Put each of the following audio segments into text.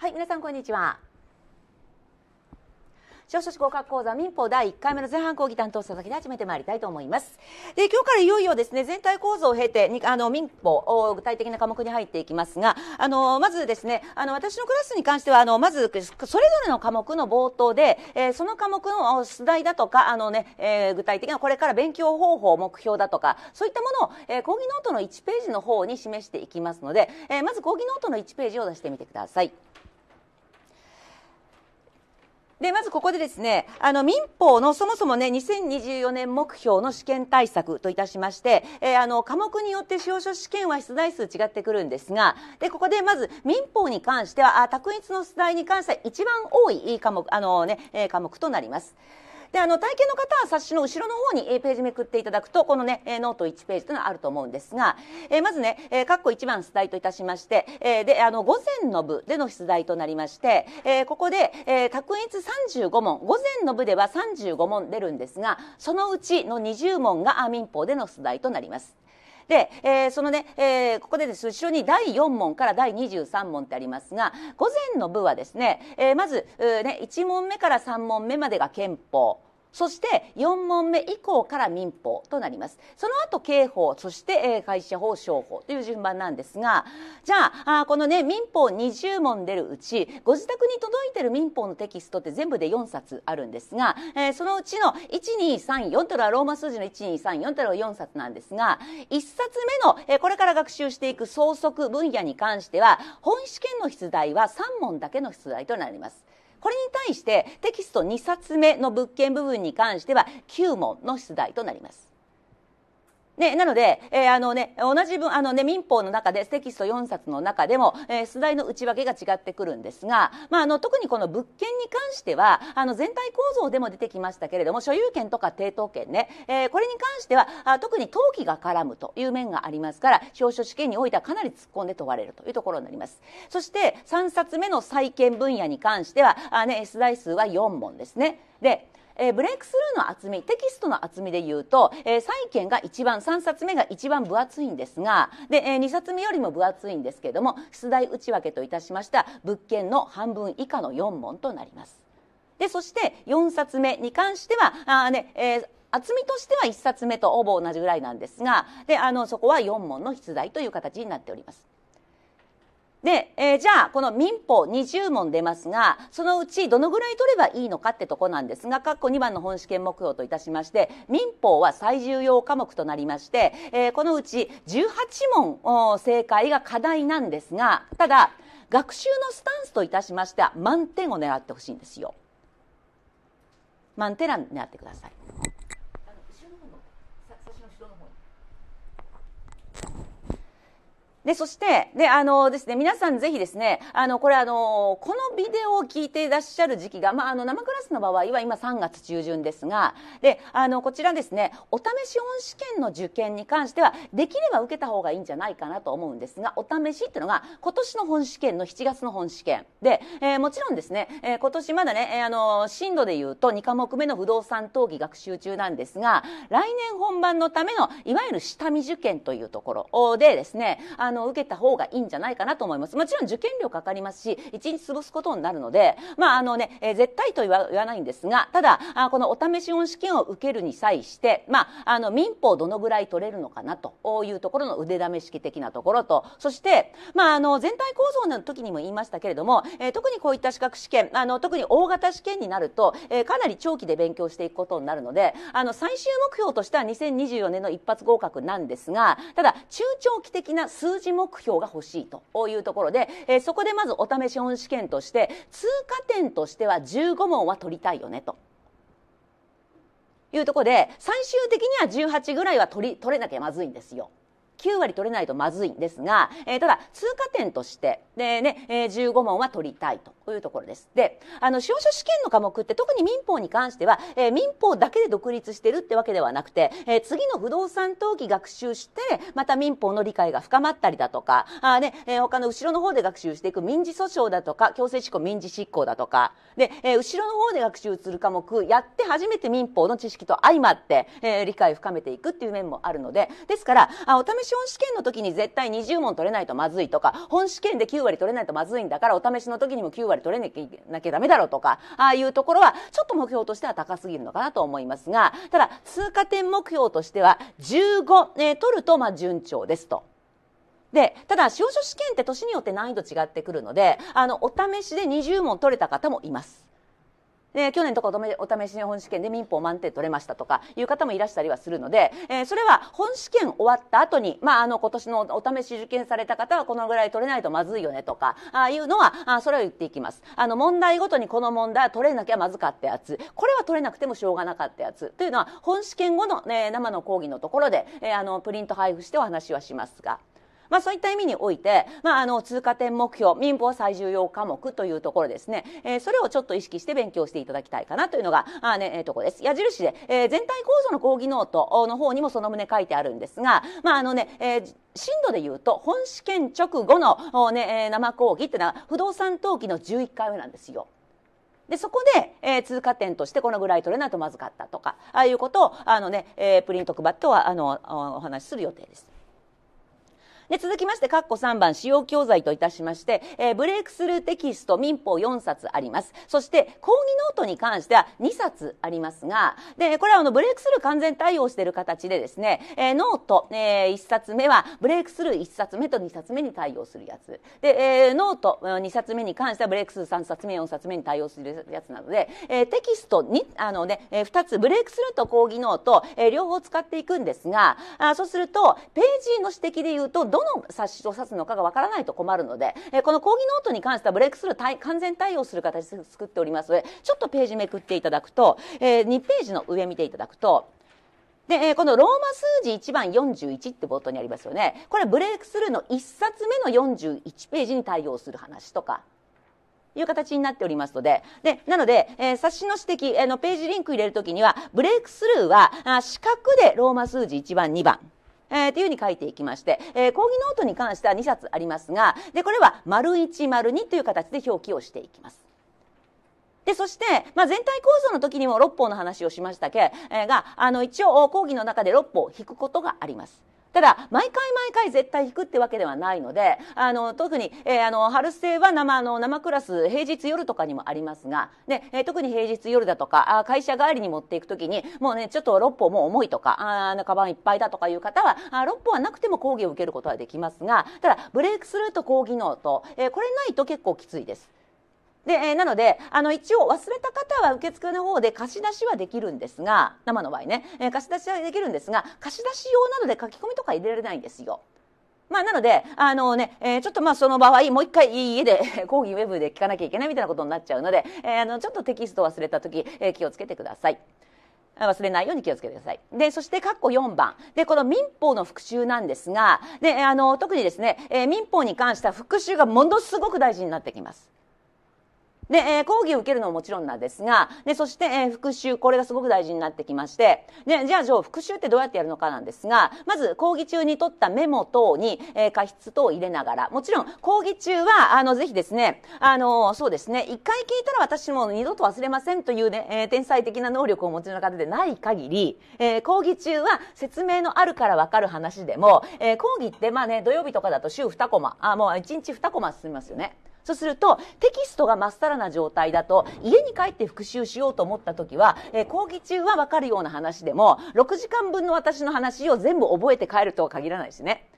はい皆さんこんにちは少々合格講座民法第1回目の前半講義担当佐々木で始めてまいりたいと思いますで今日からいよいよですね全体構造を経てにあの民法具体的な科目に入っていきますがあのまずですねあの私のクラスに関してはあのまずそれぞれの科目の冒頭で、えー、その科目の出題だとかあのね、えー、具体的なこれから勉強方法目標だとかそういったものを、えー、講義ノートの1ページの方に示していきますので、えまず講義ノートの1ページを出してみてください。で、まずここでですね、あの、民法のそもそもね、2024年目標の試験対策といたしまして、えー、あの、科目によって司法書試験は出題数違ってくるんですが、で、ここでまず民法に関しては、あ、択一の出題に関しては一番多い科目、あのね、科目となります。であの体験の方は冊子の後ろの方に、えページめくっていただくとこのね、えノート1ページというのはあると思うんですが、えー、まずね、えー、括弧1番出題といたしまして、えー、であの午前の部での出題となりまして、えー、ここで、えー、卓越35問午前の部では35問出るんですがそのうちの20問が民法での出題となります。で、えー、そのね、えー、ここでです後ろに第4問から第23問ってありますが午前の部はですね、えー、まず、えー、ね、1問目から3問目までが憲法そして4問目以降から民法となりますその後刑法そして会社法商法という順番なんですがじゃあこのね民法20問出るうちご自宅に届いてる民法のテキストって全部で4冊あるんですが、えそのうちの1234というのはローマ数字の1234というのは4冊なんですが1冊目の、えこれから学習していく創則分野に関しては本試験の出題は3問だけの出題となります。これに対してテキスト2冊目の物件部分に関しては9問の出題となります。ね、なので、えー、あのね、同じ分、あのね、民法の中で、テキスト4冊の中でも、えー、出題の内訳が違ってくるんですが、まあ、あの、特にこの物件に関しては、あの、全体構造でも出てきましたけれども、所有権とか抵当権ね、えー、これに関しては、あ特に登記が絡むという面がありますから、表書試験においてはかなり突っ込んで問われるというところになります。そして、3冊目の債権分野に関しては、あね、出題数は4問ですね。で、えー、ブレイクスルーの厚みテキストの厚みでいうと、えー、債券が一番3冊目が一番分厚いんですがで、えー、2冊目よりも分厚いんですけども出題内訳といたしました物件の半分以下の4問となります。でそして4冊目に関してはあ、ねえ厚みとしては1冊目とほぼ同じぐらいなんですがであのそこは4問の出題という形になっております。で、えー、じゃあこの民法20問出ますがそのうちどのぐらい取ればいいのかってとこなんですが括弧2番の本試験目標といたしまして民法は最重要科目となりまして、えー、このうち18問正解が課題なんですがただ学習のスタンスといたしましては満点を狙ってほしいんですよ。満点を狙ってください。で、そして、で、あのですね、皆さんぜひですね、あの、これあの、このビデオを聞いていらっしゃる時期が、まあ、あの、生クラスの場合は今3月中旬ですが、で、あの、こちらですね、お試し本試験の受験に関しては、できれば受けた方がいいんじゃないかなと思うんですが、お試しっていうのが、今年の本試験の7月の本試験で、えー、もちろんですね、えー、今年まだね、えー、あの、進路で言うと2科目目の不動産登記学習中なんですが、来年本番のための、いわゆる下見受験というところでですね、ああの受けた方がいいんじゃないかなと思いますもちろん受験料かかりますし1日潰すことになるのでまああのね、えー、絶対とは言わ言わないんですがただあこのお試し音試験を受けるに際してまああの民法どのぐらい取れるのかなというところの腕試し的なところとそしてまああの全体構造の時にも言いましたけれども、えー、特にこういった資格試験あの特に大型試験になると、えー、かなり長期で勉強していくことになるのであの最終目標としては2024年の一発合格なんですがただ中長期的な数字目標が欲しいというところで、えー、そこでまずお試し本試験として通過点としては15問は取りたいよねと。いうところで最終的には18ぐらいは取り取れなきゃまずいんですよ。9割取れないとまずいんですが、えー、ただ通過点としてでね、えー、15問は取りたいというところです。で、あの司法書試験の科目って特に民法に関しては、えー、民法だけで独立してるってわけではなくて、えー、次の不動産登記学習してまた民法の理解が深まったりだとか、あね、えー、他の後ろの方で学習していく民事訴訟だとか強制執行民事執行だとか、で、えー、後ろの方で学習する科目やって初めて民法の知識と相まって、えー、理解を深めていくっていう面もあるので、ですから、あお試しシ試験の時に絶対20問取れないとまずいとか、本試験で9割取れないとまずいんだから、お試しの時にも9割取れなきゃダメだろうとか、ああいうところは、ちょっと目標としては高すぎるのかなと思いますが、ただ、通過点目標としては、15、ね、取ると、まあ、順調ですと。で、ただ、司法書試験って年によって難易度違ってくるので、あの、お試しで20問取れた方もいます。で去年とかお試し日本試験で民法満点取れましたとかいう方もいらしたりはするので、えー、それは本試験終わった後に、まあ、あの今年のお試し受験された方はこのぐらい取れないとまずいよねとかあいうのはあそれを言っていきますあの問題ごとにこの問題は取れなきゃまずかったやつこれは取れなくてもしょうがなかったやつというのは本試験後の、ね、生の講義のところで、えー、あのプリント配布してお話はしますが。まあ、そういった意味において、まあ、あの通過点目標民法最重要科目というところですね、えー、それをちょっと意識して勉強していただきたいかなというのがあ、ねえー、とこです矢印で、えー、全体構造の講義ノートの方にもその旨書いてあるんですが、まああのねえー震度で言うと本試験直後の、ね、生講義ってのは不動産登記の11回目なんですよ。でそこで、えー、通過点としてこのぐらい取れないとまずかったとかああいうことをあのね、ねえー、プリント配ってはあのお話しする予定です。で、続きまして、括弧3番、使用教材といたしまして、えー、ブレイクスルーテキスト民法4冊あります。そして、講義ノートに関しては2冊ありますが、で、これはあの、ブレイクスルー完全対応している形でですね、えー、ノート、えー、1冊目は、ブレイクスルー1冊目と2冊目に対応するやつ。で、えー、ノート2冊目に関しては、ブレイクスルー3冊目、4冊目に対応するやつなので、えー、テキストに、あのね、えー、2つ、ブレイクスルーと講義ノート、えー、両方使っていくんですが、あそうすると、ページの指摘で言うと、どの冊子を指すのかがわからないと困るので、えー、この講義ノートに関してはブレイクスルー完全対応する形で作っておりますのでちょっとページめくっていただくと、えー、2ページの上見ていただくとで、このローマ数字1番41って冒頭にありますよね。これブレイクスルーの1冊目の41ページに対応する話とか。いう形になっておりますので。で、なので、えー、冊子の指摘、えー、のページリンク入れるときには、ブレイクスルーは、あ四角でローマ数字1番2番。えー、というふうに書いていきまして、えー、講義ノートに関しては2冊ありますが、で、これは丸1、2という形で表記をしていきます。で、そして、まあ、全体構造の時にも六法の話をしましたけ、えー、が、あの、一応、講義の中で六法を引くことがあります。ただ毎回毎回絶対引くってわけではないのであの特に、えー、あの春生は生あの生クラス平日夜とかにもありますが、ねえー、特に平日夜だとかあ会社帰りに持っていくときにもうねちょっと6歩も重いとかあカバンいっぱいだとかいう方はあ6歩はなくても講義を受けることはできますがただブレイクスルーと講義能と、えー、これないと結構きついです。で、えー、なので、あの、一応忘れた方は受付の方で貸し出しはできるんですが、生の場合ね、えー、貸し出しはできるんですが、貸し出し用なので書き込みとか入れられないんですよ。まあ、なので、あのね、えー、ちょっとまあその場合、もう一回家で、講義ウェブで聞かなきゃいけないみたいなことになっちゃうので、えー、あの、ちょっとテキスト忘れた時、えー、気をつけてください。忘れないように気をつけてください。で、そして、括弧4番。で、この民法の復習なんですが、で、あの、特にですね、えー、民法に関しては復習がものすごく大事になってきます。で、えー、講義を受けるのももちろんなんですが、で、そして、えー、復習、これがすごく大事になってきまして、で、じゃあ、じゃあ、復習ってどうやってやるのかなんですが、まず、講義中に取ったメモ等に、えー、過失等を入れながら、もちろん、講義中は、あの、ぜひですね、あの、そうですね、一回聞いたら私も二度と忘れませんというね、えー、天才的な能力をお持ちの方でない限り、えー、講義中は説明のあるからわかる話でも、えー、講義って、まあね、土曜日とかだと週2コマ、あ、もう1日2コマ進みますよね。そうすると、テキストがまっさらな状態だと、家に帰って復習しようと思った時は、えー、講義中はわかるような話でも、6時間分の私の話を全部覚えて帰るとは限らないですね。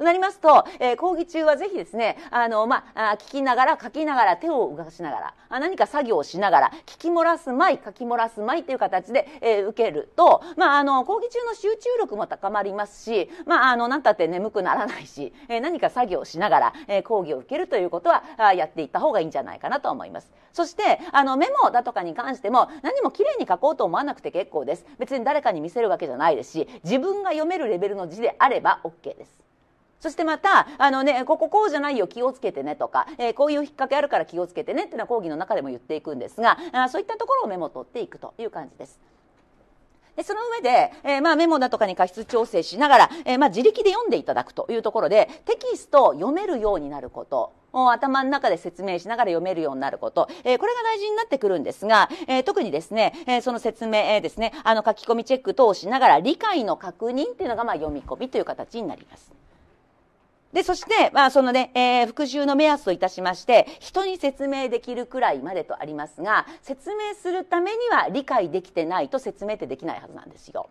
となりますと、えー、講義中はぜひですね、あの、まあ、聞きながら、書きながら、手を動かしながら、何か作業をしながら、聞き漏らすまい、書き漏らすまいという形で、えー、受けると、まあ、あの、講義中の集中力も高まりますし、まあ、あの、なんたって眠くならないし、えー、何か作業をしながら、えー、講義を受けるということは、あやっていった方がいいんじゃないかなと思います。そして、あの、メモだとかに関しても、何もきれいに書こうと思わなくて結構です。別に誰かに見せるわけじゃないですし、自分が読めるレベルの字であれば OK です。そしてまた、あのね、こここうじゃないよ、気をつけてねとか、えー、こういう引っ掛けあるから気をつけてねっていうのは講義の中でも言っていくんですが、あそういったところをメモを取っていくという感じです。でその上で、えー、まあ、メモだとかに過失調整しながら、えー、まあ、自力で読んでいただくというところでテキストを読めるようになることを頭の中で説明しながら読めるようになること、えー、これが大事になってくるんですが、えー、特にですね、えー、その説明、えー、ですねあの書き込みチェック等をしながら理解の確認っていうのが、まあ、読み込みという形になります。で、そして、まあ、そのね、えー、復習の目安といたしまして、人に説明できるくらいまでとありますが、説明するためには理解できてないと説明ってできないはずなんですよ。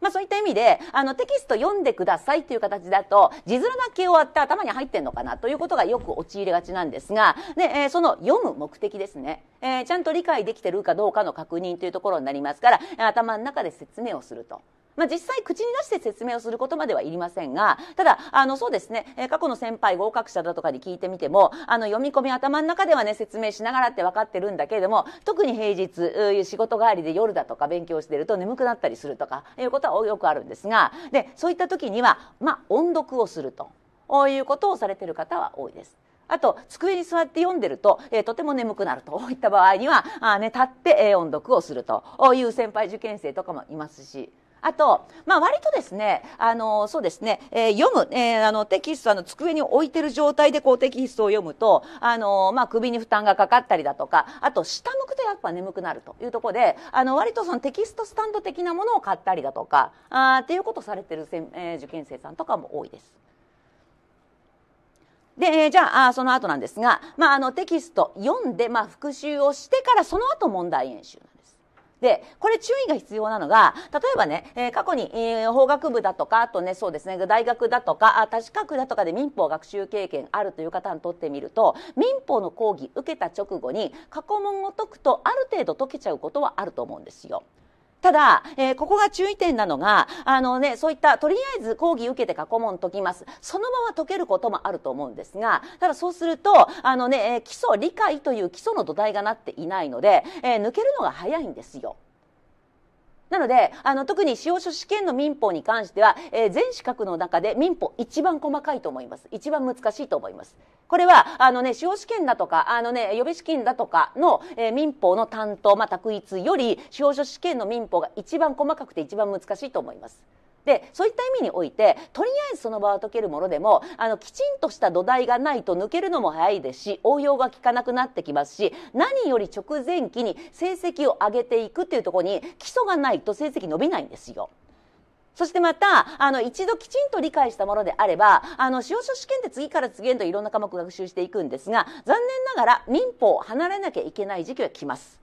まあそういった意味で、あのテキスト読んでくださいという形だと、字面だけ終わって頭に入ってんのかなということがよく陥れがちなんですが、で、えー、その読む目的ですね、えー、ちゃんと理解できてるかどうかの確認というところになりますから、頭の中で説明をすると。まあ、実際口に出して説明をすることまではいりませんがただあのそうですね、え過去の先輩合格者だとかに聞いてみてもあの読み込み頭の中ではね説明しながらって分かってるんだけれども特に平日仕事帰りで夜だとか勉強してると眠くなったりするとかいうことはよくあるんですがでそういった時には、まあ、音読をするということをされてる方は多いです。あと机に座って読んでると、えー、とても眠くなるといった場合にはあ、ね、立って、え音読をするという先輩受験生とかもいますしあと、まあ、割とですね、あの、そうですね、えー、読む、えー、あの、テキスト、あの、机に置いてる状態で、こう、テキストを読むと、あの、まあ、首に負担がかかったりだとか、あと、下向くとやっぱ眠くなるというところで、あの、割とそのテキストスタンド的なものを買ったりだとか、ああ、っていうことをされてるせえー、受験生さんとかも多いです。で、えー、じゃあその後なんですが、まあ、あのテキスト読んで、まあ、復習をしてからその後問題演習なんです。で、これ注意が必要なのが、例えばね、えー、過去に、えー、法学部だとか、あとね、そうですね、大学だとか、あ多資格だとかで民法学習経験あるという方にとってみると、民法の講義受けた直後に過去問を解くと、ある程度解けちゃうことはあると思うんですよ。ただ、えー、ここが注意点なのが、あのね、そういったとりあえず講義受けて過去問解きます。そのまま解けることもあると思うんですが、ただそうすると、あのね、基礎理解という基礎の土台がなっていないので、えー、抜けるのが早いんですよ。なので、あの、特に司法書試験の民法に関しては、えー、全資格の中で民法一番細かいと思います。一番難しいと思います。これは、あのね、司法試験だとか、あのね、予備試験だとかの、えー、民法の担当、まあ、択一より、司法書試験の民法が一番細かくて一番難しいと思います。でそういった意味においてとりあえずその場は解けるものでもあのきちんとした土台がないと抜けるのも早いですし応用が効かなくなってきますし何より直前期に成績を上げていくっていうところに基礎がないと成績伸びないんですよ。そしてまた、あの、一度きちんと理解したものであれば、あの、司法書試験で次から次へといろんな科目学習していくんですが、残念ながら民法を離れなきゃいけない時期は来ます。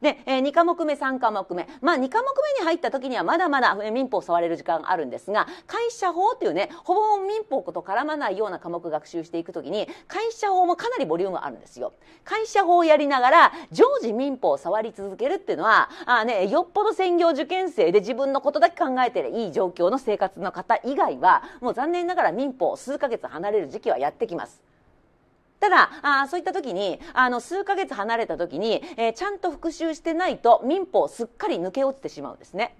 で、えー、2科目目、3科目目。まあ、2科目目に入った時にはまだまだ民法を触れる時間があるんですが、会社法っていうね、ほぼ民法と絡まないような科目学習していく時に、会社法もかなりボリュームあるんですよ。会社法をやりながら、常時民法を触り続けるっていうのは、あね、よっぽど専業受験生で自分のことだけ考えていい状況の生活の方以外は、もう残念ながら民法数ヶ月離れる時期はやってきます。ただあそういった時にあの数ヶ月離れた時に、えー、ちゃんと復習してないと民法すっかり抜け落ちてしまうんですね。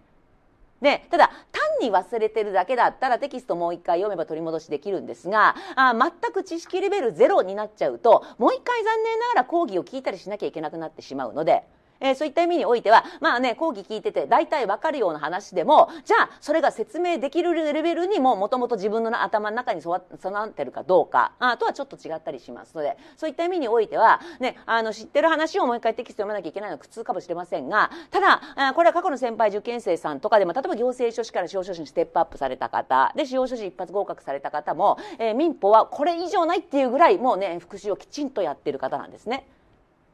でただ単に忘れてるだけだったらテキストもう一回読めば取り戻しできるんですがあ全く知識レベルゼロになっちゃうともう一回残念ながら講義を聞いたりしなきゃいけなくなってしまうので。えー、そういった意味においては、まあね、講義聞いてて大体わかるような話でも、じゃあ、それが説明できるレベルにも、もともと自分の頭の中に備わってるかどうか、あとはちょっと違ったりしますので、そういった意味においては、ね、あの、知ってる話をもう一回テキスト読まなきゃいけないのは苦痛かもしれませんが、ただ、これは過去の先輩受験生さんとかでも、例えば行政書士から司法書士にステップアップされた方、で、司法書士一発合格された方も、えー、民法はこれ以上ないっていうぐらい、もうね、復習をきちんとやってる方なんですね。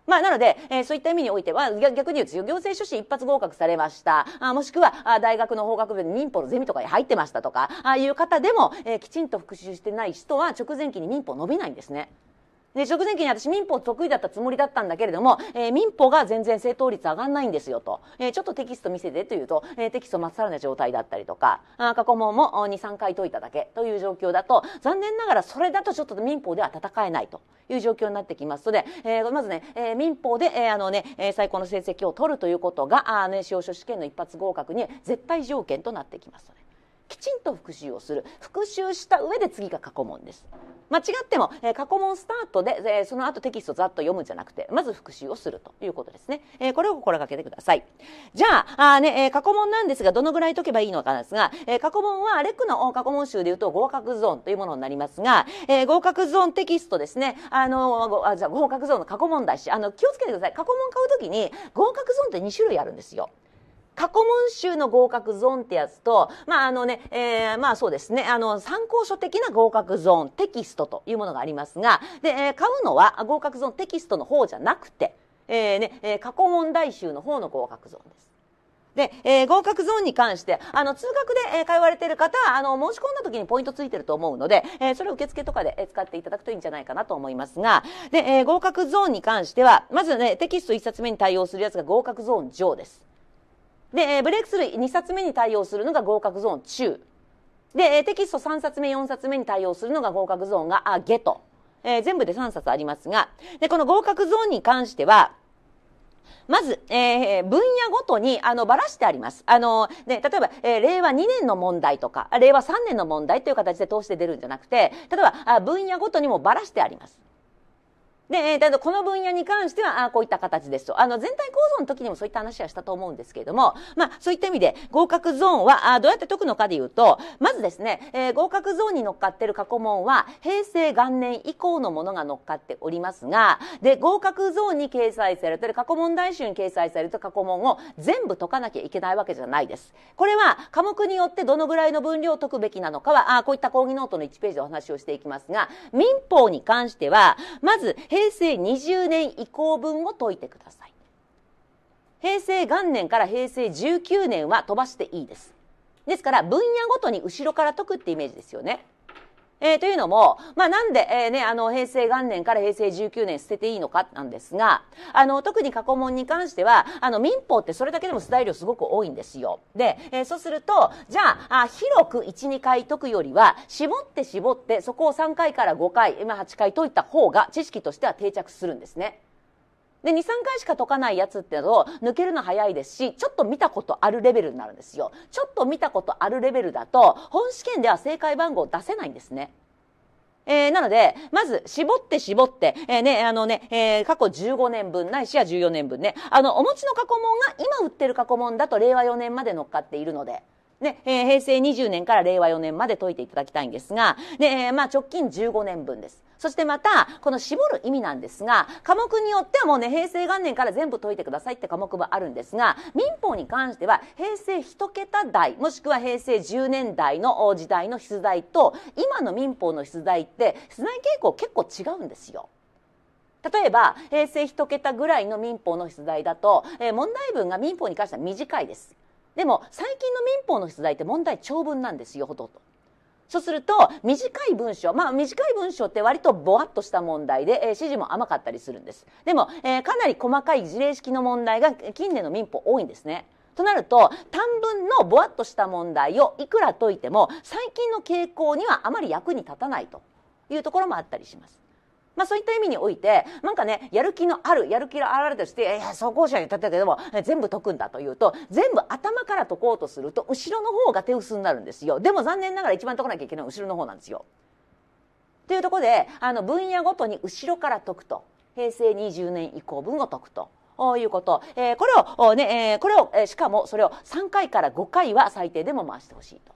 まあ、なので、えー、そういった意味においては、逆に言うと、行政書士一発合格されました。あもしくは、あ大学の法学部で民法のゼミとかに入ってましたとか、ああいう方でも、えー、きちんと復習してない人は、直前期に民法伸びないんですね。で、食前期に私民法得意だったつもりだったんだけれども、えー、民法が全然正当率上がんないんですよと。えー、ちょっとテキスト見せてというと、えー、テキストまっさらな状態だったりとか、あ過去問も2、3回解いただけという状況だと、残念ながらそれだとちょっと民法では戦えないという状況になってきますので、えー、まずね、えー、民法で、えー、あのね、最高の成績を取るということが、あね、司法書試験の一発合格に絶対条件となってきますので。きちんと復習をする復習した上で次が過去問です間違っても、えー、過去問スタートで、えー、その後テキストざっと読むんじゃなくてまず復習をするということですね、えー、これを心がけてくださいじゃああ、ねえ過去問なんですがどのぐらい解けばいいのかなんですが、え過去問はレクの過去問集でいうと合格ゾーンというものになりますが、え合格ゾーンテキストですねあのあじゃあ合格ゾーンの過去問題しあの気をつけてください過去問買うときに合格ゾーンって2種類あるんですよ過去問集の合格ゾーンってやつと、まあ、あのね、えー、まあそうですね、あの、参考書的な合格ゾーン、テキストというものがありますが、で、えー、買うのは合格ゾーンテキストの方じゃなくて、えー、ね、えー、過去問題集の方の合格ゾーンです。で、えー、合格ゾーンに関して、あの、通学で、えー、通われている方は、あの、申し込んだ時にポイントついてると思うので、えー、それを受付とかで、えー、使っていただくといいんじゃないかなと思いますが、で、えー、合格ゾーンに関しては、まずね、テキスト1冊目に対応するやつが合格ゾーン上です。で、ブレイクスルー2冊目に対応するのが合格ゾーン中。で、テキスト3冊目、4冊目に対応するのが合格ゾーンが、あ、下と。えー、全部で3冊ありますが、で、この合格ゾーンに関しては、まず、えー、分野ごとに、あの、ばらしてあります。あの、ね、例えば、えー、令和2年の問題とか、令和3年の問題という形で通して出るんじゃなくて、例えば、あ分野ごとにもばらしてあります。で、だこの分野に関しては、あこういった形ですと。あの、全体構造の時にもそういった話はしたと思うんですけれども、まあ、そういった意味で、合格ゾーンは、あどうやって解くのかでいうと、まずですね、えー、合格ゾーンに乗っかってる過去問は、平成元年以降のものが乗っかっておりますが、で、合格ゾーンに掲載されてる過去問題集に掲載されてる過去問を全部解かなきゃいけないわけじゃないです。これは、科目によってどのぐらいの分量を解くべきなのかは、あこういった講義ノートの1ページでお話をしていきますが、民法に関しては、まず、平平成20年以降分を解いてください平成元年から平成19年は飛ばしていいですですから分野ごとに後ろから解くってイメージですよねえー、というのも、まあ、なんで、えー、ね、あの、平成元年から平成19年捨てていいのかなんですが、あの、特に過去問に関しては、あの、民法ってそれだけでも出題量すごく多いんですよ。で、えー、そうすると、じゃあ、あ広く1、2回解くよりは、絞って絞って、そこを3回から5回、今8回解いた方が、知識としては定着するんですね。で、2、3回しか解かないやつってのを抜けるの早いですし、ちょっと見たことあるレベルになるんですよ。ちょっと見たことあるレベルだと、本試験では正解番号を出せないんですね。えー、なので、まず、絞って絞って、えー、ね、あのね、えー、過去15年分、ないしは14年分ね、あの、お持ちの過去問が今売ってる過去問だと令和4年まで乗っかっているので、ね、えー、平成20年から令和4年まで解いていただきたいんですが、で、えー、まあ直近15年分です。そしてまた、この絞る意味なんですが、科目によってはもうね、平成元年から全部解いてくださいって科目もあるんですが、民法に関しては、平成1桁台、もしくは平成10年代の時代の出題と、今の民法の出題って、出題傾向結構違うんですよ。例えば、平成1桁ぐらいの民法の出題だと、えー、問題文が民法に関しては短いです。でも最近の民法の出題って問題長文なんですよほとんど。そうすると短い文章まあ短い文章って割とぼわっとした問題で、えー、指示も甘かったりするんですでも、えー、かなり細かい事例式の問題が近年の民法多いんですねとなると短文のぼわっとした問題をいくら解いても最近の傾向にはあまり役に立たないというところもあったりしますまあそういった意味において、なんかね、やる気のある、やる気のあられとして、いや、走行車に立てたけども、全部解くんだというと、全部頭から解こうとすると、後ろの方が手薄になるんですよ。でも残念ながら一番解かなきゃいけない後ろの方なんですよ。というところで、あの、分野ごとに後ろから解くと。平成20年以降分を解くと。ういうこと。えー、これを、ね、えー、これを、えー、しかもそれを3回から5回は最低でも回してほしいと。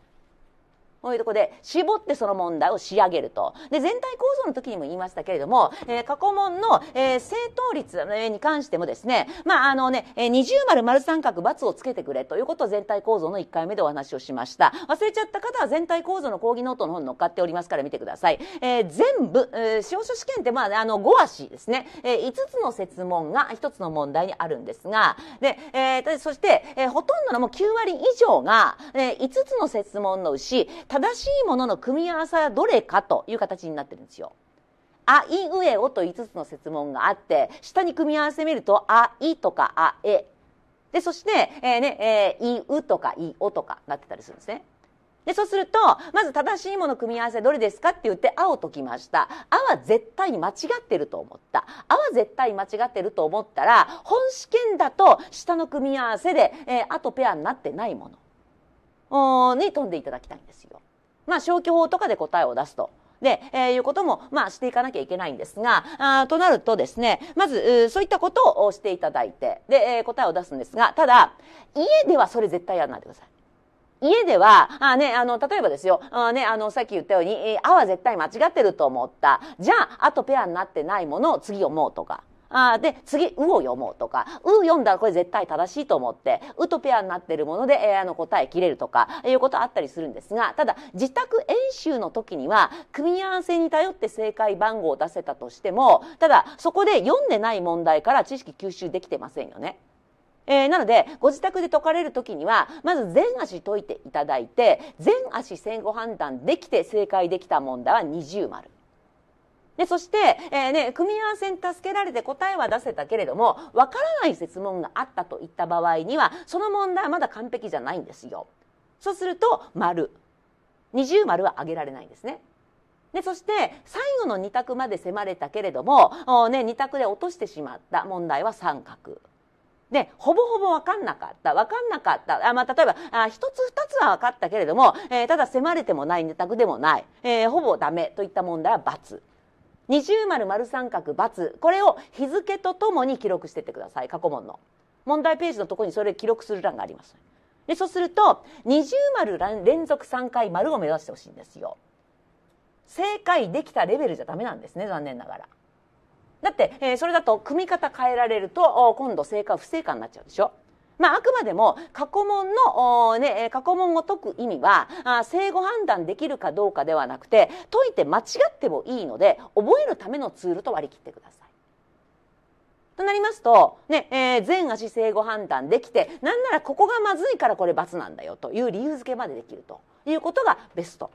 こういうとこで絞ってその問題を仕上げると。で、全体構造の時にも言いましたけれども、えー、過去問の、えー、正答率に関してもですね、まあ、あのね、えー、二重丸丸三角×をつけてくれということを全体構造の1回目でお話をしました。忘れちゃった方は全体構造の講義ノートの方に載っかっておりますから見てください。えー、全部、えー、司法書試験って、まあ、あの、5足ですね、えー、5つの設問が1つの問題にあるんですが、で、えー、そして、えー、ほとんどのもう9割以上が、えー、5つの設問のうち、正しいものの組み合わせはどれかという形になってるんですよ。あいうえおと5つの設問があって下に組み合わせ見るとあいとかあえでそして、えー、ねえー、いうとかいおとかなってたりするんですね。でそうするとまず正しいもの組み合わせどれですかって言って「あ」を解きました「あ」は絶対に間違ってると思った「あ」は絶対に間違ってると思ったら本試験だと下の組み合わせで「えー、あ」とペアになってないものに飛んでいただきたいんですよ。まあ、消去法とかで答えを出すと。で、えー、いうことも、まあ、していかなきゃいけないんですが、あとなるとですね、まず、そういったことをしていただいて、で、えー、答えを出すんですが、ただ、家ではそれ絶対やらないでください。家では、あね、あの、例えばですよ、あね、あの、さっき言ったように、えあは絶対間違ってると思った。じゃあ、あとペアになってないものを次思もうとか。あで、次、うを読もうとか、う読んだらこれ絶対正しいと思って、うとペアになってるもので、えあの答え切れるとか、いうことあったりするんですが、ただ、自宅演習の時には、組み合わせに頼って正解番号を出せたとしても、ただ、そこで読んでない問題から知識吸収できてませんよね。えー、なのでご自宅で解かれる時にはまず全足解いていただいて全足先後判断できて正解できた問題は20丸。で、そして、えー、ね、組み合わせに助けられて答えは出せたけれども、わからない質問があったといった場合には、その問題はまだ完璧じゃないんですよ。そうすると、丸。二重丸は上げられないんですね。でそして最後の2択まで迫れたけれども、おね、2択で落としてしまった問題は三角で、ほぼほぼ分かんなかった。分かんなかった。あまあ、例えば、あ一つ二つは分かったけれども、えー、ただ迫れてもない、二択でもない、えー、ほぼダメといった問題は×。二重丸丸三角×これを日付とともに記録してってください過去問の問題ページのところにそれ記録する欄がありますでそうすると二重丸連続3回丸を目指してほしいんですよ正解できたレベルじゃダメなんですね残念ながらだって、えー、それだと組み方変えられると今度正解不正解になっちゃうでしょまあ、あくまでも過去問の、ね、過去問を解く意味はあ正誤判断できるかどうかではなくて解いて間違ってもいいので覚えるためのツールと割り切ってください。となりますと、ねえー、全足正誤判断できてなんならここがまずいからこれ罰なんだよという理由付けまでできるということがベスト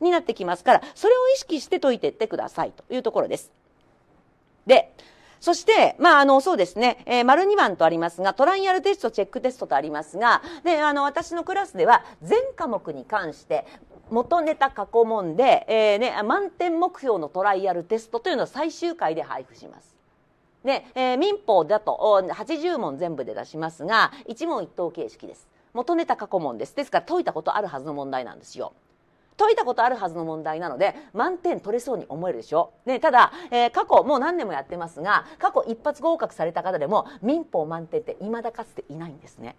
になってきますからそれを意識して解いていってくださいというところです。でそして、まあ、あの、そうですね、えー、丸2番とありますが、トライアルテスト、チェックテストとありますが、で、あの、私のクラスでは、全科目に関して、元ネタ過去問で、えー、ね、満点目標のトライアルテストというのを最終回で配布します。で、えー、民法だと80問全部で出しますが、一問一答形式です。元ネタ過去問です。ですから解いたことあるはずの問題なんですよ。解いたことあるはずの問題なので満点取れそうに思えるでしょね、ただ、えー、過去もう何年もやってますが過去一発合格された方でも民法満点ってまだかつていないんですね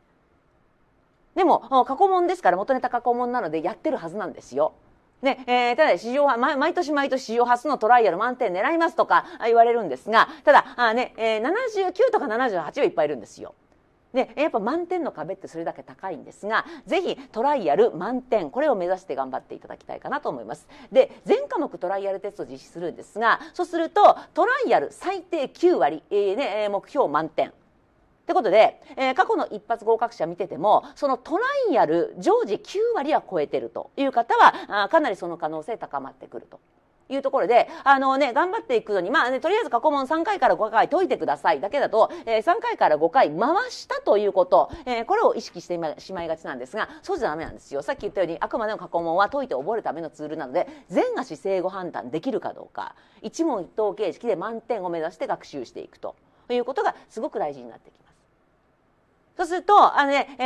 でも過去問ですから元ネタ過去問なのでやってるはずなんですよねえー、ただ史上毎、毎年毎年史上初のトライアル満点狙いますとか言われるんですが、ただ、あねえー、79とか78はいっぱいいるんですよ。でやっぱ満点の壁ってそれだけ高いんですがぜひトライアル満点これを目指して頑張っていただきたいかなと思いますで全科目トライアルテストを実施するんですがそうするとトライアル最低9割、えー、ね、目標満点ってことで、えー、過去の一発合格者見ててもそのトライアル常時9割は超えてるという方はあかなりその可能性高まってくるというところで、あのね、頑張っていくのに、まあね、とりあえず過去問3回から5回解いてくださいだけだと、えー、3回から5回回したということ、えー、これを意識してしまいがちなんですが、そうじゃダメなんですよ。さっき言ったように、あくまでも過去問は解いて覚えるためのツールなので、全が姿勢語判断できるかどうか、一問一答形式で満点を目指して学習していくということがすごく大事になってきます。そうすると、あのね、え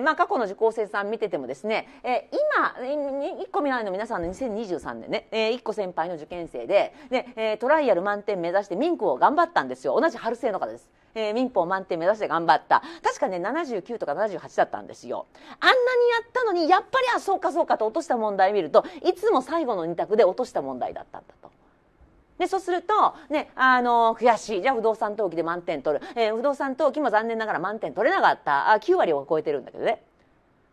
ー、まあ、過去の受講生さん見ててもですね、えー、今、1個未来の皆さんの2023年ね、えー、1個先輩の受験生で、で、えー、トライアル満点目指して民法を頑張ったんですよ。同じ春生の方です。えー、民法満点目指して頑張った。確かね、79とか78だったんですよ。あんなにやったのに、やっぱり、あ、そうかそうかと落とした問題を見ると、いつも最後の2択で落とした問題だったんだと。で、そうすると、ね、あの、悔しい。じゃあ不動産登記で満点取る。えー、不動産登記も残念ながら満点取れなかった。あ9割を超えてるんだけどね。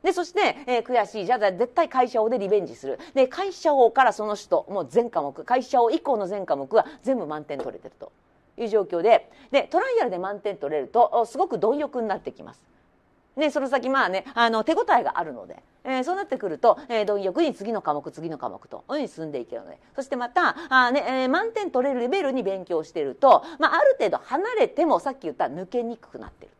で、そして、えー、悔しい。じゃあ、絶対会社王でリベンジする。で、会社王からその人、もう全科目、会社王以降の全科目は全部満点取れてるという状況で、で、トライアルで満点取れると、すごく貪欲になってきます。ね、その先、まあね、あの、手応えがあるので、えー、そうなってくると、えー、貪欲に次の科目、次の科目と、に進んでいけるので、そしてまた、あね、えー、満点取れるレベルに勉強してると、まあ、ある程度離れても、さっき言った抜けにくくなってると。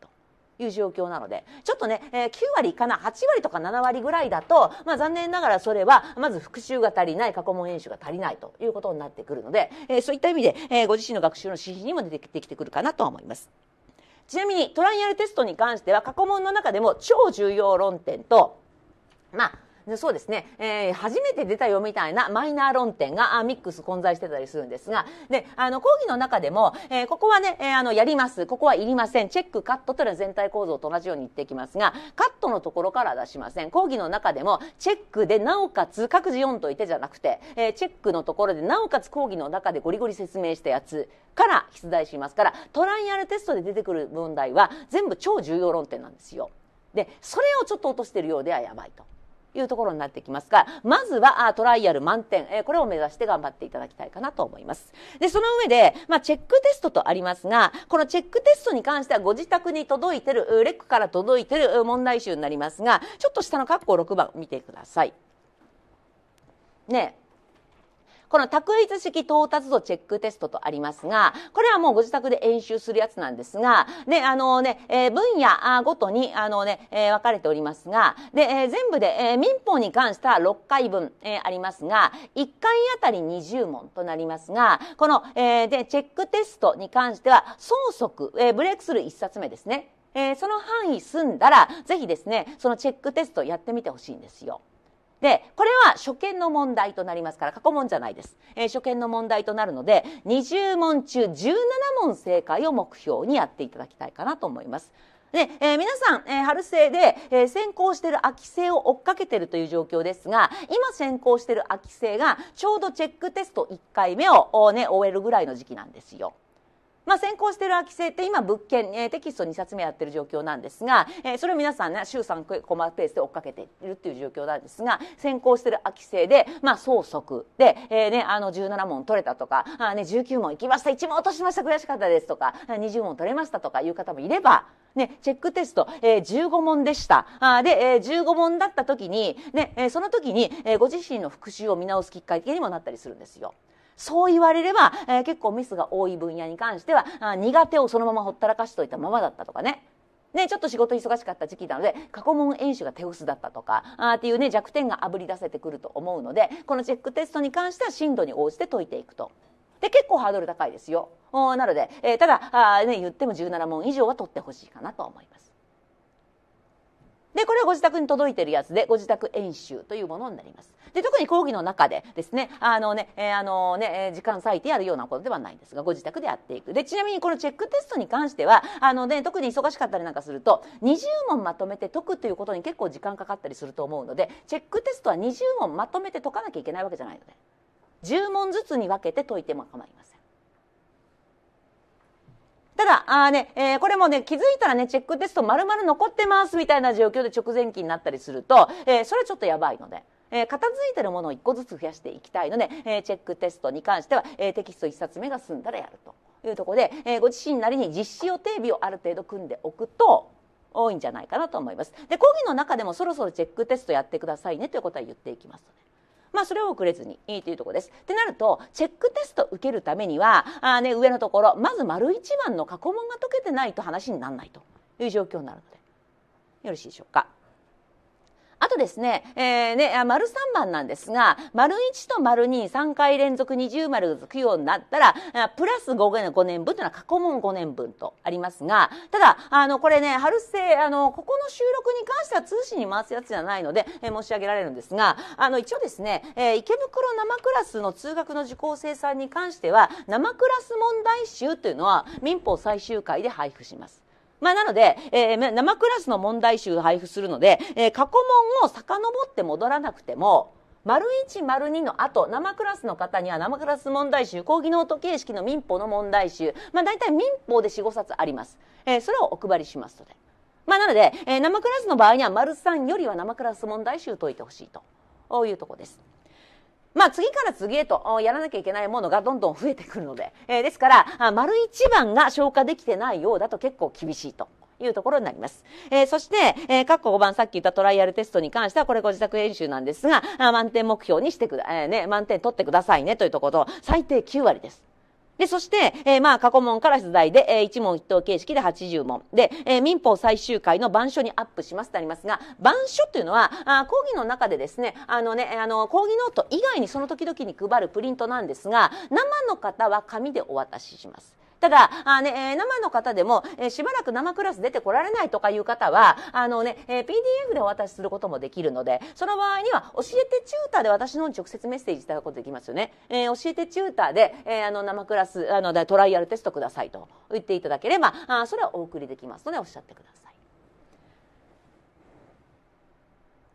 いう状況なので、ちょっとね、えー、9割かな、8割とか7割ぐらいだと、まあ残念ながらそれは、まず復習が足りない、過去問演習が足りないということになってくるので、えー、そういった意味で、えー、ご自身の学習の指示にも出てきてくるかなと思います。ちなみにトライアルテストに関しては過去問の中でも超重要論点とまあそうですね、えー、初めて出たよみたいなマイナー論点がミックス混在してたりするんですが、で、あの、講義の中でも、えー、ここはね、えー、あの、やります、ここはいりません、チェック、カットというのは全体構造と同じように言っていきますが、カットのところから出しません。講義の中でも、チェックで、なおかつ、各自読んといてじゃなくて、えー、チェックのところで、なおかつ講義の中でゴリゴリ説明したやつから出題しますから、トライアルテストで出てくる問題は、全部超重要論点なんですよ。で、それをちょっと落としてるようではやばいと。いうところになってきますが、まずはトライアル満点、えこれを目指して頑張っていただきたいかなと思います。で、その上で、まあ、チェックテストとありますが、このチェックテストに関してはご自宅に届いてる、レックから届いてる問題集になりますが、ちょっと下の括弧6番見てください。ねこの択一式到達度チェックテストとありますが、これはもうご自宅で演習するやつなんですが、で、あのね、えー、分野ごとに、あのね、えー、分かれておりますが、で、えー、全部で、えー、民法に関しては6回分、えー、ありますが、1回あたり20問となりますが、この、えー、で、チェックテストに関しては、総則、えー、ブレイクする1冊目ですね。えー、その範囲済んだら、ぜひですね、そのチェックテストやってみてほしいんですよ。で、これは初見の問題となりますから、過去問じゃないです。えー、初見の問題となるので、20問中17問正解を目標にやっていただきたいかなと思います。で、えー、皆さん、えー、春生で、えー、先行している秋生を追っかけているという状況ですが、今先行している秋生がちょうどチェックテスト1回目を、ね、終えるぐらいの時期なんですよ。まあ、先行している空き生って今物件、えー、テキスト2冊目やってる状況なんですが、えー、それを皆さんね週3コマペースで追っかけているっていう状況なんですが先行している空き生で、まあ、総則で、えーね、あの17問取れたとかあ、ね、19問いきました1問落としました悔しかったですとか20問取れましたとかいう方もいれば。ね、チェックテスト、えー、15問でした。あで、えー、15問だった時に、ね、えー、その時に、えー、ご自身の復習を見直すきっかけにもなったりするんですよ。そう言われれば、えー、結構ミスが多い分野に関してはあ苦手をそのままほったらかしといたままだったとかねね、ちょっと仕事忙しかった時期なので過去問演習が手薄だったとかあっていう、ね、弱点があぶり出せてくると思うのでこのチェックテストに関しては深度に応じて解いていくと。で結構ハードル高いですよ。なので、えー、ただあ、ね、言っても17問以上は取ってほしいかなと思います。で、これはご自宅に届いてるやつで、ご自宅演習というものになります。で、特に講義の中でですね、あのね、えー、あのね、時間割いてやるようなことではないんですが、ご自宅でやっていく。で、ちなみにこのチェックテストに関しては、あのね、特に忙しかったりなんかすると、20問まとめて解くということに結構時間かかったりすると思うので、チェックテストは20問まとめて解かなきゃいけないわけじゃないので、10問ずつに分けて解いても構いません。ただ、あね、えー、これもね、気づいたらね、チェックテスト丸々残ってますみたいな状況で直前期になったりすると、えー、それはちょっとやばいので。えー、片付いてるものを1個ずつ増やしていきたいので、えー、チェックテストに関しては、えー、テキスト1冊目が済んだらやるというところで、えご自身なりに実施予定日をある程度組んでおくと多いんじゃないかなと思います。で講義の中でもそろそろチェックテストやってくださいねということは言っていきます、まあ、それを遅れずにいいというところです。ってなるとチェックテスト受けるためにはあ、ね、上のところまず丸一番の過去問が解けてないと話にならないという状況になるのでよろしいでしょうか。とですね、えー、ね、丸3番なんですが、丸1と丸2、3回連続二重丸がつくようになったら、プラス 5, 年年分というのは過去問5年分とありますが、ただ、あの、これね、春生、あの、ここの収録に関しては通信に回すやつじゃないので、えー、申し上げられるんですが、あの、一応ですね、えー、池袋生クラスの通学の受講生さんに関しては、生クラス問題集というのは民法最終回で配布します。まあ、なので、えー、生クラスの問題集配布するので、えー、過去問を遡って戻らなくても、丸1、丸2の後、生クラスの方には生クラス問題集、講義ノート形式の民法の問題集、まあ、大体民法で4、5冊あります。えー、それをお配りしますので。まあ、なので、えー、生クラスの場合には、丸3よりは生クラス問題集解いてほしいというところです。まあ、次から次へとやらなきゃいけないものがどんどん増えてくるので、えー、ですから丸一番が消化できてないようだと結構厳しいと。いうところになります。えー、そして、えー、括弧5番、さっき言ったトライアルテストに関しては、これご自宅演習なんですが、満点目標にしてくだ、えー、ね、満点取ってくださいねというところと、最低9割です。で、そして、えー、まあ、過去問から出題で、えー、一問一答形式で80問。で、えー、民法最終回の版書にアップしますとありますが、版書というのは、あ講義の中でですね、あのね、あの、講義ノート以外にその時々に配るプリントなんですが、生の方は紙でお渡しします。ただ、あね、えー、生の方でも、えー、しばらく生クラス出てこられないとかいう方は、あのね、えー、PDF でお渡しすることもできるので、その場合には、教えてチューターで私のに直接メッセージいただくことできますよね。えー、教えてチューターで、えー、あの、生クラス、あの、トライアルテストくださいと言っていただければ、あそれはお送りできますので、おっしゃってください。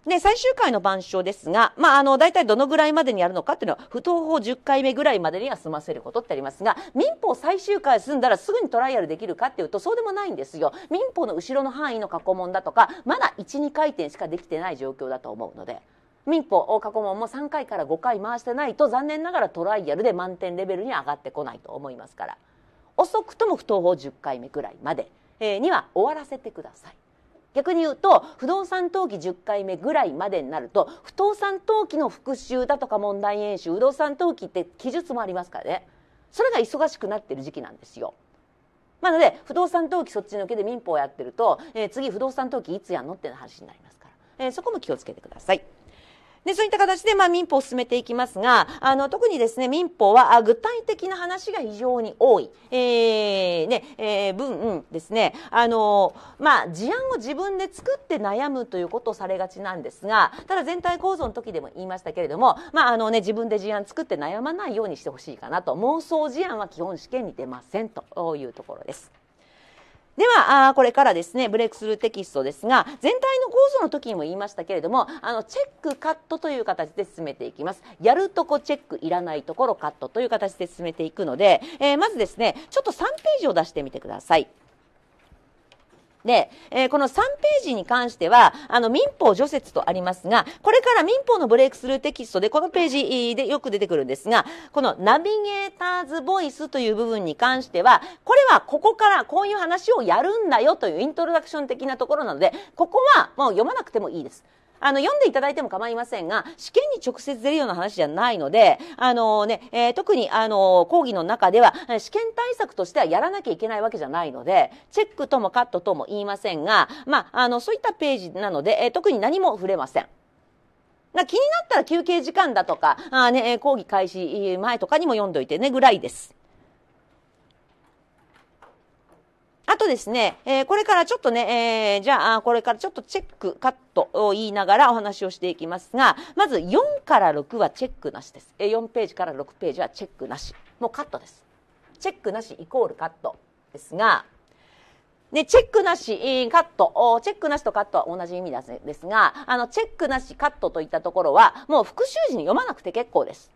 で、最終回の晩鐘ですが、まあ、あの、大体どのぐらいまでにやるのかっていうのは、不当法10回目ぐらいまでには済ませることってありますが、民法最終回済んだらすぐにトライアルできるかっていうと、そうでもないんですよ。民法の後ろの範囲の過去問だとか、まだ1、2回転しかできてない状況だと思うので。民法過去問も3回から5回回してないと残念ながらトライアルで満点レベルに上がってこないと思いますから遅くとも不当法10回目ぐらいまでには終わらせてください。逆に言うと不動産登記10回目ぐらいまでになると不動産登記の復習だとか問題演習不動産登記って記述もありますからねそれが忙しくなってる時期なんですよ。なので不動産登記そっちのけで民法をやってると、えー、次不動産登記いつやんのって話になりますから、えー、そこも気をつけてください。で、そういった形で、まあ、民法を進めていきますが、あの、特にですね、民法は、具体的な話が非常に多い。えー、ね、えー、分、ですね、あの、まあ、事案を自分で作って悩むということをされがちなんですが、ただ全体構造の時でも言いましたけれども、まあ、あのね、自分で事案作って悩まないようにしてほしいかなと、妄想事案は基本試験に出ませんというところです。では、あこれからですね、ブレイクスルーテキストですが、全体の構造の時にも言いましたけれども、あの、チェック、カットという形で進めていきます。やるとこチェック、いらないところカットという形で進めていくので、えー、まずですね、ちょっと3ページを出してみてください。で、えー、この3ページに関しては、あの、民法除雪とありますが、これから民法のブレイクスルーテキストで、このページでよく出てくるんですが、このナビゲーターズボイスという部分に関しては、これはここからこういう話をやるんだよというイントロダクション的なところなので、ここはもう読まなくてもいいです。あの、読んでいただいても構いませんが、試験に直接出るような話じゃないので、あのね、えー、特に、あの、講義の中では、試験対策としてはやらなきゃいけないわけじゃないので、チェックともカットとも言いませんが、まあ、あの、そういったページなので、えー、特に何も触れません。気になったら休憩時間だとか、あね、講義開始前とかにも読んどいてね、ぐらいです。あとですね、えー、これからちょっとね、えー、じゃあ、これからちょっとチェック、カットを言いながらお話をしていきますが、まず4から6はチェックなしです。4ページから6ページはチェックなし。もうカットです。チェックなしイコールカットですが、で、チェックなし、カット、チェックなしとカットは同じ意味ですが、あの、チェックなし、カットといったところは、もう復習時に読まなくて結構です。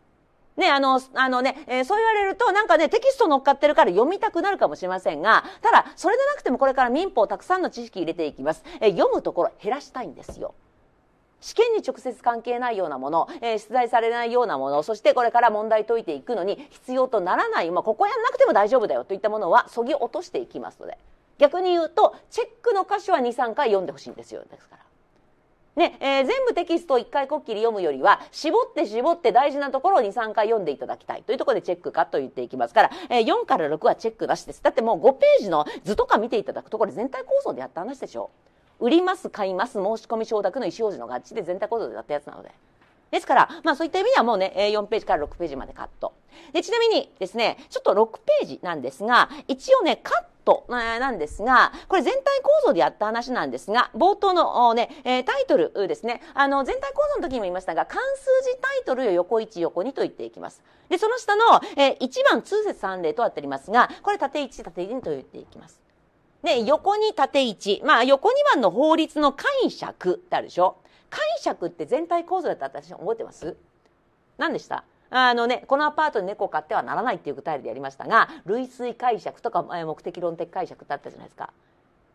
ね、あの、あのね、えー、そう言われると、なんかね、テキスト乗っかってるから読みたくなるかもしれませんが、ただ、それでなくてもこれから民法たくさんの知識入れていきます。えー、読むところ減らしたいんですよ。試験に直接関係ないようなもの、えー、出題されないようなもの、そしてこれから問題解いていくのに必要とならない、まあ、ここやんなくても大丈夫だよといったものは、そぎ落としていきますので。逆に言うと、チェックの箇所は2、3回読んでほしいんですよ。ですから。ねえー、全部テキストを1回こっきり読むよりは絞って絞って大事なところを23回読んでいただきたいというところでチェックかと言っていきますから、えー、4から6はチェックなしですだってもう5ページの図とか見ていただくとこれ全体構想でやった話でしょ売ります買います申し込み承諾の意思表示の合致で全体構造でやったやつなので。ですから、まあそういった意味ではもうね、4ページから6ページまでカット。で、ちなみにですね、ちょっと6ページなんですが、一応ね、カットなんですが、これ全体構造でやった話なんですが、冒頭のね、タイトルですね、あの、全体構造の時にも言いましたが、関数字タイトルを横1、横2と言っていきます。で、その下の1番通説3例とあっておりますが、これ縦1、縦2と言っていきます。で、横に縦1。まあ、横2番の法律の解釈ってあるでしょ。解釈って全体構造だった私覚えてます何でしたあのね、このアパートに猫を飼ってはならないっていう具体例でやりましたが類推解釈とか目的論的解釈だったじゃないですか。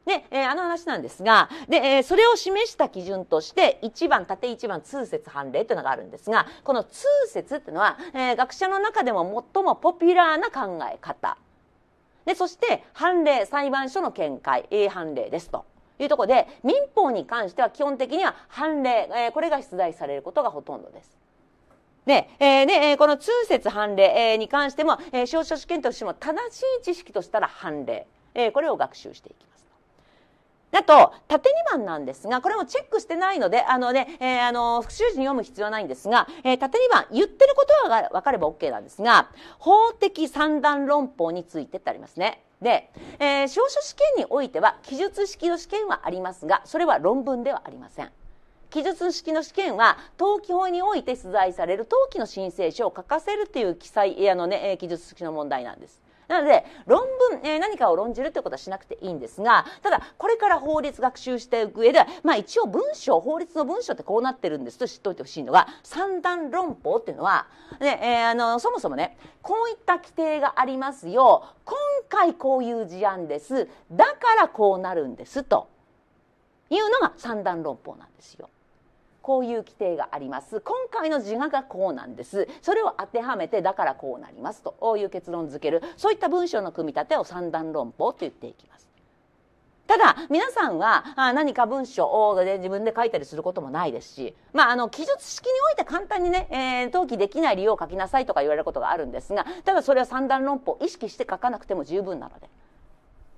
で、えー、あの話なんですが、で、えー、それを示した基準として、1番、縦1番、通説判例というのがあるんですが、この通説っていうのは、えー、学者の中でも最もポピュラーな考え方。で、そして、判例、裁判所の見解、A 判例ですと。いうところで民法に関しては基本的には判例、えー、これが出題されることがほとんどです。で、えー、で、この通説判例に関しても、えー、司法書士験としても正しい知識としたら判例、えー、これを学習していきます。あと、縦2番なんですが、これもチェックしてないので、あのね、えー、あの、復習時に読む必要はないんですが、えー、縦2番、言ってることは分かれば OK なんですが、法的三段論法についてってありますね。で、えー、証書試験においては記述式の試験はありますがそれは論文ではありません記述式の試験は登記法において出題される登記の申請書を書かせるという記載いあの、ね、え記述式の問題なんですなので論文、えー、何かを論じるということはしなくていいんですがただこれから法律学習していく上では、まあ、一応文章法律の文章ってこうなってるんですと知っておいてほしいのが三段論法っていうのは、ねえー、あのそもそもねこういった規定がありますよ今回こういう事案ですだからこうなるんですというのが三段論法なんですよ。こういう規定があります今回の字がこうなんですそれを当てはめてだからこうなりますという結論付けるそういった文章の組み立てを三段論法と言っていきますただ皆さんは何か文章を、ね、自分で書いたりすることもないですし、まあ、あの記述式において簡単にね、えー、登記できない理由を書きなさいとか言われることがあるんですがただそれは三段論法を意識して書かなくても十分なので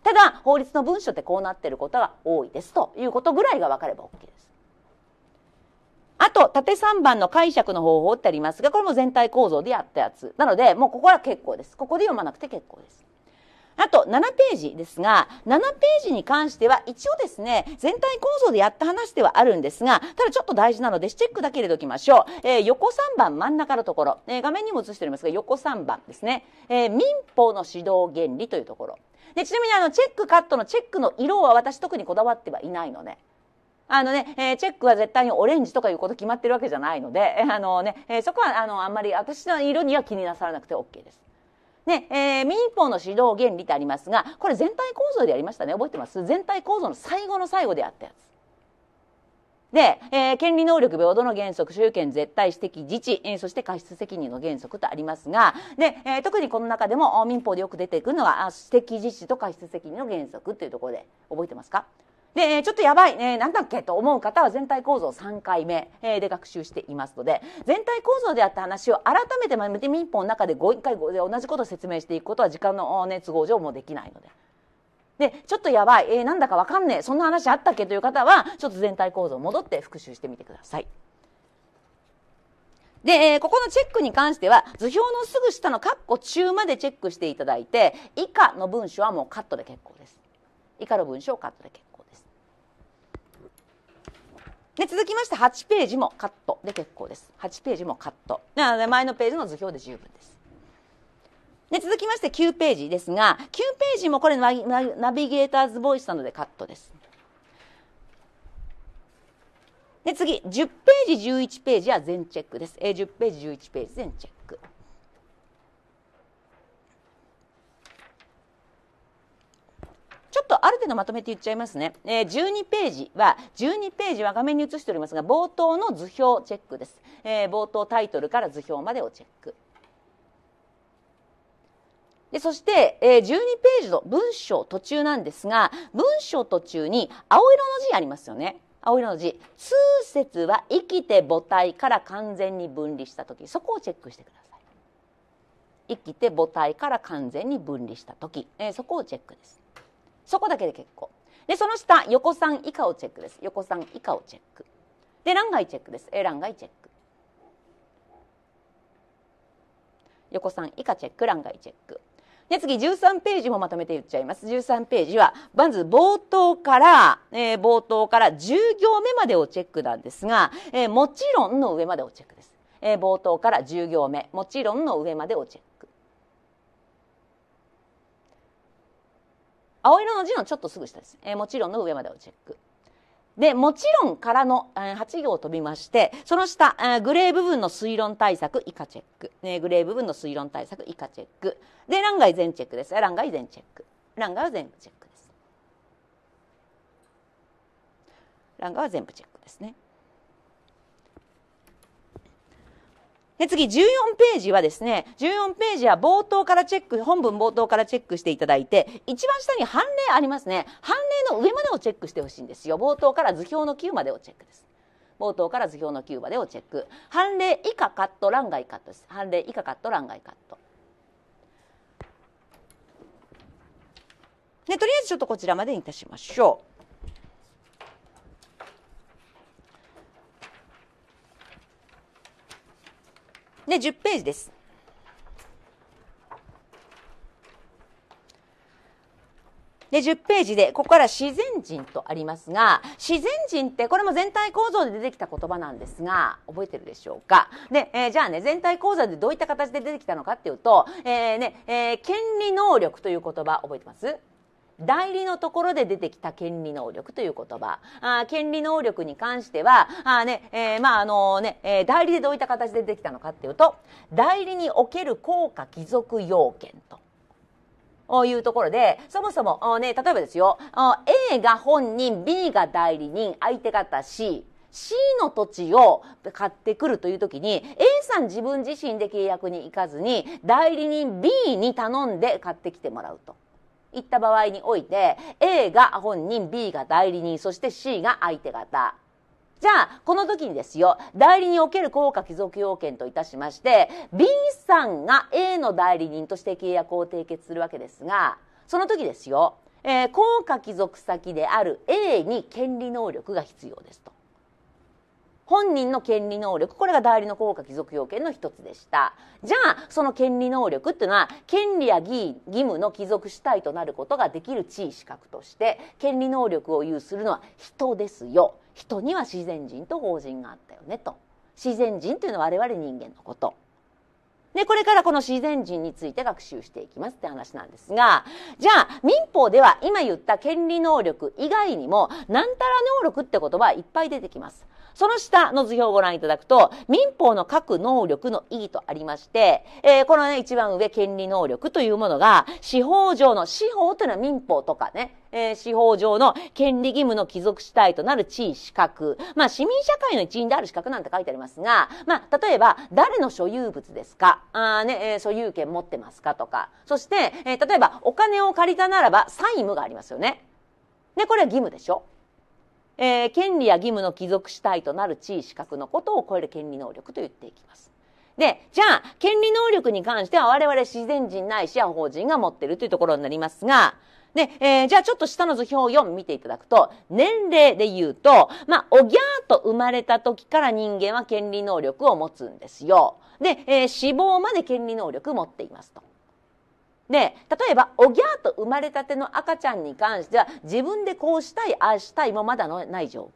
ただ法律の文書ってこうなってることが多いですということぐらいが分かれば OK です。あと、縦3番の解釈の方法ってありますが、これも全体構造でやったやつ。なので、もうここは結構です。ここで読まなくて結構です。あと、7ページですが、7ページに関しては、一応ですね、全体構造でやった話ではあるんですが、ただちょっと大事なので、チェックだけ入れておきましょう。えー、横3番、真ん中のところ、えー、画面にも映しておりますが、横3番ですね、えー、民法の指導原理というところ。でちなみにあのチェックカットのチェックの色は私特にこだわってはいないので、ね、あのね、えー、チェックは絶対にオレンジとかいうこと決まってるわけじゃないので、あのね、えー、そこはあのあんまり私の色には気になさらなくて OK です。ね、え民法の指導原理ってありますが、これ全体構造でやりましたね。覚えてます全体構造の最後の最後であったやつ。で、えー、権利能力平等の原則、所有権絶対私的自治、えー、そして過失責任の原則とありますが、で、えー、特にこの中でも民法でよく出てくるのは、私的自治と過失責任の原則というところで覚えてますかで、ちょっとやばい、ね、なんだっけと思う方は全体構造3回目で学習していますので、全体構造であった話を改めて、見てミテミの中で5、1回同じことを説明していくことは時間の、ね、都合上もできないので。でちょっとやばい、えー、なんだかわかんねえそんな話あったっけという方はちょっと全体構造戻って復習してみてください。で、えー、ここのチェックに関しては図表のすぐ下の括弧中までチェックしていただいて以下の文章はもうカットで結構です。以下の文章をカットで結構で続きまして8ページもカットで結構です8ページもカットなので前のページの図表で十分ですで続きまして9ページですが9ページもこれナビゲーターズボイスなのでカットですで次10ページ11ページは全チェックです、えー、10ページ11ページ全チェックちょっとある程度まとめて言っちゃいますね、えー、12ページは12ページは画面に映しておりますが冒頭の図表チェックです、えー、冒頭タイトルから図表までをチェックでそして、えー、12ページの文章途中なんですが文章途中に青色の字ありますよね青色の字通説は生きて母体から完全に分離した時そこをチェックしてください生きて母体から完全に分離した時、えー、そこをチェックですそこだけで結構でその下横3以下をチェックです横3以下をチェックで欄外チェックです A 欄外チェック横3以下チェック欄外チェックで次13ページもまとめて言っちゃいます13ページはまず冒頭から、えー、冒頭から10行目までをチェックなんですが、えー、もちろんの上までをチェックです、えー、冒頭から10行目もちろんの上までをチェック青色の字のちょっとすぐ下です、えー、もちろんの上までをチェックで、もちろんからの、えー、8行飛びまして、その下、えー、グレー部分の推論対策以下チェック。ね、グレー部分の推論対策以下チェック。で、欄外全チェックです。欄外全チェック。欄外は全部チェックです。欄外は全部チェックですね。で、次、14ページはですね、14ページは冒頭からチェック、本文冒頭からチェックしていただいて、一番下に判例ありますね。判例の上までをチェックしてほしいんですよ。冒頭から図表の9までをチェックです。冒頭から図表の9までをチェック。判例以下カット、欄外カットです。判例以下カット、欄外カット。で、とりあえずちょっとこちらまでにいたしましょう。で、10ページです。で、10ページで、ここから自然人とありますが、自然人ってこれも全体構造で出てきた言葉なんですが、覚えてるでしょうか。で、えー、じゃあね、全体構造でどういった形で出てきたのかっていうと、えー、ね、えー、権利能力という言葉覚えてます代理のところで出てきた権利能力という言葉あ権利能力に関してはあね、ねえー、まああのね、えー、代理でどういった形で出てきたのかっていうと代理における効果帰属要件と。いうところで、そもそも、ね、例えばですよ、A が本人、B が代理人、相手方 C、C の土地を買ってくるという時に A さん自分自身で契約に行かずに代理人 B に頼んで買ってきてもらうと。いった場合において A が本人 B が代理人そして C が相手方じゃあ、この時にですよ、代理における効果帰属要件といたしまして、B さんが A の代理人として契約を締結するわけですが、その時ですよ、えー、効果帰属先である A に権利能力が必要ですと。本人の権利能力これが代理の効果帰属要件の一つでしたじゃあその権利能力っていうのは権利や義務の帰属主体となることができる地位資格として権利能力を有するのは人ですよ人には自然人と法人があったよねと自然人というのは我々人間のことでこれからこの自然人について学習していきますって話なんですがじゃあ民法では今言った権利能力以外にもなんたら能力って言葉はいっぱい出てきますその下の図表をご覧いただくと、民法の各能力の意義とありまして、えー、このね、一番上、権利能力というものが、司法上の、司法というのは民法とかね、えー、司法上の権利義務の帰属主体となる地位資格。まあ、市民社会の一員である資格なんて書いてありますが、まあ、例えば、誰の所有物ですかあね、えー、所有権持ってますかとか。そして、えー、例えば、お金を借りたならば、債務がありますよね。で、これは義務でしょえー、権利や義務の帰属主体となる地位資格のことを超える権利能力と言っていきます。で、じゃあ、権利能力に関しては我々自然人ないし、法人が持ってるというところになりますが、で、えー、じゃあちょっと下の図表4見ていただくと、年齢で言うと、まあ、おぎゃーと生まれた時から人間は権利能力を持つんですよ。で、えー、死亡まで権利能力持っていますと。で例えばおぎゃーと生まれたての赤ちゃんに関しては自分でこうしたいああしたいもまだのない状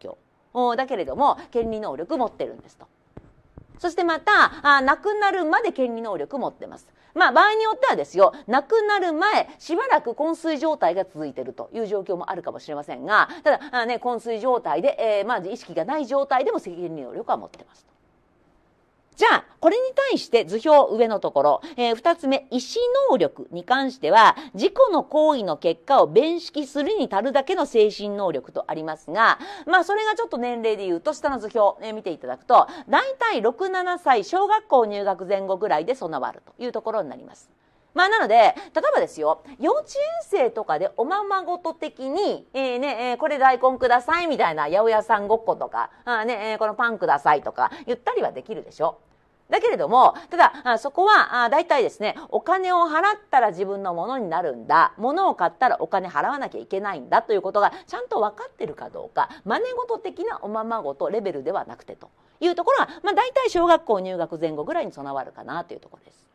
況だけれども権利能力持ってるんですと。そしてまた、あ亡くなるまで権利能力持ってます。まあ場合によってはですよ、亡くなる前、しばらく昏睡状態が続いているという状況もあるかもしれませんが、ただ、あね、昏睡状態で、えー、まあ意識がない状態でも責任能力は持ってますと。じゃあ、これに対して図表上のところ、えー、二つ目、意思能力に関しては、自己の行為の結果を弁識するに足るだけの精神能力とありますが、まあ、それがちょっと年齢で言うと、下の図表、えー、見ていただくと、大体6、7歳、小学校入学前後ぐらいで備わるというところになります。まあ、なので、例えばですよ、幼稚園生とかでおままごと的に、えー、ね、えー、これ大根くださいみたいな、八百屋さんごっことか、あね、えー、このパンくださいとか、言ったりはできるでしょ。だけれども、ただ、そこは、大体ですね、お金を払ったら自分のものになるんだ。物を買ったらお金払わなきゃいけないんだということが、ちゃんと分かってるかどうか、真似事的なおままごとレベルではなくてというところが、まあ、大体小学校入学前後ぐらいに備わるかなというところです。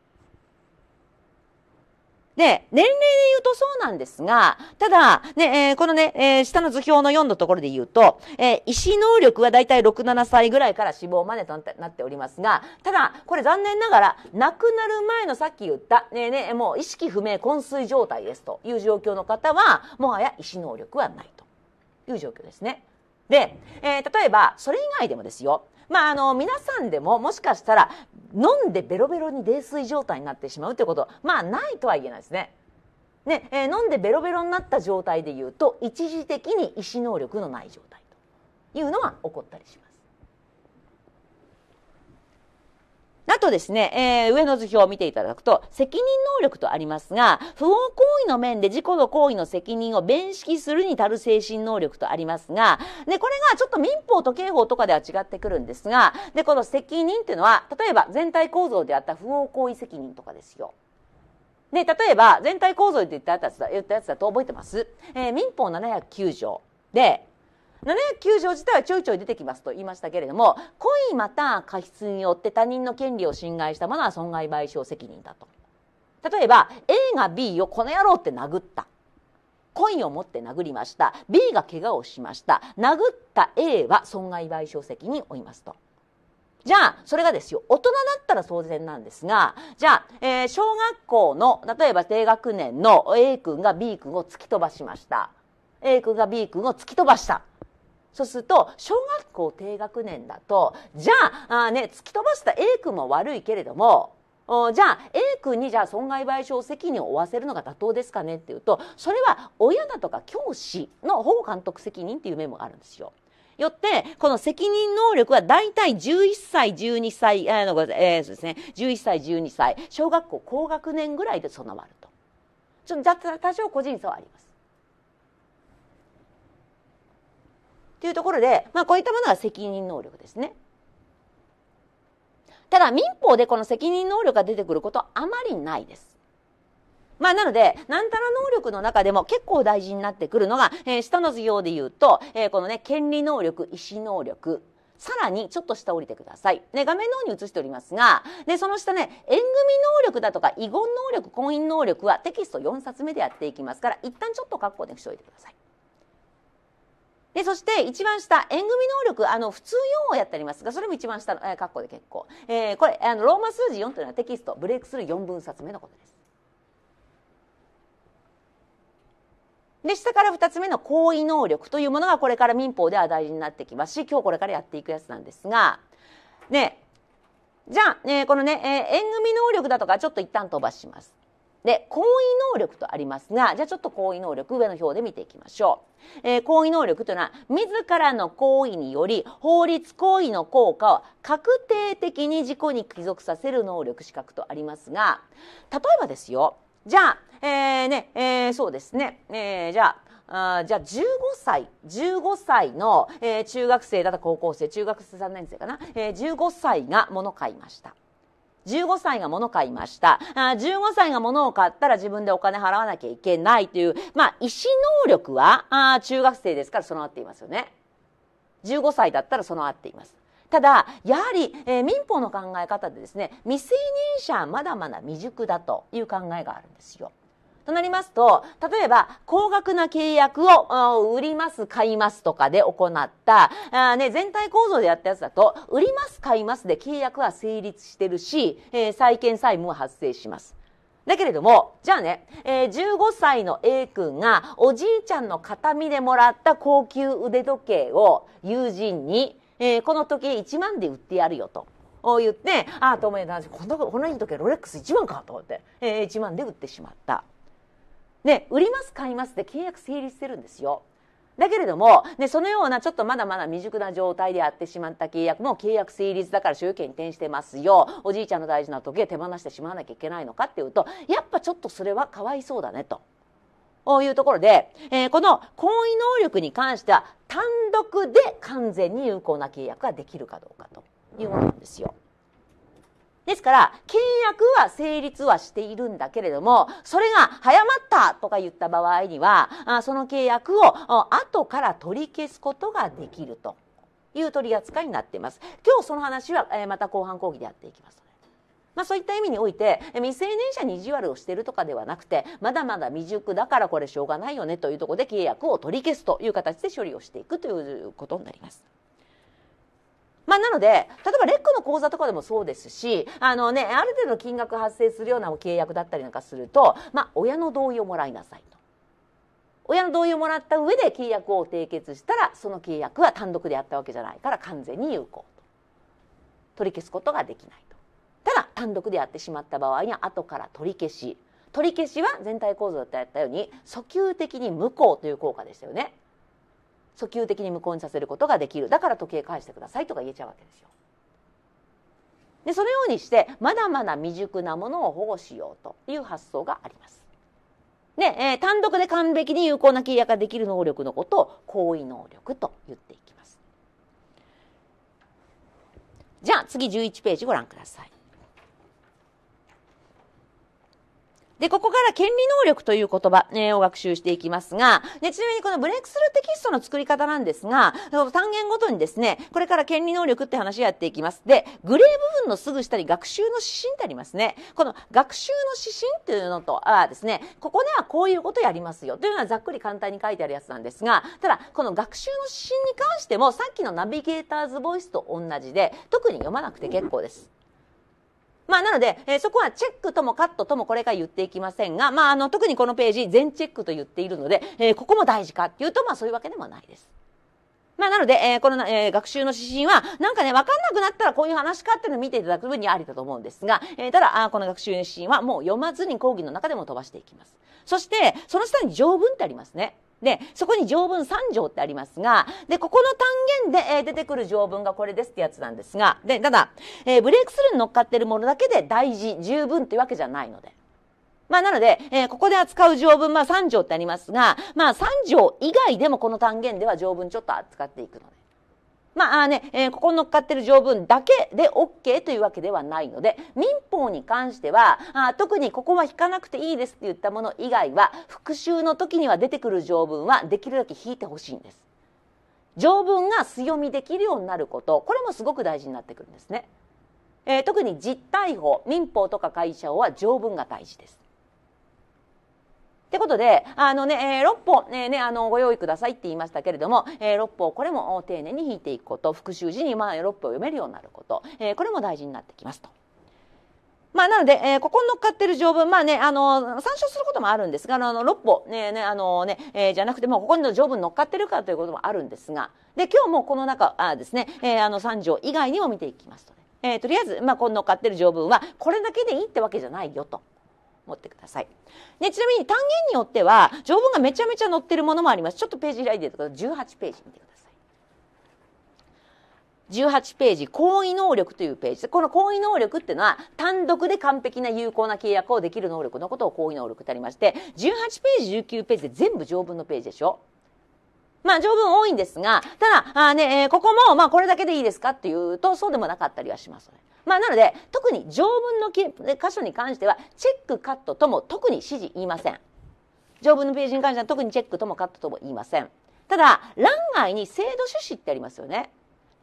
で、年齢で言うとそうなんですが、ただ、ね、えー、このね、えー、下の図表の4のところで言うと、えー、医師能力はだいたい6、7歳ぐらいから死亡までとなっておりますが、ただ、これ残念ながら、亡くなる前のさっき言った、ねね、もう意識不明、昏睡状態ですという状況の方は、もはや医師能力はないという状況ですね。で、えー、例えば、それ以外でもですよ、まあ、あの、皆さんでももしかしたら飲んでベロベロに泥酔状態になってしまうということ、まあ、ないとは言えないですね。ね、えー、飲んでベロベロになった状態で言うと一時的に意思能力のない状態というのは起こったりします。あとですね、えー、上の図表を見ていただくと、責任能力とありますが、不法行為の面で自己の行為の責任を弁識するに足る精神能力とありますが、で、これがちょっと民法と刑法とかでは違ってくるんですが、で、この責任っていうのは、例えば全体構造であった不法行為責任とかですよ。で、例えば全体構造で言ったやつだ、言ったやつだと覚えてます。えー、民法709条で、709条自体はちょいちょい出てきますと言いましたけれども故意また過失によって他人の権利を侵害したものは損害賠償責任だと例えば A が B をこの野郎って殴ったコインを持って殴りました B が怪我をしました殴った A は損害賠償責任を負いますとじゃあそれがですよ大人だったら当然なんですがじゃあ、えー、小学校の例えば低学年の A 君が B 君を突き飛ばしました A 君が B 君を突き飛ばしたそうすると小学校低学年だとじゃああ、ね、突き飛ばした A 君も悪いけれどもじゃあ A 君にじゃあ損害賠償責任を負わせるのが妥当ですかねっていうとそれは親だとか教師の保護監督責任っていう面もあるんですよ。よって、この責任能力は大体11歳、12歳、あの、えー、そうですね、11歳、12歳、小学校高学年ぐらいで備わると。ちょっと、多少個人差はあります。というところで、まあ、こういったものが責任能力ですね。ただ民法でこの責任能力が出てくることはあまりないです。まあなので、なんたら能力の中でも結構大事になってくるのが、えー、下の図業で言うと、えー、このね、権利能力、意思能力。さらにちょっと下降りてください。ね、画面の方に映しておりますが、で、その下ね、縁組能力だとか遺言能力、婚姻能力はテキスト4冊目でやっていきますから、一旦ちょっと確保でしておいてください。で、そして一番下、縁組能力、あの、普通4をやってありますが、それも一番下の、えー、括弧で結構。えー、これ、あの、ローマ数字4というのはテキスト、ブレイクする4分冊目のことです。で、下から2つ目の行為能力というものがこれから民法では大事になってきますし、今日これからやっていくやつなんですが、ね、じゃあ、ね、このね、えー、縁組能力だとかちょっと一旦飛ばします。で、行為能力とありますが、じゃあちょっと行為能力、上の表で見ていきましょう。えー、行為能力というのは、自らの行為により、法律行為の効果を確定的に自己に帰属させる能力資格とありますが、例えばですよ、じゃあ、えー、ね、えー、そうですね、えー、じゃあ、あじゃあ15歳、15歳の、えー、中学生だった高校生、中学生3年生かな、えー、15歳が物買いました。15歳が物買いました。あ15歳が物を買ったら自分でお金払わなきゃいけないという、まあ、意思能力は、あ中学生ですから備わっていますよね。15歳だったら備わっています。ただ、やはり、えー、民法の考え方でですね、未成年者はまだまだ未熟だという考えがあるんですよ。となりますと、例えば、高額な契約を売ります、買いますとかで行った、あね、全体構造でやったやつだと、売ります、買いますで契約は成立してるし、えー、債権債務は発生します。だけれども、じゃあね、えー、15歳の A 君がおじいちゃんの形見でもらった高級腕時計を友人に、えー、この時計1万で売ってやるよと。言って、ああ、友達、この、この時計ロレックス1万かと思って、えー、1万で売ってしまった。ね、売ります買いますって契約成立してるんですよ。だけれども、ね、そのようなちょっとまだまだ未熟な状態でやってしまった契約も契約成立だから所有権に転してますよおじいちゃんの大事な時計手放してしまわなきゃいけないのかっていうとやっぱちょっとそれはかわいそうだねと。こういうところで、えー、この行為能力に関しては単独で完全に有効な契約ができるかどうかというものなんですよ。ですから、契約は成立はしているんだけれども、それが早まったとか言った場合には、その契約を後から取り消すことができるという取り扱いになっています。今日その話は、また後半講義でやっていきます。まあ、そういった意味において未成年者に意地悪をしているとかではなくてまだまだ未熟だからこれしょうがないよねというところで契約を取り消すという形で処理をしていくということになります。まあ、なので、例えばレックの口座とかでもそうですし、あのね、ある程度の金額発生するような契約だったりなんかすると、まあ、親の同意をもらいなさいと。親の同意をもらった上で契約を締結したら、その契約は単独でやったわけじゃないから完全に有効と。取り消すことができないと。ただ、単独でやってしまった場合には、後から取り消し。取り消しは全体構造だったように、訴求的に無効という効果でしたよね。訴求的に無効にさせることができるだから時計返してくださいとか言えちゃうわけですよ。でそのようにしてまだまだ未熟なものを保護しようという発想があります。で、えー、単独で完璧に有効な契約ができる能力のことを行為能力と言っていきます。じゃあ次11ページご覧ください。で、ここから権利能力という言葉、ね、を学習していきますが、ね、ちなみにこのブレイクスルーテキストの作り方なんですが、単元ごとにですね、これから権利能力って話をやっていきます。で、グレー部分のすぐ下に学習の指針ってありますね。この学習の指針っていうのとはですね、ここではこういうことやりますよというのはざっくり簡単に書いてあるやつなんですが、ただ、この学習の指針に関してもさっきのナビゲーターズボイスと同じで、特に読まなくて結構です。まあ、なので、えー、そこはチェックともカットともこれから言っていきませんが、まあ、あの、特にこのページ、全チェックと言っているので、えー、ここも大事かっていうと、まあ、そういうわけでもないです。まあ、なので、えー、この、えー、学習の指針は、なんかね、わかんなくなったらこういう話かっていうのを見ていただく分にありだと思うんですが、えー、ただあ、この学習の指針はもう読まずに講義の中でも飛ばしていきます。そして、その下に条文ってありますね。で、そこに条文3条ってありますが、で、ここの単元で、えー、出てくる条文がこれですってやつなんですが、で、ただ、えー、ブレイクスルーに乗っかってるものだけで大事、十分というわけじゃないので。まあ、なので、えー、ここで扱う条文、まあ、3条ってありますが、まあ、3条以外でもこの単元では条文ちょっと扱っていくので。まあね、えー、ここに乗っかってる条文だけで OK というわけではないので、民法に関しては、あ特にここは引かなくていいですって言ったもの以外は、復習の時には出てくる条文はできるだけ引いてほしいんです。条文が強みできるようになること、これもすごく大事になってくるんですね。えー、特に実態法、民法とか会社法は条文が大事です。ってことで、あのね、えー、6本、えー、ね、あの、ご用意くださいって言いましたけれども、えー、6本、これも丁寧に引いていくこと、復習時に、まあ、6本を読めるようになること、えー、これも大事になってきますと。まあ、なので、えー、ここに乗っかってる条文、まあね、あの、参照することもあるんですが、あの、6歩、ね、ね、あのね、えー、じゃなくて、もここにの条文乗っかってるかということもあるんですが、で、今日もこの中、あですね、えー、あの、3条以外にも見ていきますとね。えー、とりあえず、まあ、この乗っかってる条文は、これだけでいいってわけじゃないよと。持ってください。ね、ちなみに単元によっては条文がめちゃめちゃ載ってるものもあります。ちょっとページ開いてると18ページ見てください。18ページ、行為能力というページ。この行為能力っていうのは、単独で完璧な有効な契約をできる能力のことを行為能力とありまして、18ページ、19ページで全部条文のページでしょ。まあ、条文多いんですが、ただ、あね、えー、ここも、まあ、これだけでいいですかっていうと、そうでもなかったりはします、ね。まあ、なので、特に条文の箇所に関しては、チェック、カットとも特に指示言いません。条文のページに関しては特にチェックともカットとも言いません。ただ、欄外に制度趣旨ってありますよね。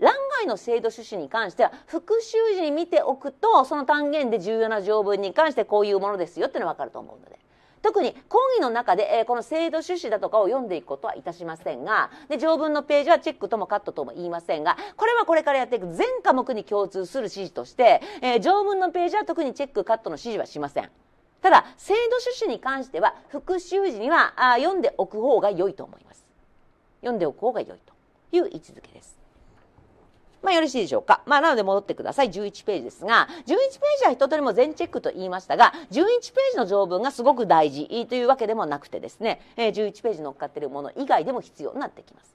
欄外の制度趣旨に関しては復習時に見ておくとその単元で重要な条文に関してこういうものですよっていうのが分かると思うので特に講義の中で、えー、この制度趣旨だとかを読んでいくことはいたしませんが、で、条文のページはチェックともカットとも言いませんが、これはこれからやっていく全科目に共通する指示として、えー、条文のページは特にチェック、カットの指示はしません。ただ、制度趣旨に関しては、復習時にはあ読んでおく方が良いと思います。読んでおく方が良いという位置づけです。まあ、よろしいでしょうか。まあ、なので戻ってください。11ページですが、11ページは一通りも全チェックと言いましたが、11ページの条文がすごく大事というわけでもなくてですね、え11ページ乗っかっているもの以外でも必要になってきます。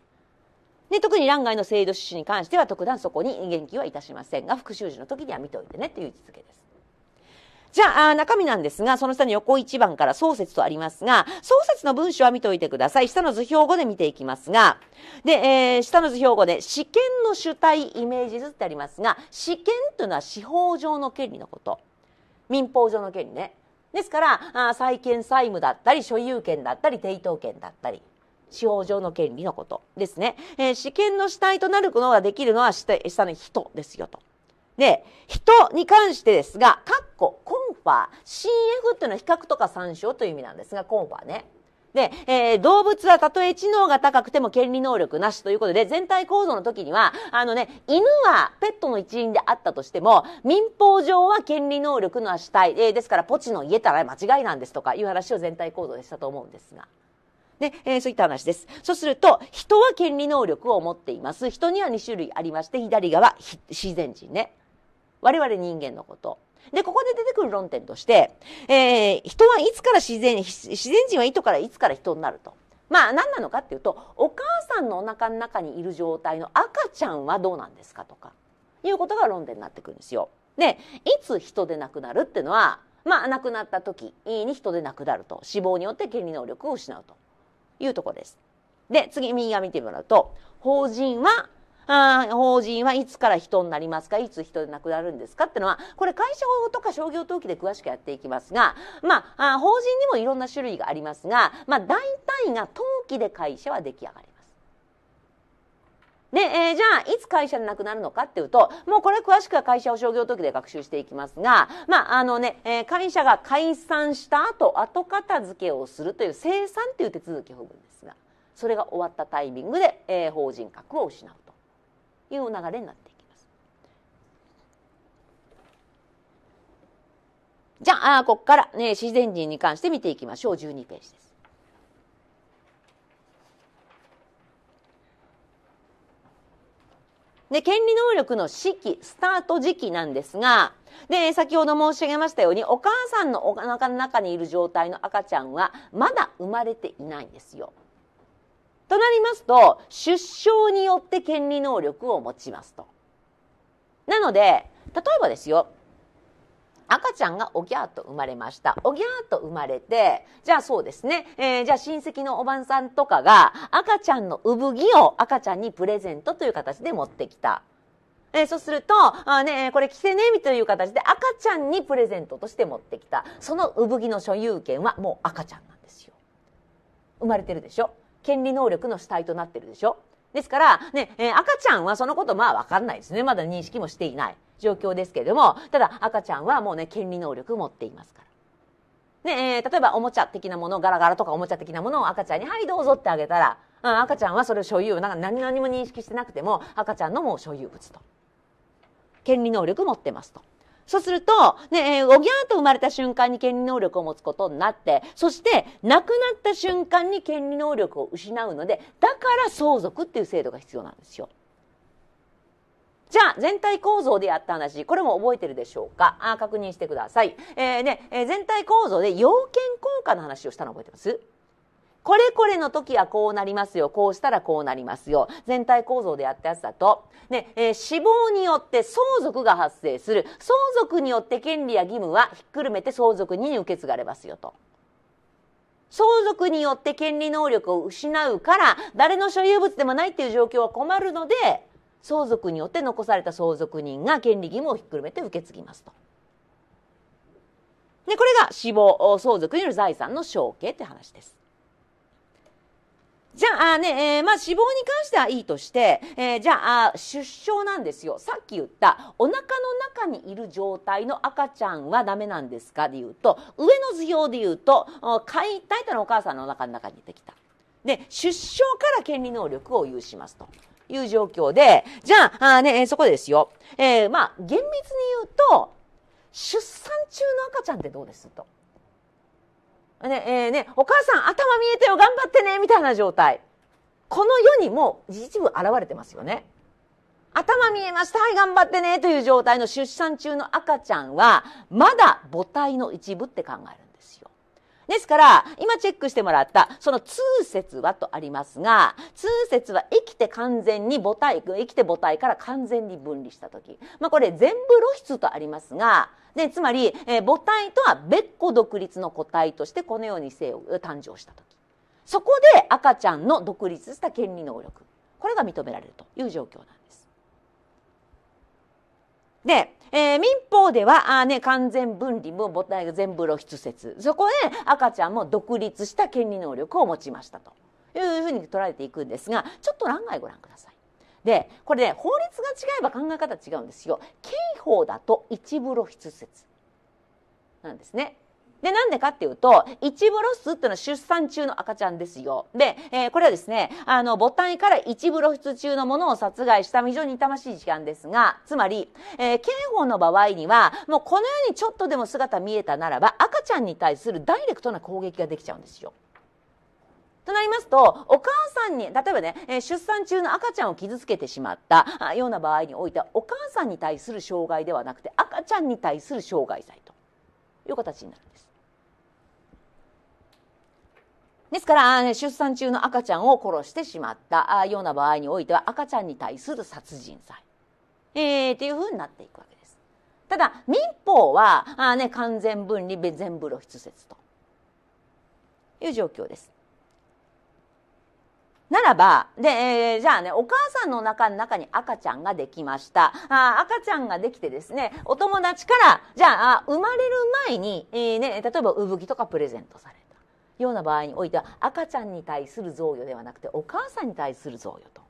で特に欄外の制度趣旨に関しては特段そこに言及はいたしませんが復習時の時には見ておいてねという位置づけです。じゃあ、中身なんですが、その下の横1番から創設とありますが、創設の文章は見ておいてください。下の図表語で見ていきますが、で、えー、下の図表語で、試験の主体イメージ図ってありますが、試験というのは司法上の権利のこと。民法上の権利ね。ですから、あ債権債務だったり、所有権だったり、抵当権だったり。司法上の権利のことですね。えー、試験の主体となることができるのは下の人ですよと。で、人に関してですが、カッコ、コンファー、CF っていうのは比較とか参照という意味なんですが、コンファーね。で、えー、動物はたとえ知能が高くても権利能力なしということで、全体構造の時には、あのね、犬はペットの一員であったとしても、民法上は権利能力の主体、えー、ですからポチの家たら間違いなんですとかいう話を全体構造でしたと思うんですが。で、えー、そういった話です。そうすると、人は権利能力を持っています。人には2種類ありまして、左側、自然人ね。我々人間のこと。で、ここで出てくる論点として、えー、人はいつから自然、自然人は糸からいつから人になると。まあ何なのかっていうと、お母さんのお腹の中にいる状態の赤ちゃんはどうなんですかとか、いうことが論点になってくるんですよ。で、いつ人で亡くなるっていうのは、まあ亡くなった時に人で亡くなると。死亡によって権利能力を失うというところです。で、次右側見てもらうと、法人はあ法人はいつから人になりますかいつ人でなくなるんですかってのは、これ会社法とか商業登記で詳しくやっていきますが、まあ、法人にもいろんな種類がありますが、まあ、大体が登記で会社は出来上がります。で、えー、じゃあ、いつ会社でなくなるのかっていうと、もうこれ詳しくは会社を商業登記で学習していきますが、まあ、あのね、えー、会社が解散した後、後片付けをするという生産という手続きを踏むんですが、それが終わったタイミングで、えー、法人格を失う。いう流れになっていきます。じゃあ、ここから、ね、自然人に関して見ていきましょう。12ページです。で、権利能力の式、スタート時期なんですが、で、先ほど申し上げましたように、お母さんのお腹の中にいる状態の赤ちゃんは、まだ生まれていないんですよ。となりますと、出生によって権利能力を持ちますと。なので、例えばですよ、赤ちゃんがおぎゃーと生まれました。おぎゃーと生まれて、じゃあそうですね、えー、じゃあ親戚のおばんさんとかが赤ちゃんの産着を赤ちゃんにプレゼントという形で持ってきた。えそうすると、あね、これ着せねみという形で赤ちゃんにプレゼントとして持ってきた。その産着の所有権はもう赤ちゃんなんですよ。生まれてるでしょ権利能力の主体となってるでしょですから、ね、えー、赤ちゃんはそのことまあわかんないですね。まだ認識もしていない状況ですけれども、ただ赤ちゃんはもうね、権利能力持っていますから。ね、えー、例えばおもちゃ的なもの、ガラガラとかおもちゃ的なものを赤ちゃんに、はいどうぞってあげたら、うん、赤ちゃんはそれを所有、なんか何々も認識してなくても、赤ちゃんのもう所有物と。権利能力持ってますと。そうすると、ね、えー、おぎゃーと生まれた瞬間に権利能力を持つことになって、そして、亡くなった瞬間に権利能力を失うので、だから相続っていう制度が必要なんですよ。じゃあ、全体構造でやった話、これも覚えてるでしょうかあ確認してください。えー、ね、えー、全体構造で要件効果の話をしたの覚えてますこれこれの時はこうなりますよ。こうしたらこうなりますよ。全体構造でやったやつだと、ね、えー、死亡によって相続が発生する。相続によって権利や義務はひっくるめて相続人に受け継がれますよと。相続によって権利能力を失うから、誰の所有物でもないっていう状況は困るので、相続によって残された相続人が権利義務をひっくるめて受け継ぎますと。で、これが死亡、相続による財産の承継って話です。じゃあね、えー、まあ脂肪に関してはいいとして、えー、じゃあ出生なんですよ。さっき言ったお腹の中にいる状態の赤ちゃんはダメなんですかで言うと、上の図表で言うと、解体とのお母さんのお腹の中に出てきた。で、出生から権利能力を有しますと。いう状況で、じゃあ、あね、そこですよ。えー、まあ、厳密に言うと、出産中の赤ちゃんってどうですと。ね、えー、ね、お母さん頭見えたよ、頑張ってね、みたいな状態。この世にも一部現れてますよね。頭見えました、はい、頑張ってね、という状態の出産中の赤ちゃんは、まだ母体の一部って考えるんですよ。ですから、今チェックしてもらった、その通説はとありますが、通説は生きて完全に母体、生きて母体から完全に分離したとき。まあこれ全部露出とありますが、でつまり、えー、母体とは別個独立の個体としてこのように生を誕生した時そこで赤ちゃんの独立した権利能力これが認められるという状況なんです。で、えー、民法ではあ、ね、完全分離も母体が全部露出説そこで赤ちゃんも独立した権利能力を持ちましたというふうに捉られていくんですがちょっと欄外ご覧ください。でこれね法律が違えば考え方違うんですよ刑法だと一部露出説なんですねで、なんでかっていうと、一部露出っていうのは出産中の赤ちゃんですよ。で、えー、これはですね、あの、母体から一部露出中のものを殺害した非常に痛ましい時間ですが、つまり、えー、刑法の場合には、もうこのようにちょっとでも姿見えたならば、赤ちゃんに対するダイレクトな攻撃ができちゃうんですよ。となりますと、お母さんに、例えばね、出産中の赤ちゃんを傷つけてしまったような場合においては、お母さんに対する障害ではなくて、赤ちゃんに対する障害罪という形になるんです。ですから、出産中の赤ちゃんを殺してしまったような場合においては、赤ちゃんに対する殺人罪、えー、というふうになっていくわけです。ただ、民法は、あね、完全分離、全部露出説という状況です。ならば、で、えー、じゃあね、お母さんの中の中に赤ちゃんができました。あ赤ちゃんができてですね、お友達から、じゃあ、生まれる前に、えー、ね、例えば産着とかプレゼントされたような場合においては、赤ちゃんに対する贈与ではなくて、お母さんに対する贈与と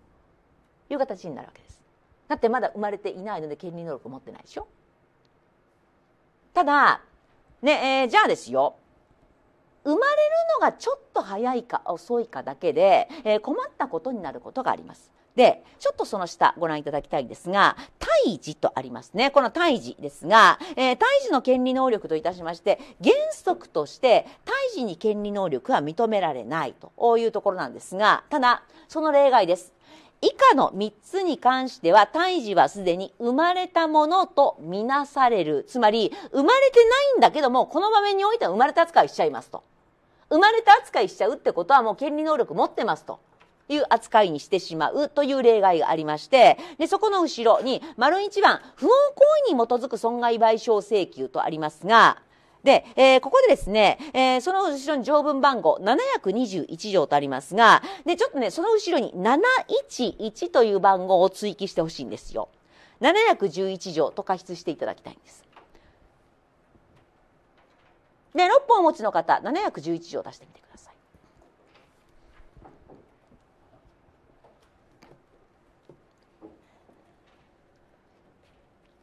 いう形になるわけです。だってまだ生まれていないので権利能力を持ってないでしょただ、ね、えー、じゃあですよ、生まれるのがちょっと早いか遅いかだけで、えー、困ったことになることがあります。で、ちょっとその下ご覧いただきたいんですが、胎児とありますね。この胎児ですが、えー、胎児の権利能力といたしまして、原則として胎児に権利能力は認められないというところなんですが、ただ、その例外です。以下の3つに関しては胎児はすでに生まれたものとみなされる。つまり、生まれてないんだけども、この場面においては生まれた扱いしちゃいますと。生まれた扱いしちゃうってことはもう権利能力持ってますと。いう扱いにしてしまうという例外がありまして、で、そこの後ろに、丸一番、不法行為に基づく損害賠償請求とありますが、で、えー、ここでですね、えー、その後ろに条文番号721条とありますが、で、ちょっとね、その後ろに711という番号を追記してほしいんですよ。711条と過失していただきたいんです。で6本お持ちの方711字出してみてください。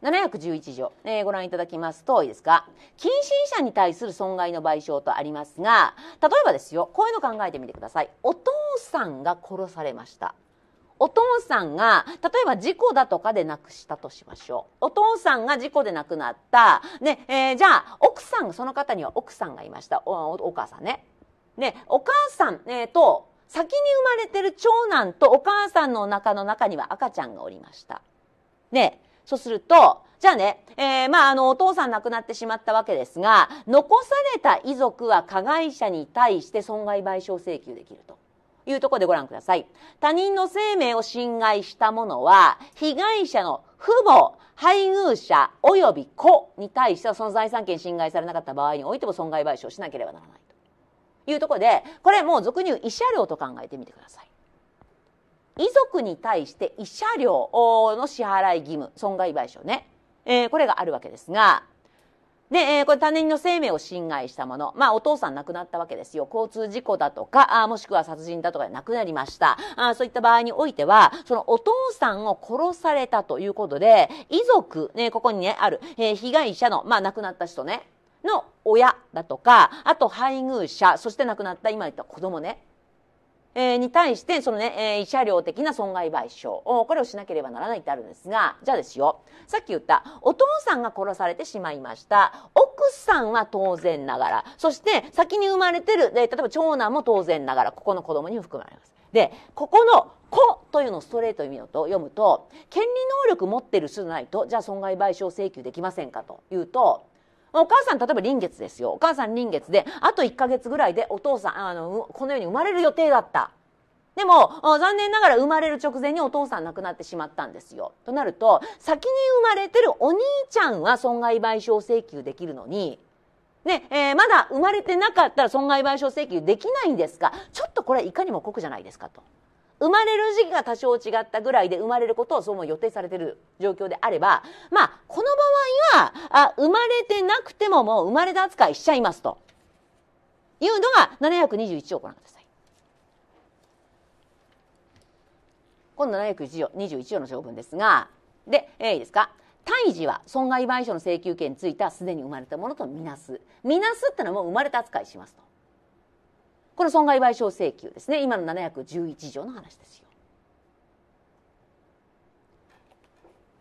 711条、えー、ご覧いただきますといいですか近親者に対する損害の賠償とありますが例えばですよこういうの考えてみてくださいお父さんが殺されましたお父さんが、例えば事故だとかで亡くしたとしましょう。お父さんが事故で亡くなった。ね、えー、じゃあ、奥さん、その方には奥さんがいました。おお母さんね。ね、お母さん、えー、と、先に生まれてる長男とお母さんのお腹の中には赤ちゃんがおりました。ね、そうすると、じゃあね、えー、まあ、あの、お父さん亡くなってしまったわけですが、残された遺族は加害者に対して損害賠償請求できると。いうところでご覧ください。他人の生命を侵害した者は、被害者の父母、配偶者及び子に対してはその財産権侵害されなかった場合においても損害賠償しなければならないというところで、これもう俗に言う慰謝料と考えてみてください。遺族に対して慰謝料の支払い義務、損害賠償ね。えー、これがあるわけですが、で、えー、これ他人の生命を侵害したもの。まあ、お父さん亡くなったわけですよ。交通事故だとか、あもしくは殺人だとかで亡くなりました。あそういった場合においては、そのお父さんを殺されたということで、遺族、ね、ここにね、ある、えー、被害者の、まあ、亡くなった人ね、の親だとか、あと配偶者、そして亡くなった今言った子供ね、えー、に対して、そのね、えー、慰謝料的な損害賠償これをしなければならないってあるんですが、じゃあですよ、さっき言った、お父さんが殺されてしまいました。奥さんは当然ながら、そして先に生まれてる、えー、例えば長男も当然ながら、ここの子供に含まれます。で、ここの子というのをストレートに読むと、権利能力持ってる人じゃないと、じゃあ損害賠償請求できませんかというと、お母さん、例えば臨月ですよ。お母さん臨月で、あと1ヶ月ぐらいでお父さん、あの、このように生まれる予定だった。でも、残念ながら生まれる直前にお父さん亡くなってしまったんですよ。となると、先に生まれてるお兄ちゃんは損害賠償請求できるのに、ね、えー、まだ生まれてなかったら損害賠償請求できないんですが、ちょっとこれいかにも酷じゃないですかと。生まれる時期が多少違ったぐらいで生まれることをそうも予定されてる状況であれば、まあ、この場合は、あ生まれてなくてももう生まれた扱いしちゃいますと。いうのが721条ご覧ください。今度721条 ,21 条の条文ですが、で、えー、いいですか。胎児は損害賠償の請求権についてはすでに生まれたものとみなす。みなすってのはもう生まれた扱いしますと。この損害賠償請求ですね今の711条の話ですよ。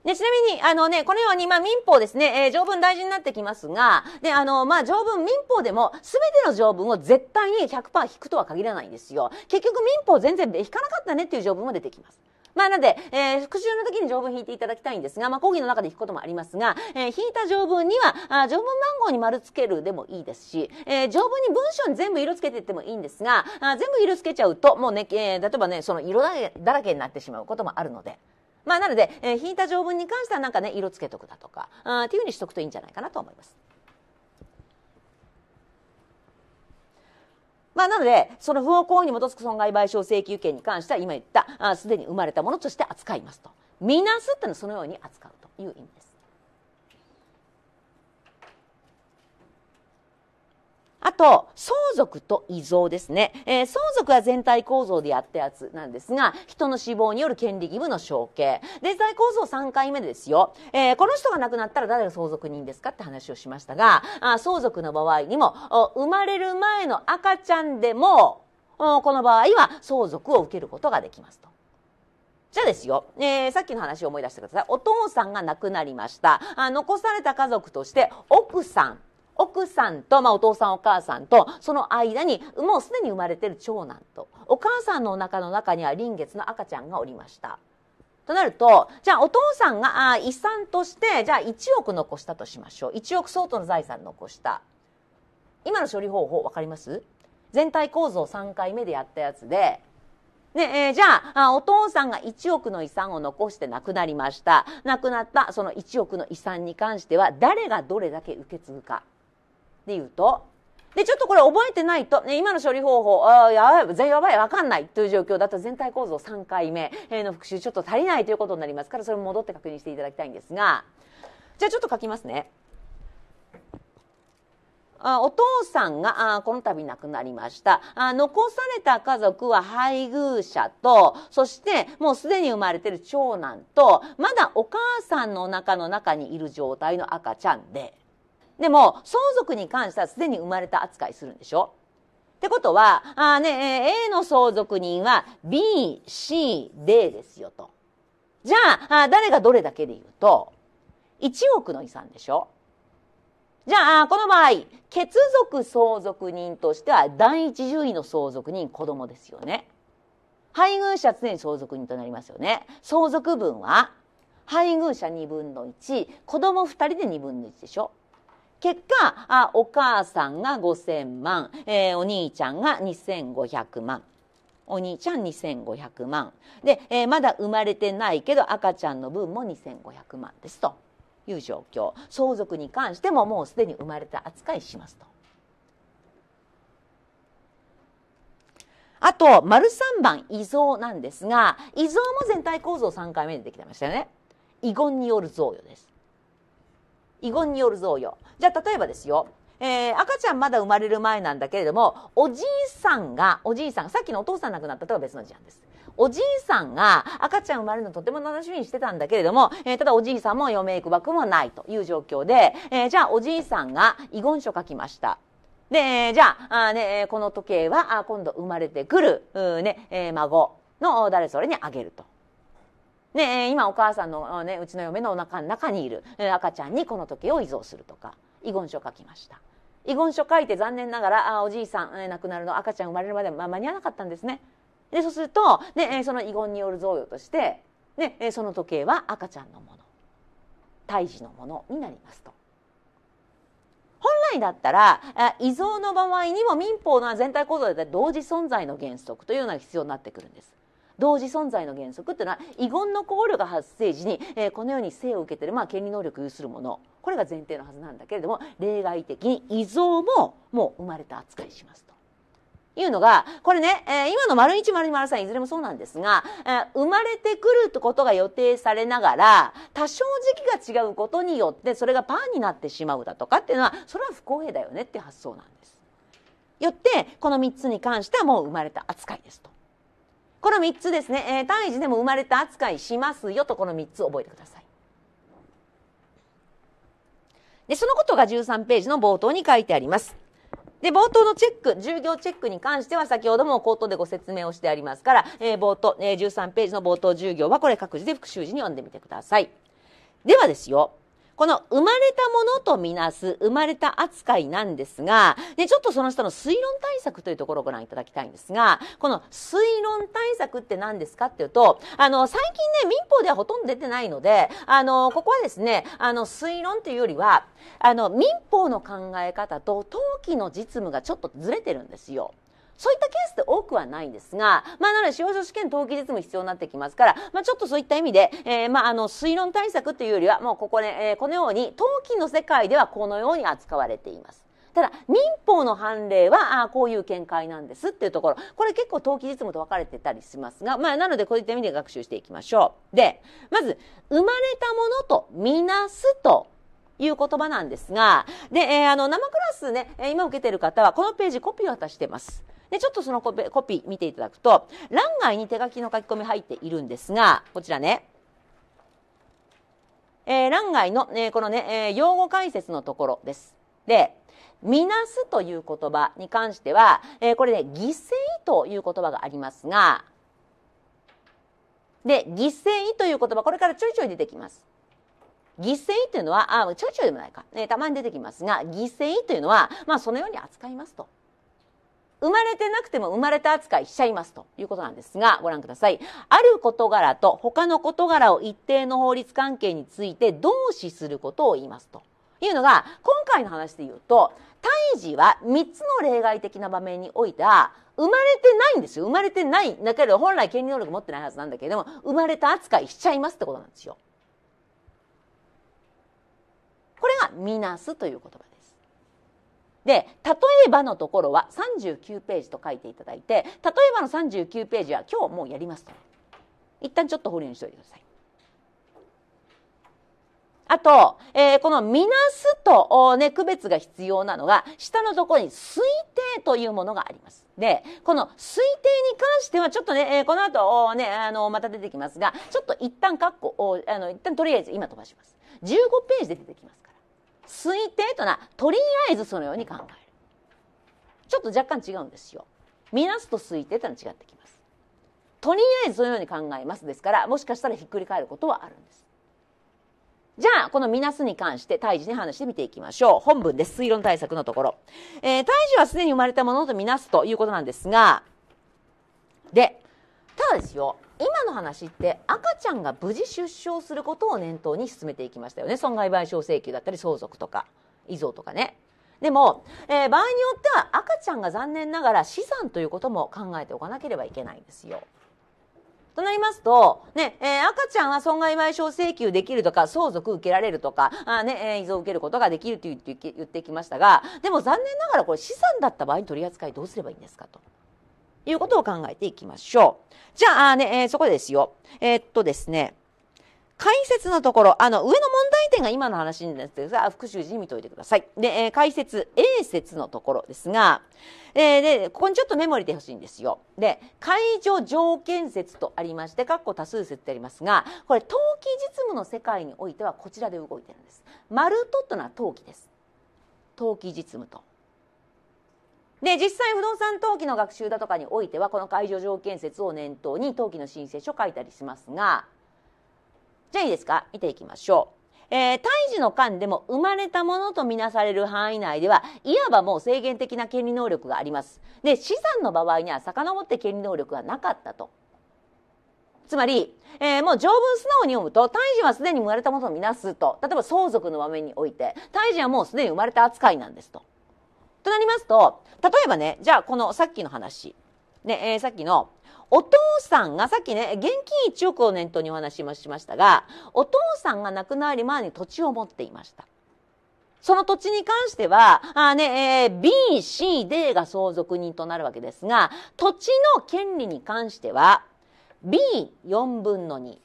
で、ちなみに、あのね、このように、まあ、民法ですね、えー、条文大事になってきますが、で、あの、まあ、条文、民法でも、すべての条文を絶対に100%引くとは限らないんですよ。結局、民法全然引かなかったねっていう条文も出てきます。まあ、なんで、えー、復習の時に条文引いていただきたいんですが、まあ、講義の中で引くこともありますが、えー、引いた条文には、あ条文番号に丸つけるでもいいですし、えー、条文に文章に全部色つけていってもいいんですが、あ全部色つけちゃうと、もうね、えー、例えばね、その色だらけになってしまうこともあるので、まあ、なので、えー、引いた条文に関してはなんかね、色つけとくだとか、あっていうふうにしとくといいんじゃないかなと思います。まあ、なので、その不法行為に基づく損害賠償請求権に関しては、今言った、すでに生まれたものとして扱いますと。みなすってのはそのように扱うという意味です。あと、相続と遺贈ですね。えー、相続は全体構造でやったやつなんですが、人の死亡による権利義務の承継。全体構造3回目ですよ。えー、この人が亡くなったら誰が相続人ですかって話をしましたが、あ相続の場合にも、生まれる前の赤ちゃんでも、この場合は相続を受けることができますと。じゃあですよ、えー、さっきの話を思い出してください。お父さんが亡くなりました。あ残された家族として、奥さん、奥さんと、まあ、お父さんお母さんと、その間に、もうすでに生まれてる長男と、お母さんのお腹の中には臨月の赤ちゃんがおりました。となると、じゃあお父さんが遺産として、じゃあ1億残したとしましょう。1億相当の財産残した。今の処理方法分かります全体構造3回目でやったやつで、ねえー、じゃあお父さんが1億の遺産を残して亡くなりました。亡くなったその1億の遺産に関しては、誰がどれだけ受け継ぐか。っていうと、で、ちょっとこれ覚えてないと、ね、今の処理方法、あやばい、やばい、わかんないという状況だと全体構造3回目の復習ちょっと足りないということになりますから、それも戻って確認していただきたいんですが、じゃあちょっと書きますね。あお父さんがあこの度亡くなりましたあ。残された家族は配偶者と、そしてもうすでに生まれてる長男と、まだお母さんのお腹の中にいる状態の赤ちゃんで、でも、相続に関してはすでに生まれた扱いするんでしょってことは、あね、A の相続人は B、C、D ですよと。じゃあ、あ誰がどれだけで言うと、1億の遺産でしょじゃあ、この場合、血族相続人としては第一順位の相続人、子供ですよね。配偶者常に相続人となりますよね。相続分は、配偶者2分の1、子供2人で2分の1でしょ結果、あお母さんが5000万、えー、お兄ちゃんが2500万。お兄ちゃん2500万で、えー、まだ生まれてないけど赤ちゃんの分も2500万ですという状況相続に関してももうすでに生まれた扱いしますと。あと、丸3番、遺贈なんですが、遺贈も全体構造3回目でできてましたよね。遺言による贈与です。遺言による贈与。じゃあ、例えばですよ。えー、赤ちゃんまだ生まれる前なんだけれども、おじいさんが、おじいさん、さっきのお父さん亡くなったとは別の事案です。おじいさんが赤ちゃん生まれるのとても楽しみにしてたんだけれども、えー、ただおじいさんも嫁命いくばくもないという状況で、えー、じゃあおじいさんが遺言書書きました。で、えじゃあ、あね、この時計は今度生まれてくる、ね、え孫の誰それにあげると。ね、今お母さんの、ね、うちの嫁のお腹の中にいる赤ちゃんにこの時計を遺贈するとか遺言書書きました。遺言書書いて残念ながらあおじいさん、えー、亡くなるの赤ちゃん生まれるまで、まあ、間に合わなかったんですねでそうすると、ね、その遺言による贈与として、ね、その時計は赤ちゃんのもの胎児のものになりますと。本来だったら遺贈の場合にも民法の全体構造で同時存在の原則というのが必要になってくるんです。同時存在の原則っていうのは遺言の考慮が発生時に、えー、このように生を受けてる、まあ、権利能力を有するものこれが前提のはずなんだけれども例外的に遺贈ももう生まれた扱いしますと。いうのが、これね、えー、今の丸一丸二丸三いずれもそうなんですが、えー、生まれてくるってことが予定されながら、多少時期が違うことによってそれがパーになってしまうだとかっていうのは、それは不公平だよねって発想なんです。よって、この3つに関してはもう生まれた扱いですと。この3つですね、えー、単位でも生まれた扱いしますよとこの3つ覚えてください。で、そのことが13ページの冒頭に書いてあります。で、冒頭のチェック、従業チェックに関しては先ほども口頭でご説明をしてありますから、えー、冒頭、えー、13ページの冒頭従業はこれ各自で復習時に読んでみてください。ではですよ、この生まれたものとみなす生まれた扱いなんですが、で、ちょっとその下の推論対策というところをご覧いただきたいんですが、この推論対策って何ですかっていうと、あの、最近ね、民法ではほとんど出てないので、あの、ここはですね、あの、推論というよりは、あの、民法の考え方と登記の実務がちょっとずれてるんですよ。そういったケースって多くはないんですが、まあ、なので司法書試験登記実務必要になってきますから、まあ、ちょっとそういった意味で、えー、まあ、あの、推論対策というよりは、もうここで、ね、えー、このように、登記の世界ではこのように扱われています。ただ、民法の判例は、あこういう見解なんですっていうところ。これ結構登記実務と分かれてたりしますが、まあ、なのでこういった意味で学習していきましょう。で、まず、生まれたものとみなすという言葉なんですが、で、えー、あの、生クラスね、今受けてる方は、このページコピーを渡してます。でちょっとそのコピー見ていただくと欄外に手書きの書き込み入っているんですがこちらねえー、欄外の、えー、このね、えー、用語解説のところです。で、みなすという言葉に関しては、えー、これね、犠牲という言葉がありますが、で、犠牲という言葉、これからちょいちょい出てきます。犠牲というのは、あ、ちょいちょいでもないか、ね、たまに出てきますが、犠牲というのは、まあ、そのように扱いますと。生まれてなくても生まれた扱いしちゃいますということなんですが、ご覧ください。ある事柄と他の事柄を一定の法律関係について同視することを言いますと。いうのが、今回の話で言うと、胎児は3つの例外的な場面においては、生まれてないんですよ。生まれてない。だけど、本来権利能力持ってないはずなんだけれども、生まれた扱いしちゃいますってことなんですよ。これが、みなすという言葉です。で「例えば」のところは39ページと書いていただいて「例えば」の39ページは今日もうやりますと一旦ちょっと保留にしておいてください。あと、えー、このみなすと、ね、区別が必要なのが、下のところに推定というものがあります。で、この推定に関しては、ちょっとね、えー、この後、ね、あの、また出てきますが、ちょっと一旦括弧、あの、一旦とりあえず今飛ばします。15ページで出てきますから。推定とな、とりあえずそのように考えるちょっと若干違うんですよ見なすと推定とのは違ってきますとりあえずそのように考えますですからもしかしたらひっくり返ることはあるんですじゃあ、このみなすに関して、胎児に話してみていきましょう。本文です。推論対策のところ。えー、胎児はすでに生まれたものとみなすということなんですが、で、ただですよ、今の話って赤ちゃんが無事出生することを念頭に進めていきましたよね損害賠償請求だったり相続とか遺贈とかねでも、えー、場合によっては赤ちゃんが残念ながら死産ということも考えておかなければいけないんですよ。となりますと、ね、えー、赤ちゃんは損害賠償請求できるとか、相続受けられるとか、あね、えー、遺贈受けることができると言ってきましたが、でも残念ながらこれ資産だった場合に取り扱いどうすればいいんですかと。いうことを考えていきましょう。じゃあね、えー、そこですよ。えー、っとですね。解説のところ、あの、上の問題点が今の話なんですが、復習時に見といてください。で、えー、解説 A 説のところですが、えー、で、ここにちょっとメモリでほしいんですよ。で、解除条件説とありまして、括弧多数説ってありますが、これ、登記実務の世界においてはこちらで動いてるんです。丸とというのは登記です。登記実務と。で実際不動産登記の学習だとかにおいてはこの解除条件説を念頭に登記の申請書書いたりしますがじゃあいいですか見ていきましょう。えー、胎児の間でも生まれたものとみなされる範囲内ではいわばもう制限的な権利能力があります。で資産の場合には遡って権利能力がなかったと。つまり、えー、もう条文素直に読むと胎児はすでに生まれたものとみなすと例えば相続の場面において胎児はもうすでに生まれた扱いなんですと。となりますと、例えばね、じゃあこのさっきの話、ね、えー、さっきのお父さんがさっきね、現金1億を念頭にお話ししましたが、お父さんが亡くなる前に土地を持っていました。その土地に関しては、あね、えー、B、C、D が相続人となるわけですが、土地の権利に関しては、B4 分の2。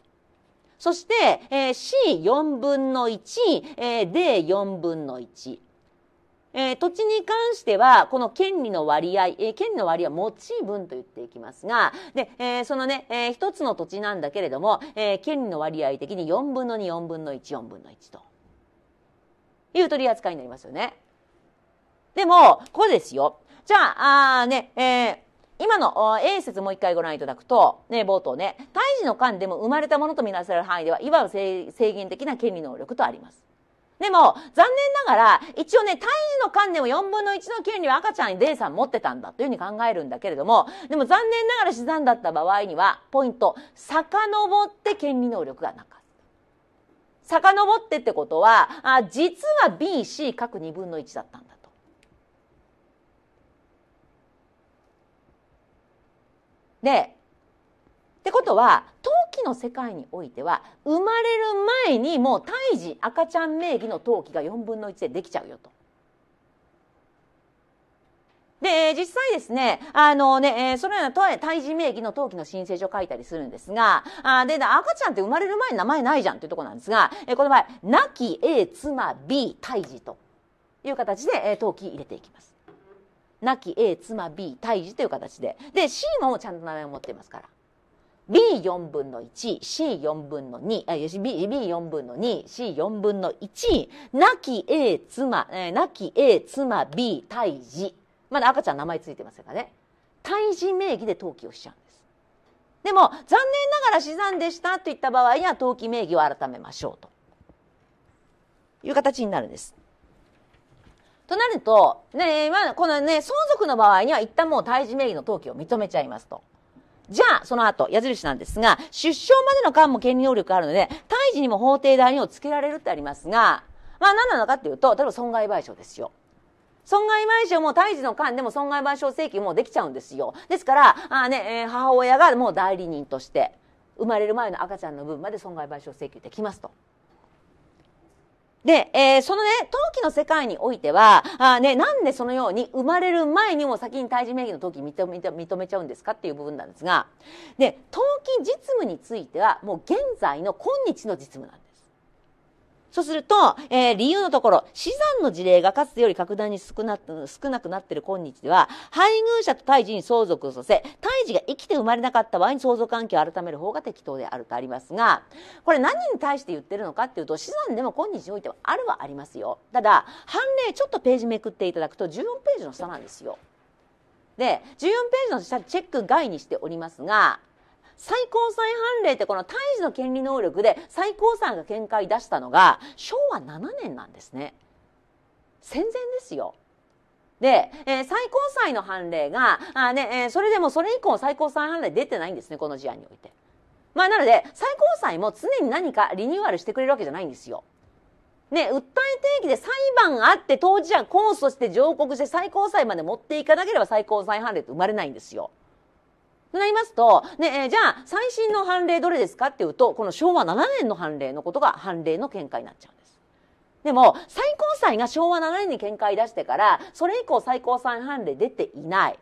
そして、えー、C4 分の1、えー、D4 分の1。えー、土地に関しては、この権利の割合、えー、権利の割合は持ち分と言っていきますが、で、えー、そのね、えー、一つの土地なんだけれども、えー、権利の割合的に4分の2、4分の1、4分の1と。いう取り扱いになりますよね。でも、ここですよ。じゃあ、あね、えー、今の A 説もう一回ご覧いただくと、ね、冒頭ね、胎児の間でも生まれたものとみなされる範囲では、いわゆる制限的な権利能力とあります。でも、残念ながら、一応ね、単位の観念を4分の1の権利は赤ちゃん、デイさん持ってたんだというふうに考えるんだけれども、でも残念ながら死産だった場合には、ポイント、遡って権利能力がなかった。遡ってってことは、あ実は B、C 各2分の1だったんだと。で、ってことは陶器の世界においては生まれる前にもう胎児赤ちゃん名義の陶器が4分の1でできちゃうよと。で、実際ですね、あのね、えー、そのような胎児名義の登記の申請書を書いたりするんですが、あで、赤ちゃんって生まれる前に名前ないじゃんというところなんですが、えー、この場合、亡き A、妻 B、胎児という形で、えー、登記入れていきます。亡き A、妻 B、胎児という形で。で、C もちゃんと名前を持っていますから。B4 分の 1C4 分の 2B4 分の 2C4 分の1亡き A 妻、えー、亡き A 妻 B 胎児まだ赤ちゃん名前ついてませんかね胎児名義で登記をしちゃうんですでも残念ながら死産でしたといった場合には登記名義を改めましょうという形になるんですとなると、ね、今、まあ、このね、相続の場合には一旦もう胎児名義の登記を認めちゃいますと。じゃあ、その後、矢印なんですが、出生までの間も権利能力があるので、胎児にも法定代理をつけられるってありますが、まあ何なのかっていうと、例えば損害賠償ですよ。損害賠償も胎児の間でも損害賠償請求もできちゃうんですよ。ですから、あね、えー、母親がもう代理人として、生まれる前の赤ちゃんの分まで損害賠償請求できますと。で、えー、そのね、陶器の世界においては、あね、なんでそのように生まれる前にも先に退治名義の登記認め認めちゃうんですかっていう部分なんですが、で、登記実務については、もう現在の今日の実務なんです。そうすると、えー、理由のところ、死産の事例がかつてより格段に少な少なくなっている今日では、配偶者と胎児に相続をさせ、胎児が生きて生まれなかった場合に相続関係を改める方が適当であるとありますが、これ何に対して言ってるのかっていうと、死産でも今日においてはあるはありますよ。ただ、判例ちょっとページめくっていただくと14ページの下なんですよ。で、14ページの下チェック外にしておりますが、最高裁判例ってこの胎児の権利能力で最高裁が見解出したのが昭和7年なんですね。戦前ですよ。で、えー、最高裁の判例が、あね、えー、それでもそれ以降最高裁判例出てないんですね、この事案において。まあ、なので、最高裁も常に何かリニューアルしてくれるわけじゃないんですよ。ね、訴え定起で裁判あって当事者控訴して上告して最高裁まで持っていかなければ最高裁判例って生まれないんですよ。となりますと、ね、えじゃあ最新の判例どれですかっていうと、この昭和7年の判例のことが判例の見解になっちゃうんです。でも、最高裁が昭和7年に見解出してから、それ以降最高裁判例出ていない。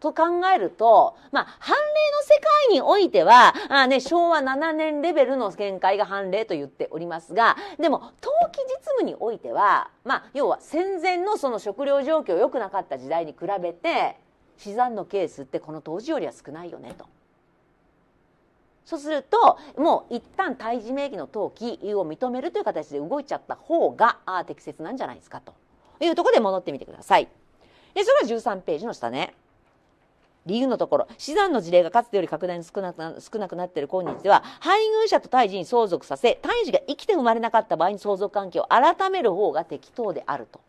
と考えると、まあ、判例の世界においては、あね、昭和7年レベルの見解が判例と言っておりますが、でも、登記実務においては、まあ、要は戦前のその食料状況良くなかった時代に比べて、死産のケースってこの当時よりは少ないよねと。そうするともう一旦胎児名義の登記を認めるという形で動いちゃった方が適切なんじゃないですかというところで戻ってみてください。でそれは13ページの下ね。理由のところ、死産の事例がかつてより拡大に少なくな少なくなっている今日では、配偶者と胎児に相続させ、胎児が生きて生まれなかった場合に相続関係を改める方が適当であると。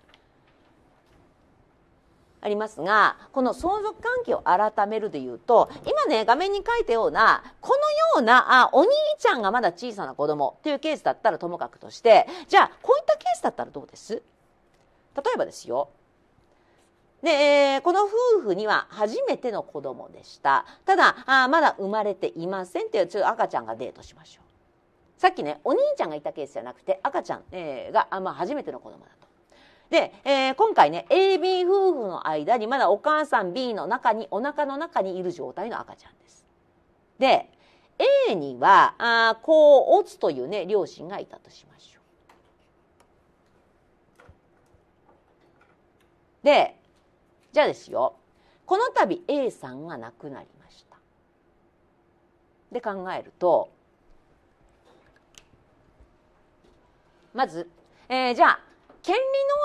ありますがこの相続関係を改めるでいうと今ね画面に書いたようなこのようなあお兄ちゃんがまだ小さな子供っていうケースだったらともかくとしてじゃあこういったケースだったらどうです例えばですよで、えー、この夫婦には初めての子供でした。ただ、あまだ生まれていませんという、ちょっと赤ちゃんがデートしましょう。さっきね、お兄ちゃんがいたケースじゃなくて、赤ちゃん、えー、が、あまあ、初めての子供だと。で、えー、今回ね AB 夫婦の間にまだお母さん B の中にお腹の中にいる状態の赤ちゃんです。で A にはあ子をオツというね両親がいたとしましょう。でじゃあですよこの度 A さんが亡くなりました。で考えるとまず、えー、じゃあ権利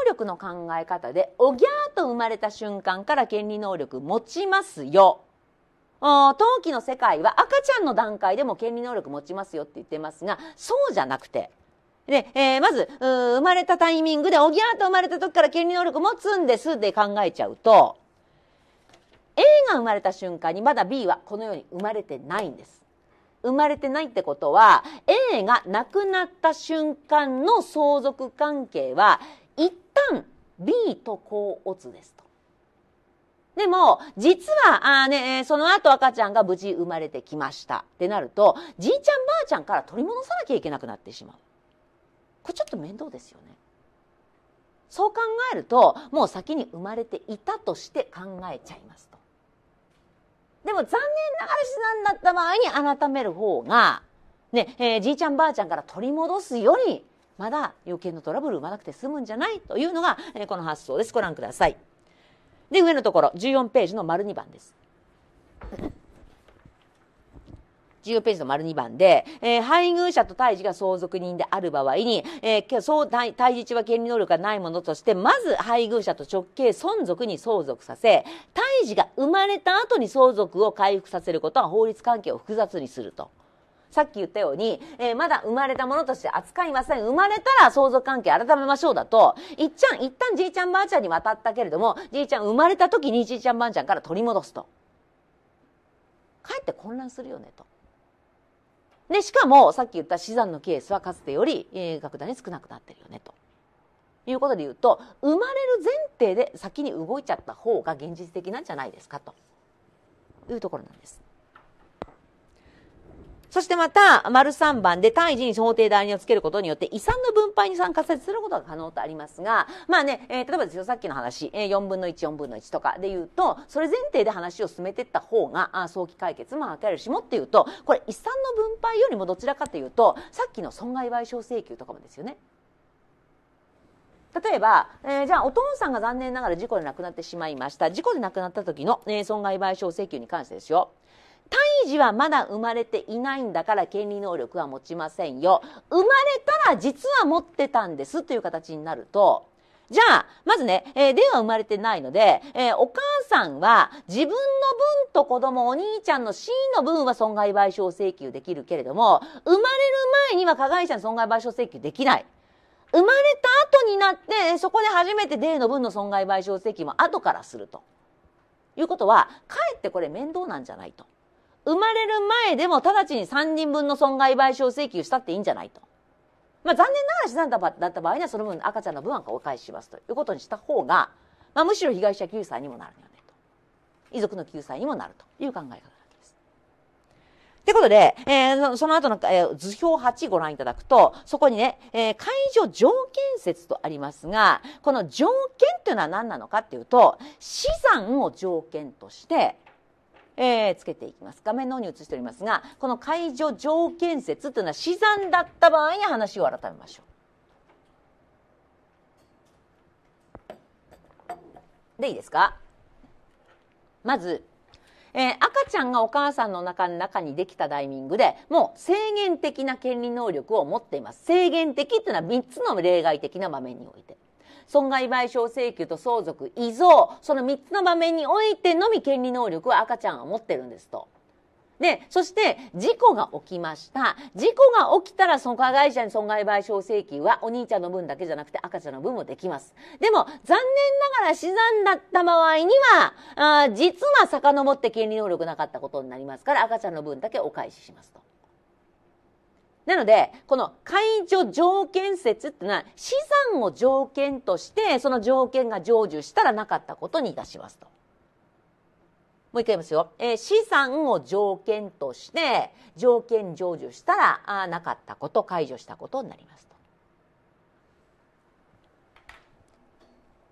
能力の考え方でおぎゃーと生まれた瞬間から権利能力持ちますよ陶器の世界は赤ちゃんの段階でも権利能力持ちますよって言ってますがそうじゃなくてで、えー、まず生まれたタイミングでおぎゃーと生まれた時から権利能力持つんですって考えちゃうと A が生まれた瞬間にまだ B はこのように生まれてないんです。生まれてないってことは A が亡くなった瞬間の相続関係は一旦 B とこう乙ですと。でも、実は、あね、その後赤ちゃんが無事生まれてきましたってなると、じいちゃんばあちゃんから取り戻さなきゃいけなくなってしまう。これちょっと面倒ですよね。そう考えると、もう先に生まれていたとして考えちゃいますと。でも残念ながら資産だった場合に改める方が、ね、えー、じいちゃんばあちゃんから取り戻すより、まだ余計なトラブル生まなくて済むんじゃないというのが、えー、この発想です。ご覧ください。で、上のところ、14ページの丸2番です。14ページの丸2番で、えー、配偶者と胎児が相続人である場合に、えー、そう対峙中は権利能力がないものとして、まず配偶者と直系存続に相続させ、胎児が生まれた後に相続を回復させることは法律関係を複雑にすると。さっき言ったように、えー、まだ生まれたものとして扱いません。生まれたら相続関係改めましょうだと、いっちゃん、一旦じいちゃんばあちゃんに渡ったけれども、じいちゃん生まれた時にじいちゃんばあちゃんから取り戻すと。かえって混乱するよねと。で、しかも、さっき言った死産のケースはかつてより、え格段に少なくなってるよね、と。いうことで言うと、生まれる前提で先に動いちゃった方が現実的なんじゃないですか、というところなんです。そしてまた、丸3番で単児に法定代理をつけることによって遺産の分配に参加することが可能とありますが、まあね、えー、例えばですよ、さっきの話、えー、4分の1、4分の1とかで言うと、それ前提で話を進めていった方が、あ早期解決も図れるし、もっていうと、これ遺産の分配よりもどちらかというと、さっきの損害賠償請求とかもですよね。例えば、えー、じゃあお父さんが残念ながら事故で亡くなってしまいました。事故で亡くなった時の、えー、損害賠償請求に関してですよ。胎児はまだ生まれていないんだから権利能力は持ちませんよ。生まれたら実は持ってたんですという形になると、じゃあ、まずね、えー、では生まれてないので、えー、お母さんは自分の分と子供、お兄ちゃんの C の分は損害賠償請求できるけれども、生まれる前には加害者に損害賠償請求できない。生まれた後になって、そこで初めて D の分の損害賠償請求も後からすると。いうことは、かえってこれ面倒なんじゃないと。生まれる前でも直ちに3人分の損害賠償請求したっていいんじゃないと。まあ、残念ながら資産だった場合にはその分赤ちゃんの分はお返ししますということにした方が、まあ、むしろ被害者救済にもなるよねと。遺族の救済にもなるという考え方。なんでということで、えー、その後の、えー、図表8ご覧いただくと、そこにね、えー、解除条件説とありますが、この条件というのは何なのかっていうと、資産を条件として、えー、つけていきます画面の方に映しておりますがこの解除条件説というのは死産だった場合に話を改めましょう。でいいですかまずえー、赤ちゃんがお母さんの中中にできたタイミングでもう制限的な権利能力を持っています制限的というのは3つの例外的な場面において損害賠償請求と相続、遺贈、その3つの場面においてのみ権利能力は赤ちゃんは持ってるんですと。で、そして、事故が起きました。事故が起きたら、損害加害者に損害賠償請求は、お兄ちゃんの分だけじゃなくて、赤ちゃんの分もできます。でも、残念ながら死産だった場合には、あ実は遡って権利能力なかったことになりますから、赤ちゃんの分だけお返ししますと。なので、この解除条件説ってのは、資産を条件として、その条件が成就したらなかったことにいたしますと。もう一回言いますよ。えー、資産を条件として、条件成就したら、あなかったこと、解除したことになりますと。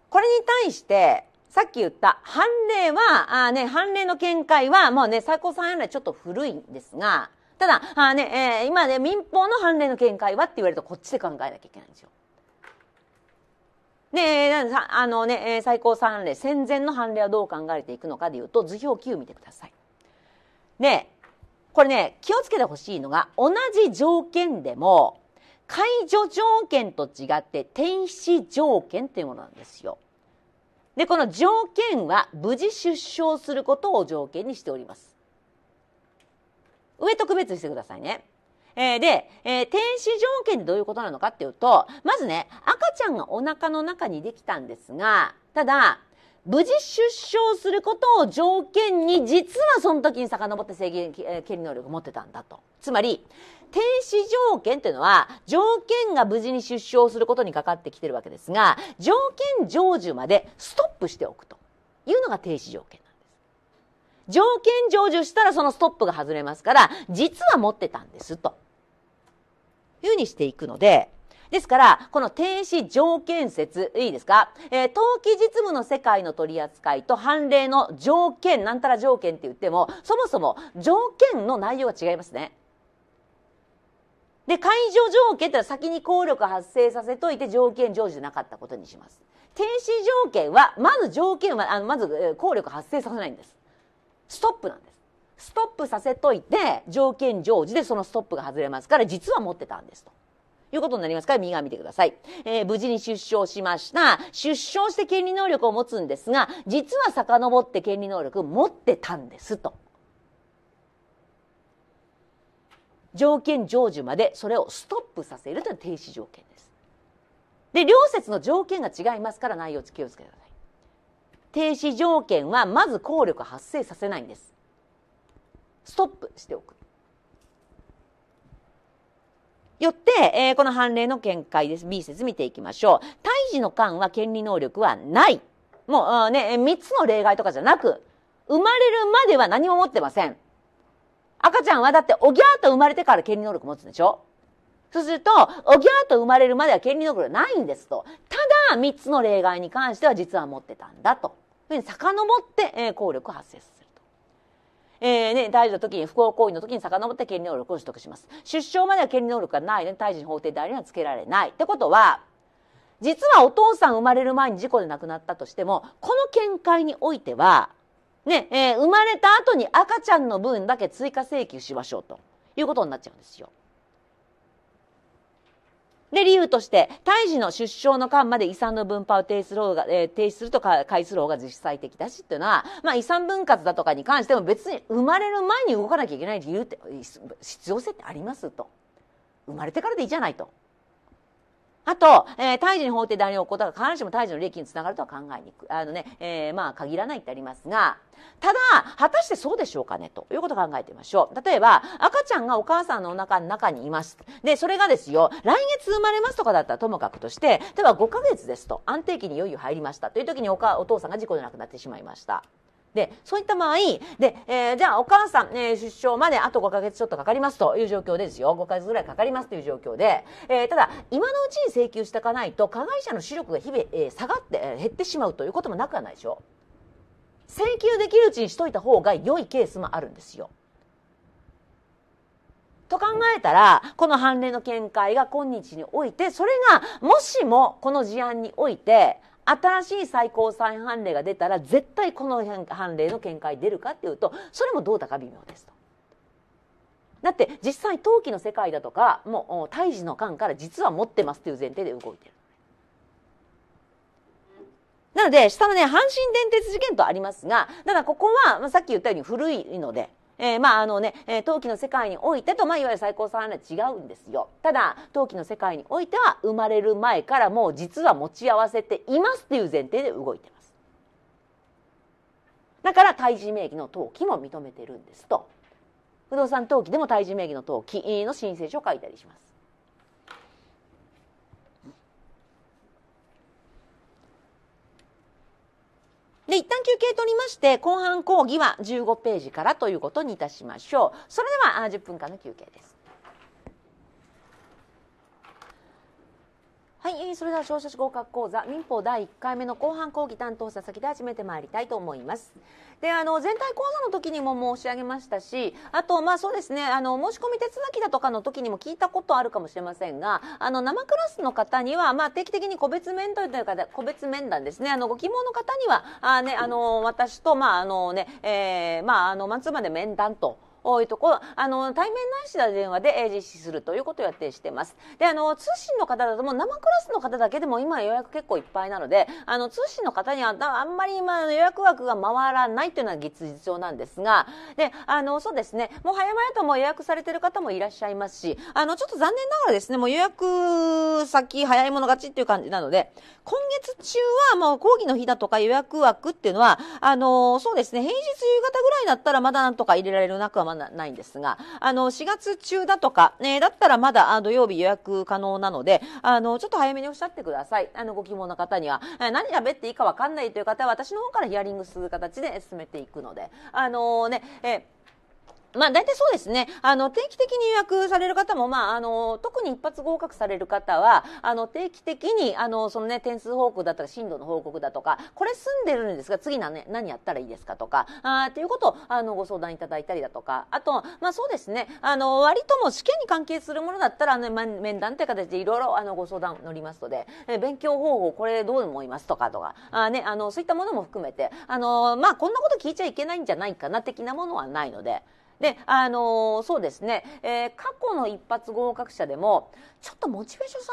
これに対して、さっき言った判例は、あね、判例の見解は、もうね、最高ん案例ちょっと古いんですが、ただ、あね、えー、今ね、民法の判例の見解はって言われるとこっちで考えなきゃいけないんですよ。で、あのね、最高判例、戦前の判例はどう考えていくのかでいうと、図表9を見てください。ねこれね、気をつけてほしいのが、同じ条件でも、解除条件と違って停止条件っていうものなんですよ。で、この条件は無事出生することを条件にしております。上特別してくださいね。えー、で、えー、天使条件ってどういうことなのかっていうと、まずね、赤ちゃんがお腹の中にできたんですが、ただ、無事出生することを条件に、実はその時に遡って制限、えー、権利能力を持ってたんだと。つまり、天使条件っていうのは、条件が無事に出生することにかかってきてるわけですが、条件成就までストップしておくというのが停止条件。条件成就したらそのストップが外れますから、実は持ってたんです、と。いうふうにしていくので、ですから、この停止条件説、いいですか、えー、登記実務の世界の取り扱いと判例の条件、なんたら条件って言っても、そもそも条件の内容が違いますね。で、解除条件ってのは先に効力発生させといて条件成就なかったことにします。停止条件は、まず条件は、あのまず効力発生させないんです。ストップなんですストップさせといて条件常時でそのストップが外れますから実は持ってたんですと。いうことになりますから、右側見てください。えー、無事に出生しました。出生して権利能力を持つんですが、実は遡って権利能力持ってたんですと。条件成就までそれをストップさせるという停止条件です。で、両説の条件が違いますから内容を気をつけてください。停止条件はまず効力発生させないんですストップしておくよって、えー、この判例の見解です B 説見ていきましょう胎児の間は権利能力はないもう、ね、3つの例外とかじゃなく生まれるまでは何も持ってません赤ちゃんはだっておぎゃーと生まれてから権利能力持つんでしょそうすると、おぎゃーと生まれるまでは権利能力ないんですと。ただ、3つの例外に関しては実は持ってたんだと。ふ遡って、えー、効力を発生する。えーね、胎児の時に不法行為の時に遡って権利能力を取得します出生までは権利能力がないので胎児に法定代理にはつけられないってことは実はお父さん生まれる前に事故で亡くなったとしてもこの見解においては、ねえー、生まれた後に赤ちゃんの分だけ追加請求しましょうということになっちゃうんですよ。で、理由として、胎児の出生の間まで遺産の分配を停止する方が、えー、停止するとか、回する方が実際的だしっていうのは、まあ遺産分割だとかに関しても別に生まれる前に動かなきゃいけない理由って、必要性ってありますと。生まれてからでいいじゃないと。あと、えー、胎児に法廷でありのことが必ずしも胎児の利益につながるとは考えにくあのね、えー、まあ限らないってありますが、ただ、果たしてそうでしょうかねということを考えてみましょう。例えば、赤ちゃんがお母さんのお腹の中にいます。で、それがですよ、来月生まれますとかだったらともかくとして、例えば5ヶ月ですと、安定期にいよいよ入りましたという時におお父さんが事故で亡くなってしまいました。で、そういった場合、で、えー、じゃあお母さん、え出生まであと5ヶ月ちょっとかかりますという状況ですよ。5ヶ月ぐらいかかりますという状況で、えー、ただ、今のうちに請求していかないと、加害者の視力が日々、えー、下がって、え減ってしまうということもなくはないでしょう。請求できるうちにしといた方が良いケースもあるんですよ。と考えたら、この判例の見解が今日において、それがもしもこの事案において、新しい最高裁判例が出たら絶対この判例の見解出るかっていうとそれもどうだか微妙ですと。だって実際陶器の世界だとかもう胎児の間から実は持ってますっていう前提で動いてる。なので、下のね、阪神電鉄事件とありますが、だからここは、まあ、さっき言ったように古いので、えー、まああのね、えー、陶器の世界においてと、まあ、いわゆる最高判は違うんですよただ陶器の世界においては生まれる前からもう実は持ち合わせていますっていう前提で動いてますだから胎児名義の登記も認めてるんですと不動産登記でも胎児名義の登記の申請書を書いたりしますで、一旦休憩取りまして、後半講義は15ページからということにいたしましょう。それでは、10分間の休憩です。はい、それでは少子合格講座民法第1回目の後半講義担当者先で始めてまいりたいと思いますであの全体講座の時にも申し上げましたしあとまあそうですねあの申し込み手続きだとかの時にも聞いたことあるかもしれませんがあの生クラスの方には、まあ、定期的に個別面談というか個別面談ですねあのご希望の方にはあ、ね、あの私と、まああのねえまあ、あのマンで面談と多いところあの対面ないし電話で実施するということを予定していますであの通信の方だとも生クラスの方だけでも今予約結構いっぱいなのであの通信の方にはあんまり今予約枠が回らないというのは実情なんですがであのそうですねもう早々とも予約されている方もいらっしゃいますしあのちょっと残念ながらですねもう予約先早い者勝ちっていう感じなので今月中はもう講義の日だとか予約枠っていうのはあのそうですね平日夕方ぐらいだったらまだなんとか入れられる中はないんですが、あの、4月中だとか、ね、だったらまだ土曜日予約可能なので、あの、ちょっと早めにおっしゃってください。あの、ご希望の方には、何喋っていいかわかんないという方は、私の方からヒアリングする形で進めていくので、あのね、え、まあ、大体そうですね。あの、定期的に予約される方も、まあ、あの、特に一発合格される方は、あの、定期的に、あの、そのね、点数報告だとか、進度の報告だとか、これ住んでるんですが、次何、ね、何やったらいいですかとか、あっていうことを、あの、ご相談いただいたりだとか、あと、まあ、そうですね、あの、割とも試験に関係するものだったら、あの、面談という形でいろいろ、あの、ご相談乗りますので、え勉強方法、これどう思いますとかとか、あね、あの、そういったものも含めて、あの、まあ、こんなこと聞いちゃいけないんじゃないかな、的なものはないので、で、あのー、そうですね、えー、過去の一発合格者でも、ちょっとモチベーション下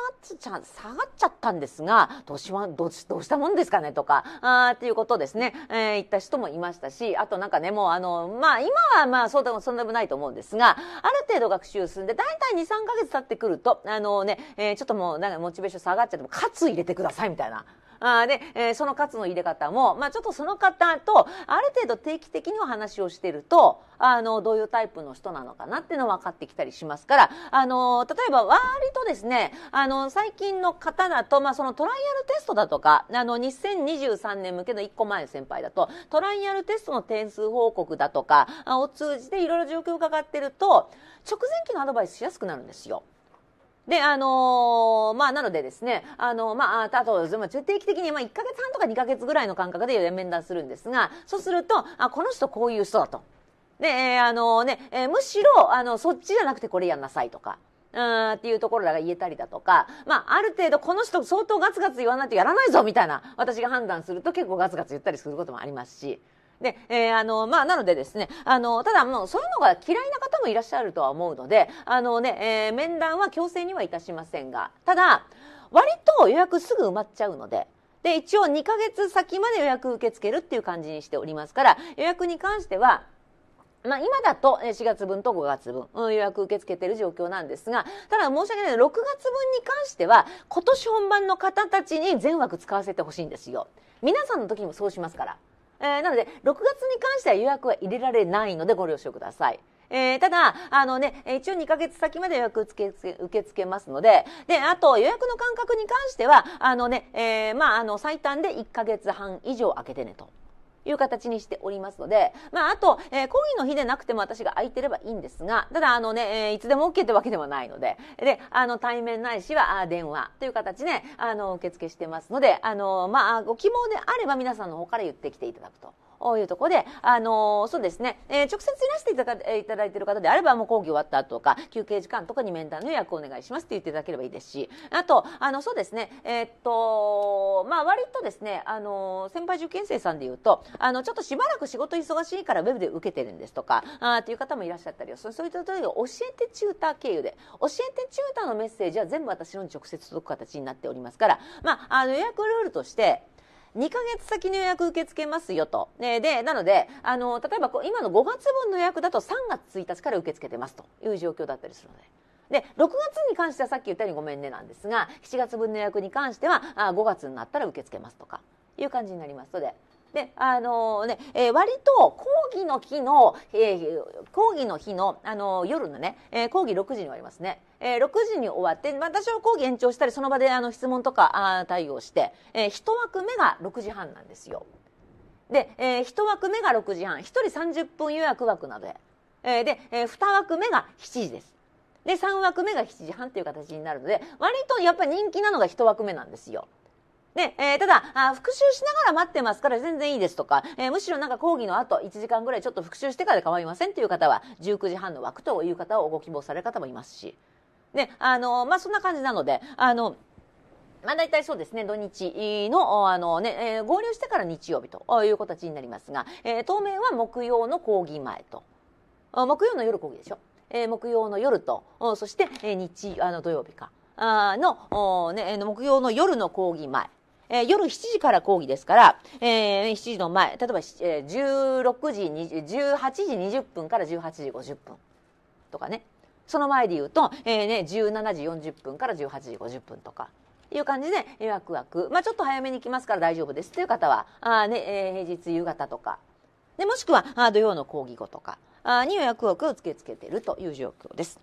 がっちゃ下がっちゃったんですが、どうしまどうしたもんですかねとか、あっていうことですね、えー、言った人もいましたし、あとなんかね、もうあの、まあ、今はまあ、そうでも、そんでもないと思うんですが、ある程度学習進んで、大体たい2、3ヶ月経ってくると、あのね、えー、ちょっともう、なんかモチベーション下がっちゃっても、カ入れてくださいみたいな。あで、えー、その数の入れ方も、まあ、ちょっとその方とある程度定期的にお話をしてるとあのどういうタイプの人なのかなっていうのは分かってきたりしますからあの例えば割とですねあの最近の方だと、まあ、そのトライアルテストだとかあの2023年向けの1個前の先輩だとトライアルテストの点数報告だとかを通じていろいろ状況を伺ってると直前期のアドバイスしやすくなるんですよ。で、あのー、まあ、なのでですね、あのー、まあ、あと、定期的に、まあ、1ヶ月半とか2ヶ月ぐらいの間隔で面談するんですが、そうすると、あ、この人こういう人だと。で、えー、あのね、えむしろ、あの、そっちじゃなくてこれやんなさいとか。うんっていうところが言えたりだとか、まあ、ある程度この人相当ガツガツ言わないとやらないぞみたいな私が判断すると結構ガツガツ言ったりすることもありますし、で、えー、あの、まあ、なのでですね、あの、ただもう、そういうのが嫌いな方もいらっしゃるとは思うので、あのね、えー、面談は強制にはいたしませんが、ただ、割と予約すぐ埋まっちゃうので、で、一応2ヶ月先まで予約受け付けるっていう感じにしておりますから、予約に関しては、まあ、今だと4月分と5月分、うん、予約受け付けている状況なんですが、ただ申し訳ない6月分に関しては、今年本番の方たちに全枠使わせてほしいんですよ。皆さんの時にもそうしますから。えー、なので、6月に関しては予約は入れられないのでご了承ください。えー、ただ、あのね、一応2ヶ月先まで予約受け付け受け付けますので、で、あと予約の間隔に関しては、あのね、えー、まあ、あの、最短で1ヶ月半以上空けてねと。いう形にしておりますので、まあ、あと、えー、講義の日でなくても私が空いてればいいんですが、ただ、あのね、えー、いつでも OK ってわけではないので、で、あの、対面ないしは、あ電話という形で、ね、あの、受付してますので、あの、まあ、ご希望であれば皆さんの方から言ってきていただくと。というところで、あのそうですね、えー、直接いらしていただいただいている方であれば、もう講義終わったとか、休憩時間とかに面談の予約お願いしますって言っていただければいいですし、あと、あの、そうですね、えー、っと、まあ、割とですね、あの先輩受験生さんで言うと、あの、ちょっとしばらく仕事忙しいからウェブで受けてるんですとか、あっていう方もいらっしゃったり、そういった時を教えてチューター経由で、教えてチューターのメッセージは全部私の直接届く形になっておりますから、まあ、あの予約ルールとして、2ヶ月先の予約受け付けますよと。ね、で、なので、あの、例えば今の5月分の予約だと3月1日から受け付けてますという状況だったりするので。で、6月に関してはさっき言ったようにごめんねなんですが、7月分の予約に関しては、あ5月になったら受け付けますとか、いう感じになりますので、であのね、えー、割と講義の日の、えー、講義の日のあの夜のね、えー、講義6時に終わりますね。えー、6時に終わって、私は講義延長したりその場であの質問とかあ対応して、えー、1枠目が6時半なんですよ。で、えー、1枠目が6時半1人30分予約枠なので、えー、で、えー、2枠目が7時です。で3枠目が7時半という形になるので割とやっぱり人気なのが1枠目なんですよ。ね、えー、ただあ、復習しながら待ってますから全然いいですとか、えー、むしろなんか講義の後1時間ぐらいちょっと復習してからで構いませんという方は、19時半の枠という方をご希望される方もいますし。ね、あの、まあ、そんな感じなので、あの、まあ、大体そうですね、土日の、あのね、えー、合流してから日曜日という形になりますが、えー、当面は木曜の講義前と、木曜の夜講義でしょ。えー、木曜の夜と、そして、え日、あの、土曜日か。あの、ね、木曜の夜の講義前。えー、夜7時から講義ですから、えー、7時の前、例えば、えー、16時、18時20分から18時50分とかね。その前で言うと、えー、ね、17時40分から18時50分とか。いう感じで、えー、ワクワク。まあ、ちょっと早めに来ますから大丈夫ですという方は、あね、えー、平日夕方とか。で、もしくは、あ土曜の講義後とか。に予約枠を受け付けているという状況です。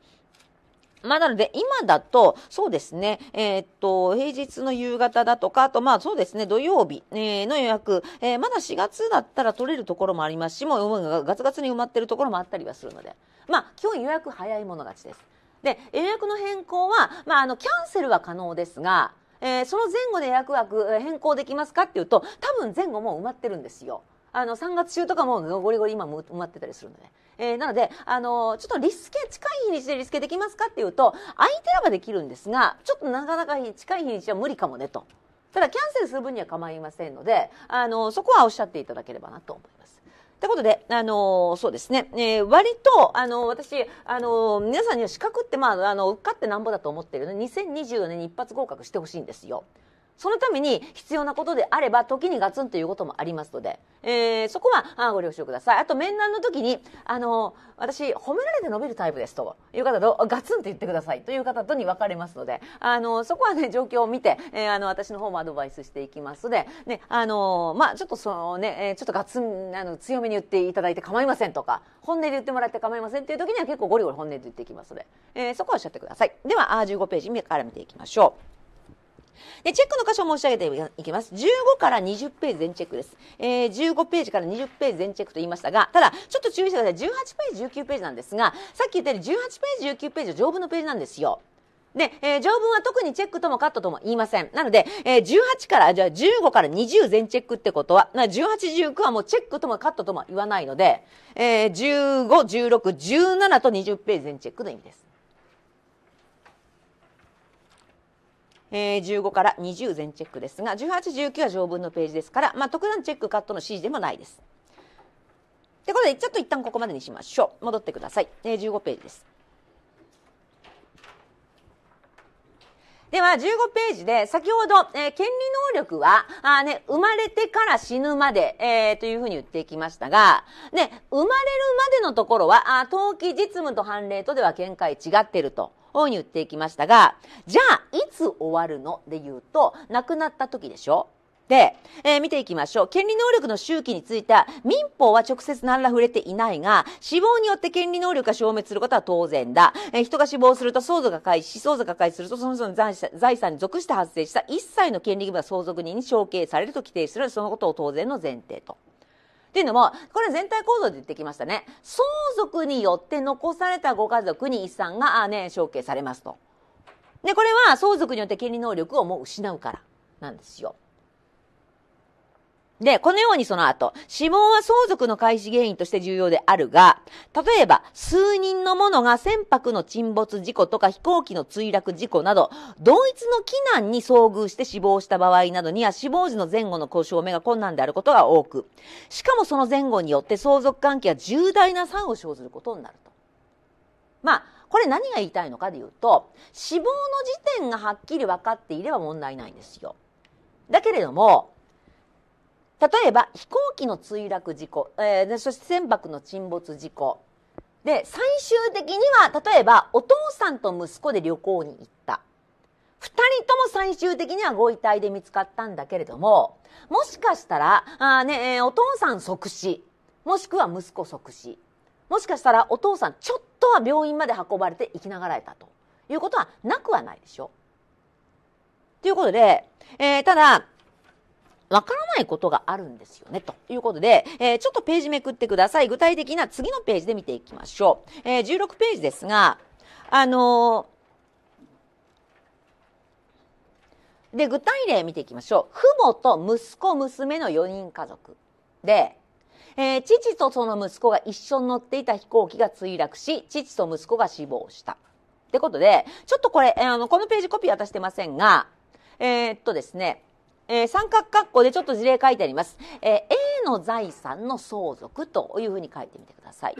まあ、なので、今だと、そうですね、えー、っと、平日の夕方だとか、あと、まあ、そうですね、土曜日、えー、の予約、えー、まだ4月だったら取れるところもありますし、もうガツガツに埋まってるところもあったりはするので、まあ、基本予約早いの勝ちです。で、予約の変更は、まあ、あの、キャンセルは可能ですが、えー、その前後で予約枠変更できますかっていうと、多分前後も埋まってるんですよ。あの3月中とかもゴリゴリ今も埋まってたりするので、ね、えー、なので、あのちょっとリスケ近い日にちでリスケできますかっていうと相手らはできるんですがちょっとなかなか近い日にちは無理かもねとただキャンセルする分には構いませんので、あのそこはおっしゃっていただければなと思います。ということで、あのそうですね、えー、割と、あの私、あの皆さんには資格って、まあ、あの受かってなんぼだと思っているので、2024年に一発合格してほしいんですよ。そのために必要なことであれば、時にガツンということもありますので、えー、そこはご了承ください。あと、面談の時に、あの、私、褒められて伸びるタイプですという方と、ガツンと言ってくださいという方とに分かれますので、あの、そこはね、状況を見て、えー、あの、私の方もアドバイスしていきますので、ね、あの、まあ、ちょっとそのね、ちょっとガツン、あの、強めに言っていただいて構いませんとか、本音で言ってもらって構いませんっていう時には結構ゴリゴリ本音で言っていきますので、えー、そこはおっしゃってください。では、15ページ目から見ていきましょう。で、チェックの箇所を申し上げていきます。15から20ページ全チェックです。えー、15ページから20ページ全チェックと言いましたが、ただ、ちょっと注意してください。18ページ、19ページなんですが、さっき言ったように18ページ、19ページは条文のページなんですよ。で、えー、条文は特にチェックともカットとも言いません。なので、えー、18から、じゃあ15から20全チェックってことは、18、19はもうチェックともカットとも言わないので、えー、15、16、17と20ページ全チェックの意味です。えー、15から20全チェックですが18、19は条文のページですから、まあ、特段チェックカットの指示でもないです。ということでちょっと一旦ここまでにしましょう戻ってください、えー、15ページですでは15ページで先ほど、えー、権利能力はあ、ね、生まれてから死ぬまで、えー、というふうに言ってきましたが、ね、生まれるまでのところはあ登記実務と判例とでは見解違っていると。こに言っていきましたが、じゃあ、いつ終わるので言うと、亡くなった時でしょで、えー、見ていきましょう。権利能力の周期については、民法は直接何ら触れていないが、死亡によって権利能力が消滅することは当然だ。えー、人が死亡すると相続が開始し、相続が開始するとその人の財産に属して発生した一切の権利義務が相続人に承継されると規定する、そのことを当然の前提と。っていうのも、これ全体構造で言ってきましたね。相続によって残されたご家族に遺産が、ね、承継されますと。で、これは相続によって権利能力をもう失うからなんですよ。で、このようにその後、指紋は相続の開始原因として重要であるが、例えば、数人の者が船舶の沈没事故とか飛行機の墜落事故など、同一の機難に遭遇して死亡した場合などには、死亡時の前後の渉目が困難であることが多く、しかもその前後によって相続関係は重大な差を生ずることになると。まあ、これ何が言いたいのかで言うと、死亡の時点がはっきり分かっていれば問題ないんですよ。だけれども、例えば飛行機の墜落事故、えー、そして船舶の沈没事故で最終的には例えばお父さんと息子で旅行に行った2人とも最終的にはご遺体で見つかったんだけれどももしかしたらあ、ねえー、お父さん即死もしくは息子即死もしかしたらお父さんちょっとは病院まで運ばれて生きながらえたということはなくはないでしょ。ということで、えー、ただわからないことがあるんですよね、ということで、えー、ちょっとページめくってください。具体的な次のページで見ていきましょう。えー、16ページですが、あのー、で、具体例見ていきましょう。父母と息子、娘の4人家族で、えー、父とその息子が一緒に乗っていた飛行機が墜落し、父と息子が死亡した。ってことで、ちょっとこれ、えー、あの、このページコピー渡してませんが、えー、っとですね、えー、三角括弧でちょっと事例書いてあります、えー、A の財産の相続というふうに書いてみてください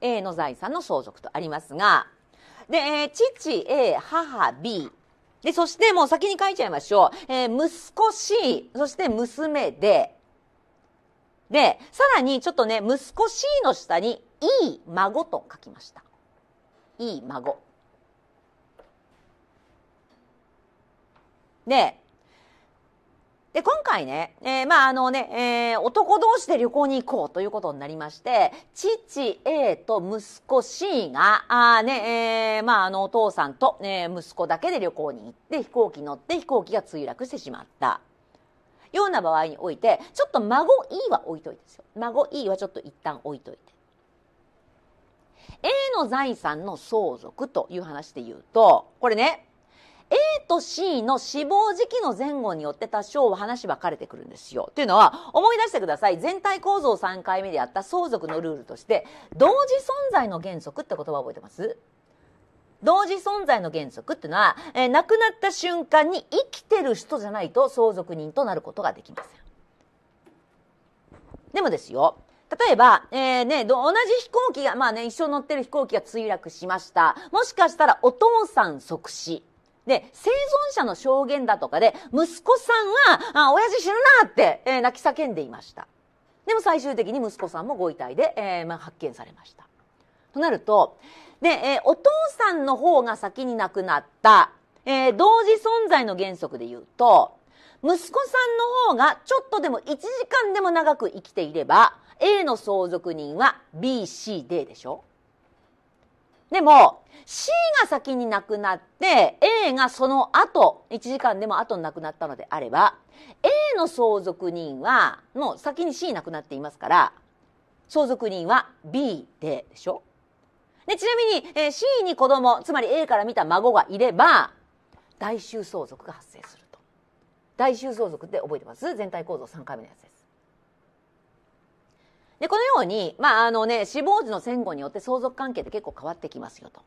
A の財産の相続とありますがで、えー、父 A 母 B でそしてもう先に書いちゃいましょう、えー、息子 C そして娘ででさらにちょっとね息子 C の下にいい孫と書きました E 孫で、で、今回ね、えー、まあ、あのね、えー、男同士で旅行に行こうということになりまして、父 A と息子 C が、あね、えー、まあ、あの、お父さんと、ね、息子だけで旅行に行って、飛行機乗って飛行機が墜落してしまった。ような場合において、ちょっと孫 E は置いといてですよ。孫 E はちょっと一旦置いといて。A の財産の相続という話で言うと、これね、A と C の死亡時期の前後によって多少話分かれてくるんですよ。っていうのは、思い出してください。全体構造3回目でやった相続のルールとして、同時存在の原則って言葉覚えてます同時存在の原則っていうのは、えー、亡くなった瞬間に生きてる人じゃないと相続人となることができません。でもですよ、例えば、えーね、同じ飛行機が、まあね、一生乗ってる飛行機が墜落しました。もしかしたらお父さん即死。で、生存者の証言だとかで、息子さんが、あ、親父死ぬなって、えー、泣き叫んでいました。でも最終的に息子さんもご遺体で、えー、まあ、発見されました。となると、で、えー、お父さんの方が先に亡くなった、えー、同時存在の原則で言うと、息子さんの方がちょっとでも1時間でも長く生きていれば、A の相続人は B、C、D でしょでも、C が先になくなって、A がその後、1時間でも後になくなったのであれば、A の相続人は、もう先に C なくなっていますから、相続人は B ででしょでちなみに、えー、C に子供、つまり A から見た孫がいれば、大衆相続が発生すると。大衆相続って覚えてます全体構造3回目のやつです。でこのように、まああのね、死亡時の戦後によって相続関係って結構変わってきますよと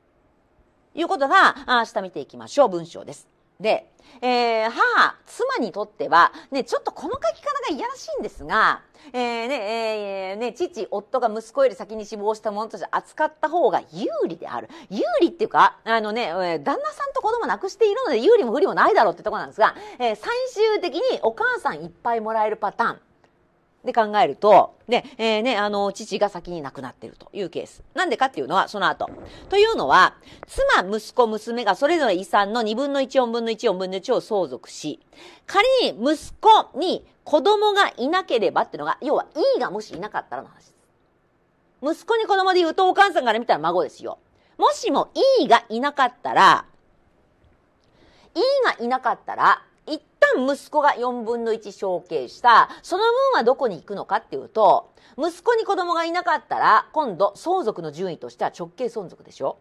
いうことがあ下見ていきましょう文章です。で、えー、母、妻にとっては、ね、ちょっとこの書き方がいやらしいんですが、えー、ね、えー、ね、父、夫が息子より先に死亡したものとして扱った方が有利である。有利っていうか、あのね、旦那さんと子供なくしているので有利も不利もないだろうってとこなんですが、えー、最終的にお母さんいっぱいもらえるパターン。で考えると、ね、えー、ね、あの、父が先に亡くなっているというケース。なんでかっていうのは、その後。というのは、妻、息子、娘がそれぞれ遺産の2分の1、4分の1、4分の1を相続し、仮に息子に子供がいなければっていうのが、要は、いいがもしいなかったらの話です。息子に子供で言うと、お母さんから見たら孫ですよ。もしも、いいがいなかったら、いいがいなかったら、旦息子が4分の1承継した、その分はどこに行くのかっていうと、息子に子供がいなかったら、今度相続の順位としては直系存続でしょ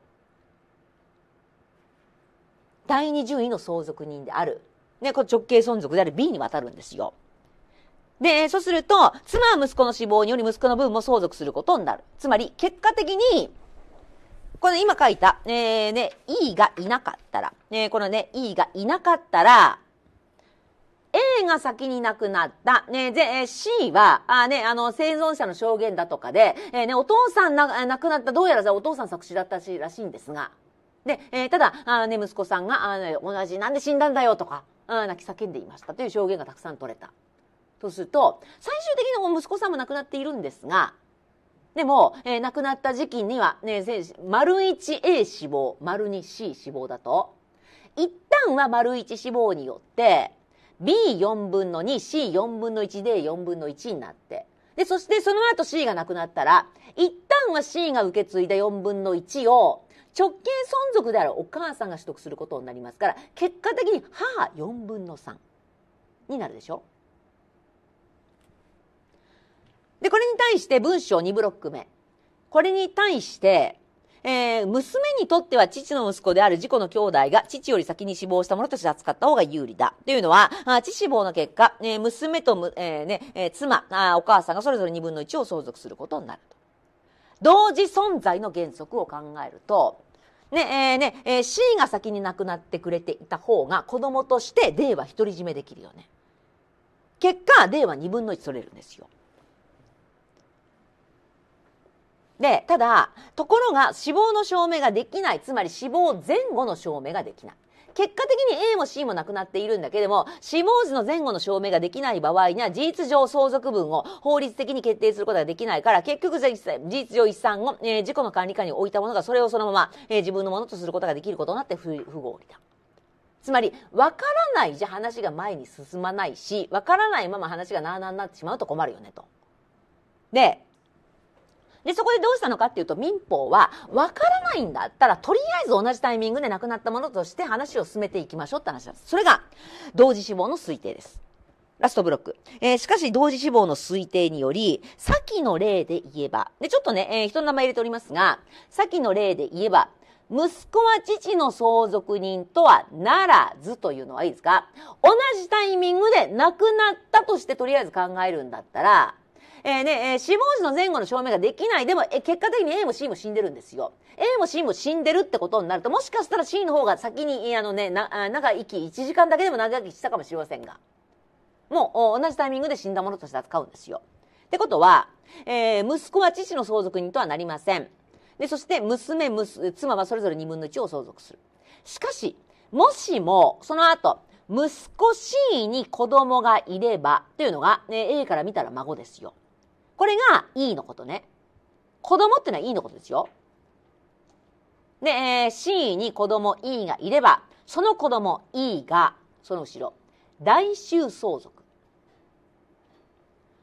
第二順位の相続人である。ね、これ直系存続である B に渡るんですよ。で、そうすると、妻は息子の死亡により息子の分も相続することになる。つまり、結果的に、この今書いた、えー、ね、E がいなかったら、ね、このね、E がいなかったら、A が先に亡くなった。ね、で、C は、あね、あの、生存者の証言だとかで、えー、ね、お父さんな亡くなった、どうやらお父さん作詞だったしらしいんですが、で、えー、ただ、あね、息子さんが、あね、同じ、なんで死んだんだよとか、あ泣き叫んでいましたという証言がたくさん取れた。とすると、最終的に息子さんも亡くなっているんですが、でも、えー、亡くなった時期には、ね、丸 1A 死亡、丸 2C 死亡だと、一旦は丸1死亡によって、B4 分の 2C4 分の1で4分の1になってでそしてその後 C がなくなったら一旦は C が受け継いだ4分の1を直系存続であるお母さんが取得することになりますから結果的に母4分の3になるでしょでこれに対して文章2ブロック目これに対してえー、娘にとっては父の息子である事故の兄弟が父より先に死亡した者として扱った方が有利だ。というのは、父死亡の結果、えー、娘とむ、えー、ねえ妻あ、お母さんがそれぞれ2分の1を相続することになると。同時存在の原則を考えると、ね、えー、ね、えー、C が先に亡くなってくれていた方が子供として D は独り占めできるよね。結果、D は2分の1取れるんですよ。で、ただ、ところが死亡の証明ができない。つまり死亡前後の証明ができない。結果的に A も C もなくなっているんだけれども、死亡時の前後の証明ができない場合には、事実上相続分を法律的に決定することができないから、結局、事実上遺産を、えー、事故の管理下に置いたものが、それをそのまま、えー、自分のものとすることができることになって不合理だ。つまり、わからないじゃ話が前に進まないし、わからないまま話がなあなあになってしまうと困るよねと。で、で、そこでどうしたのかっていうと、民法は、わからないんだったら、とりあえず同じタイミングで亡くなったものとして話を進めていきましょうって話なんです。それが、同時死亡の推定です。ラストブロック。えー、しかし、同時死亡の推定により、先の例で言えば、で、ちょっとね、えー、人の名前入れておりますが、先の例で言えば、息子は父の相続人とはならずというのはいいですか同じタイミングで亡くなったとしてとりあえず考えるんだったら、えー、ね、えー、死亡時の前後の証明ができない。でも、え、結果的に A も C も死んでるんですよ。A も C も死んでるってことになると、もしかしたら C の方が先に、あのね、な、長生き、1時間だけでも長生きしたかもしれませんが。もう、同じタイミングで死んだものとして扱うんですよ。ってことは、えー、息子は父の相続人とはなりません。で、そして娘、娘、妻はそれぞれ2分の1を相続する。しかし、もしも、その後、息子 C に子供がいれば、というのが、ね、A から見たら孫ですよ。これが E のことね。子供ってのは E のことですよ。で、えー、C に子供 E がいれば、その子供 E が、その後ろ、大衆相続。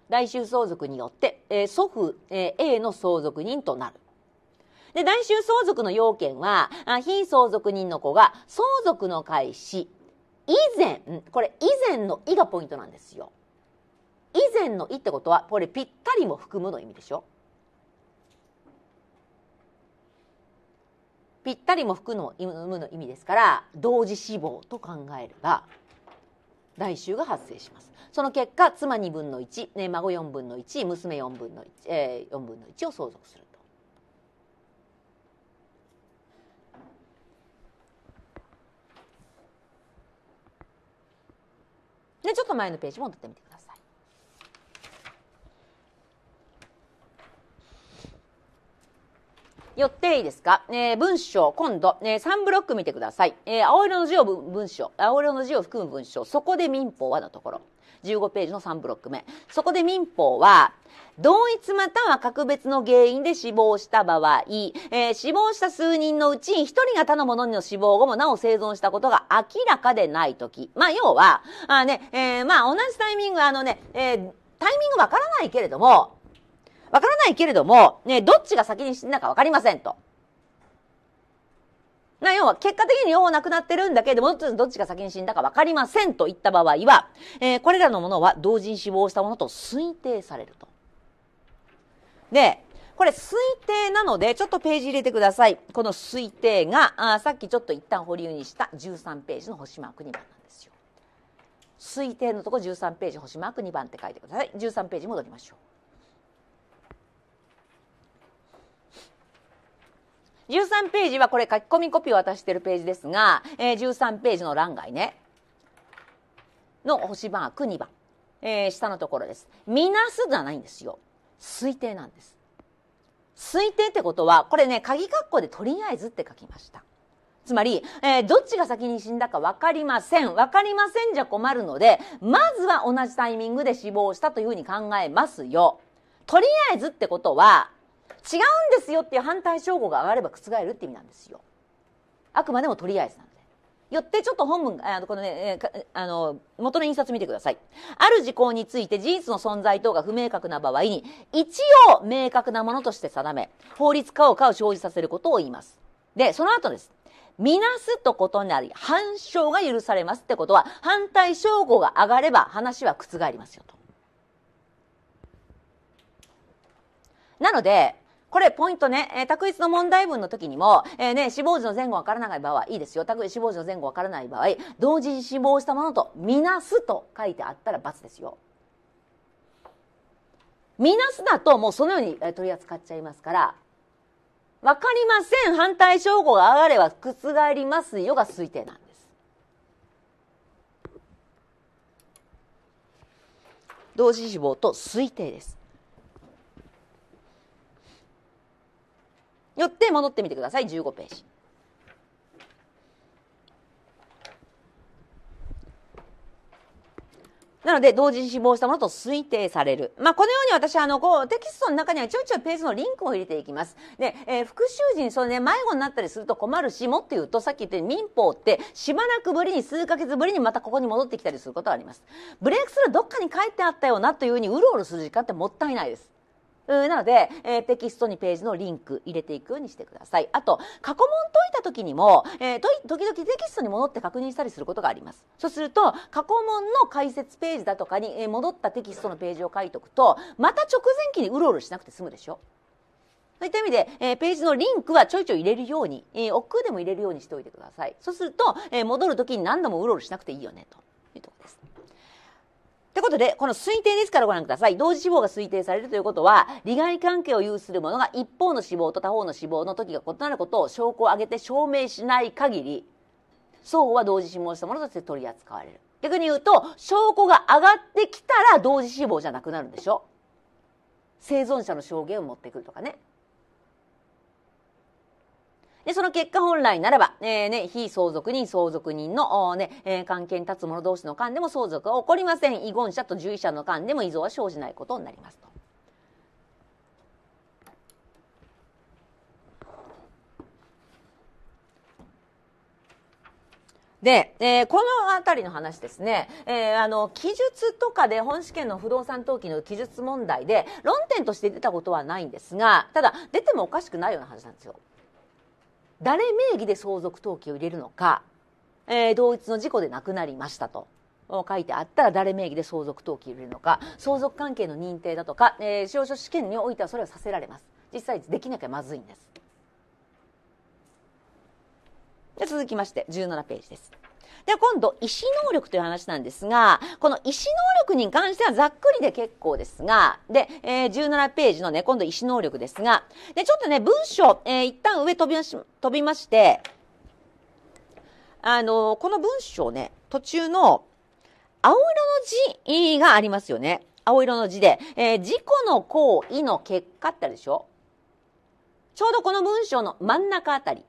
大衆相続によって、えー、祖父、えー、A の相続人となる。で、大衆相続の要件は、あ非相続人の子が相続の開始以前、これ以前の「い」がポイントなんですよ。以前の「い」ってことはこれぴったりも含むの意味でしょぴったりも含むの意味ですから同時死亡と考えれば来週が発生しますその結果妻2分の1、ね、孫4分の1娘4分の1、えー、4分の1を相続すると。でちょっと前のページも戻ってみてよっていいですか、えー、文章、今度、えー、3ブロック見てください。えー、青色の字を文章、青色の字を含む文章、そこで民法はのところ。15ページの3ブロック目。そこで民法は、同一または格別の原因で死亡した場合、えー、死亡した数人のうち1人が他の者の死亡後もなお生存したことが明らかでないとき。まあ、要は、あね、えー、まあ、同じタイミング、あのね、えー、タイミングわからないけれども、わからないけれども、ね、どっちが先に死んだかわかりませんと。な、要は、結果的に両方なくなってるんだけれども、どっちが先に死んだかわかりませんといった場合は、えー、これらのものは同時に死亡したものと推定されると。で、これ推定なので、ちょっとページ入れてください。この推定が、あさっきちょっと一旦保留にした13ページの星マーク2番なんですよ。推定のとこ13ページ、星マーク2番って書いてください。13ページ戻りましょう。13ページはこれ書き込みコピーを渡してるページですが、えー、13ページの欄外ねの星マーク2番、えー、下のところですみなすじゃないんですよ推定なんです推定ってことはこれね鍵括弧でとりあえずって書きましたつまり、えー、どっちが先に死んだか分かりません。分かりませんじゃ困るので、まずは同じタイミングで死亡したというふうに考えますよ。とりあえずってことは、違うんですよっていう反対証拠が上がれば覆るって意味なんですよあくまでもとりあえずなのでよってちょっと本文あのこのねあの元の印刷見てくださいある事項について事実の存在等が不明確な場合に一応明確なものとして定め法律家をかを生じさせることを言いますでその後ですみなすと異なり、反証が許されますってことは、反対証拠が上がれば話は覆りますよと。なので、これポイントね、えー、択一の問題文の時にも、えー、ね、死亡時の前後わからない場合、いいですよ。択一死亡時の前後わからない場合、同時に死亡したものとみなすと書いてあったら罰ですよ。みなすだともうそのように、えー、取り扱っちゃいますから、わかりません。反対証拠が上がれば覆りますよが推定なんです。同時死亡と推定です。よって戻ってみてください15ページ。なので、同時に死亡したものと推定される。まあ、このように私、あの、こう、テキストの中にはちょいちょいページのリンクを入れていきます。で、えー、復習時にそのね、迷子になったりすると困るし、もっと言うと、さっき言ったように民法って、しばらくぶりに、数ヶ月ぶりにまたここに戻ってきたりすることはあります。ブレイクスルーどっかに書いてあったよなというふうに、うろうろする時間ってもったいないです。なので、えー、テキストにページのリンク入れていくようにしてください。あと、過去問解いた時にも、えー、時々テキストに戻って確認したりすることがあります。そうすると、過去問の解説ページだとかに、えー、戻ったテキストのページを書いておくと、また直前期にうろうろしなくて済むでしょそういった意味で、えー、ページのリンクはちょいちょい入れるように、えー、億でも入れるようにしておいてください。そうすると、えー、戻る時に何度もうろうろしなくていいよねと。ってことで、この推定ですからご覧ください。同時脂肪が推定されるということは、利害関係を有するものが一方の脂肪と他方の脂肪の時が異なることを証拠を挙げて証明しない限り、双方は同時死亡したものとして取り扱われる。逆に言うと、証拠が上がってきたら同時死亡じゃなくなるんでしょ生存者の証言を持ってくるとかね。で、その結果本来ならば、えー、ね、非相続人、相続人の、ね、えー、関係に立つ者同士の間でも相続は起こりません。遺言者と従医者の間でも遺贈は生じないことになりますと。で、えー、この辺りの話ですね、えー、あの記述とかで本試験の不動産登記の記述問題で論点として出たことはないんですがただ出てもおかしくないような話なんですよ。誰名義で相続登記を入れるのか、えー、同一の事故で亡くなりましたと。書いてあったら誰名義で相続登記入れるのか相続関係の認定だとか、えー、司法書試験においてはそれはさせられます実際できなきゃまずいんですで続きまして17ページですでは今度、意思能力という話なんですが、この意思能力に関してはざっくりで結構ですが、で、えー、17ページのね、今度意思能力ですが、で、ちょっとね、文章、えー、一旦上飛びまし、飛びまして、あのー、この文章ね、途中の青色の字がありますよね。青色の字で、えー、事故の行為の結果ってあるでしょちょうどこの文章の真ん中あたり。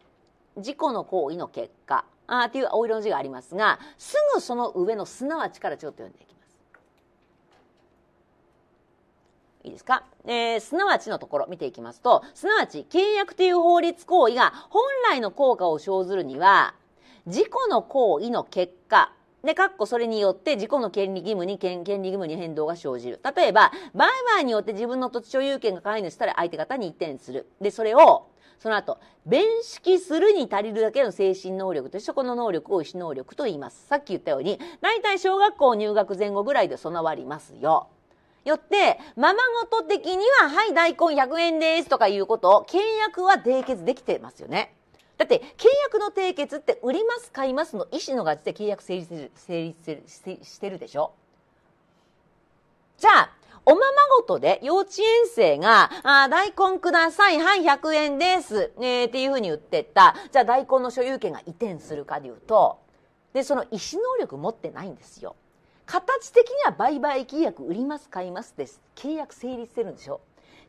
事故の行為の結果。あっていう青色の字がありますが、すぐその上のすなわちからちょっと読んでいきます。いいですか、えー、すなわちのところ見ていきますと、すなわち契約という法律行為が本来の効果を生ずるには、自己の行為の結果、で、かっこそれによって自己の権利義務に権権利義務に変動が生じる。例えば、売買によって自分の土地所有権が介入したら相手方に移転する。で、それをその後、弁識するに足りるだけの精神能力としてこの能力を意思能力と言います。さっき言ったように、大体小学校入学前後ぐらいで備わりますよ。よって、ままごと的には、はい、大根100円ですとかいうことを、契約は締結できてますよね。だって、契約の締結って、売ります、買いますの意思のがちで契約成立成立してるでしょ。じゃあ、おままごとで幼稚園生が、あ大根ください。はい、100円です。ね、えっていうふうに言ってた。じゃあ大根の所有権が移転するかでいうと、で、その意思能力持ってないんですよ。形的には売買契約売ります買いますです契約成立してるんでしょ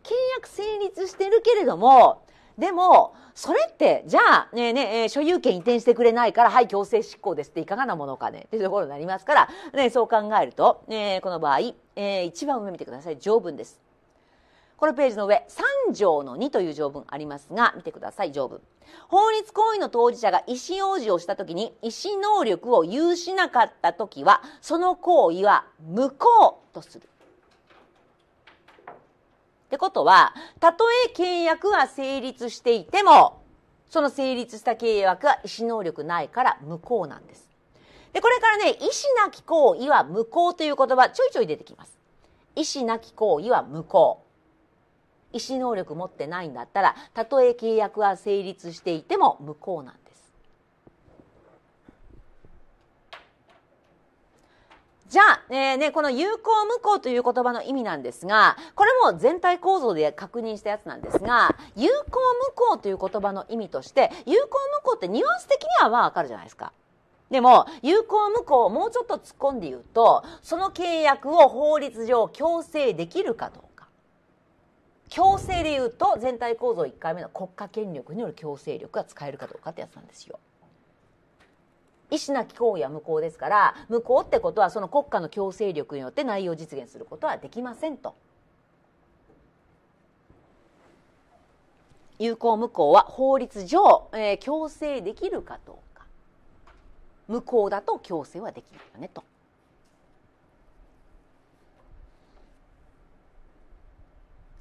契約成立してるけれどもでも、それって、じゃあ、ねえねえ、所有権移転してくれないから、はい、強制執行ですっていかがなものかね、っていうところになりますから、ね、そう考えると、ね、この場合、えー、一番上見てください、条文です。このページの上、3条の2という条文ありますが、見てください、条文。法律行為の当事者が意思表示をしたときに、意思能力を有しなかったときは、その行為は無効とする。ってことは、たとえ契約は成立していても、その成立した契約は意思能力ないから無効なんです。で、これからね、意思なき行為は無効という言葉、ちょいちょい出てきます。意思なき行為は無効。意思能力持ってないんだったら、たとえ契約は成立していても無効なんです。じゃあ、えー、ね、この有効無効という言葉の意味なんですが、これも全体構造で確認したやつなんですが、有効無効という言葉の意味として、有効無効ってニュアンス的にはまあわかるじゃないですか。でも、有効無効をもうちょっと突っ込んで言うと、その契約を法律上強制できるかどうか。強制で言うと、全体構造1回目の国家権力による強制力が使えるかどうかってやつなんですよ。医師なき行為は無効ですから無効ってことはその国家の強制力によって内容実現することはできませんと。有効無効は法律上、えー、強制できるかどうか無効だと強制はできないよねと。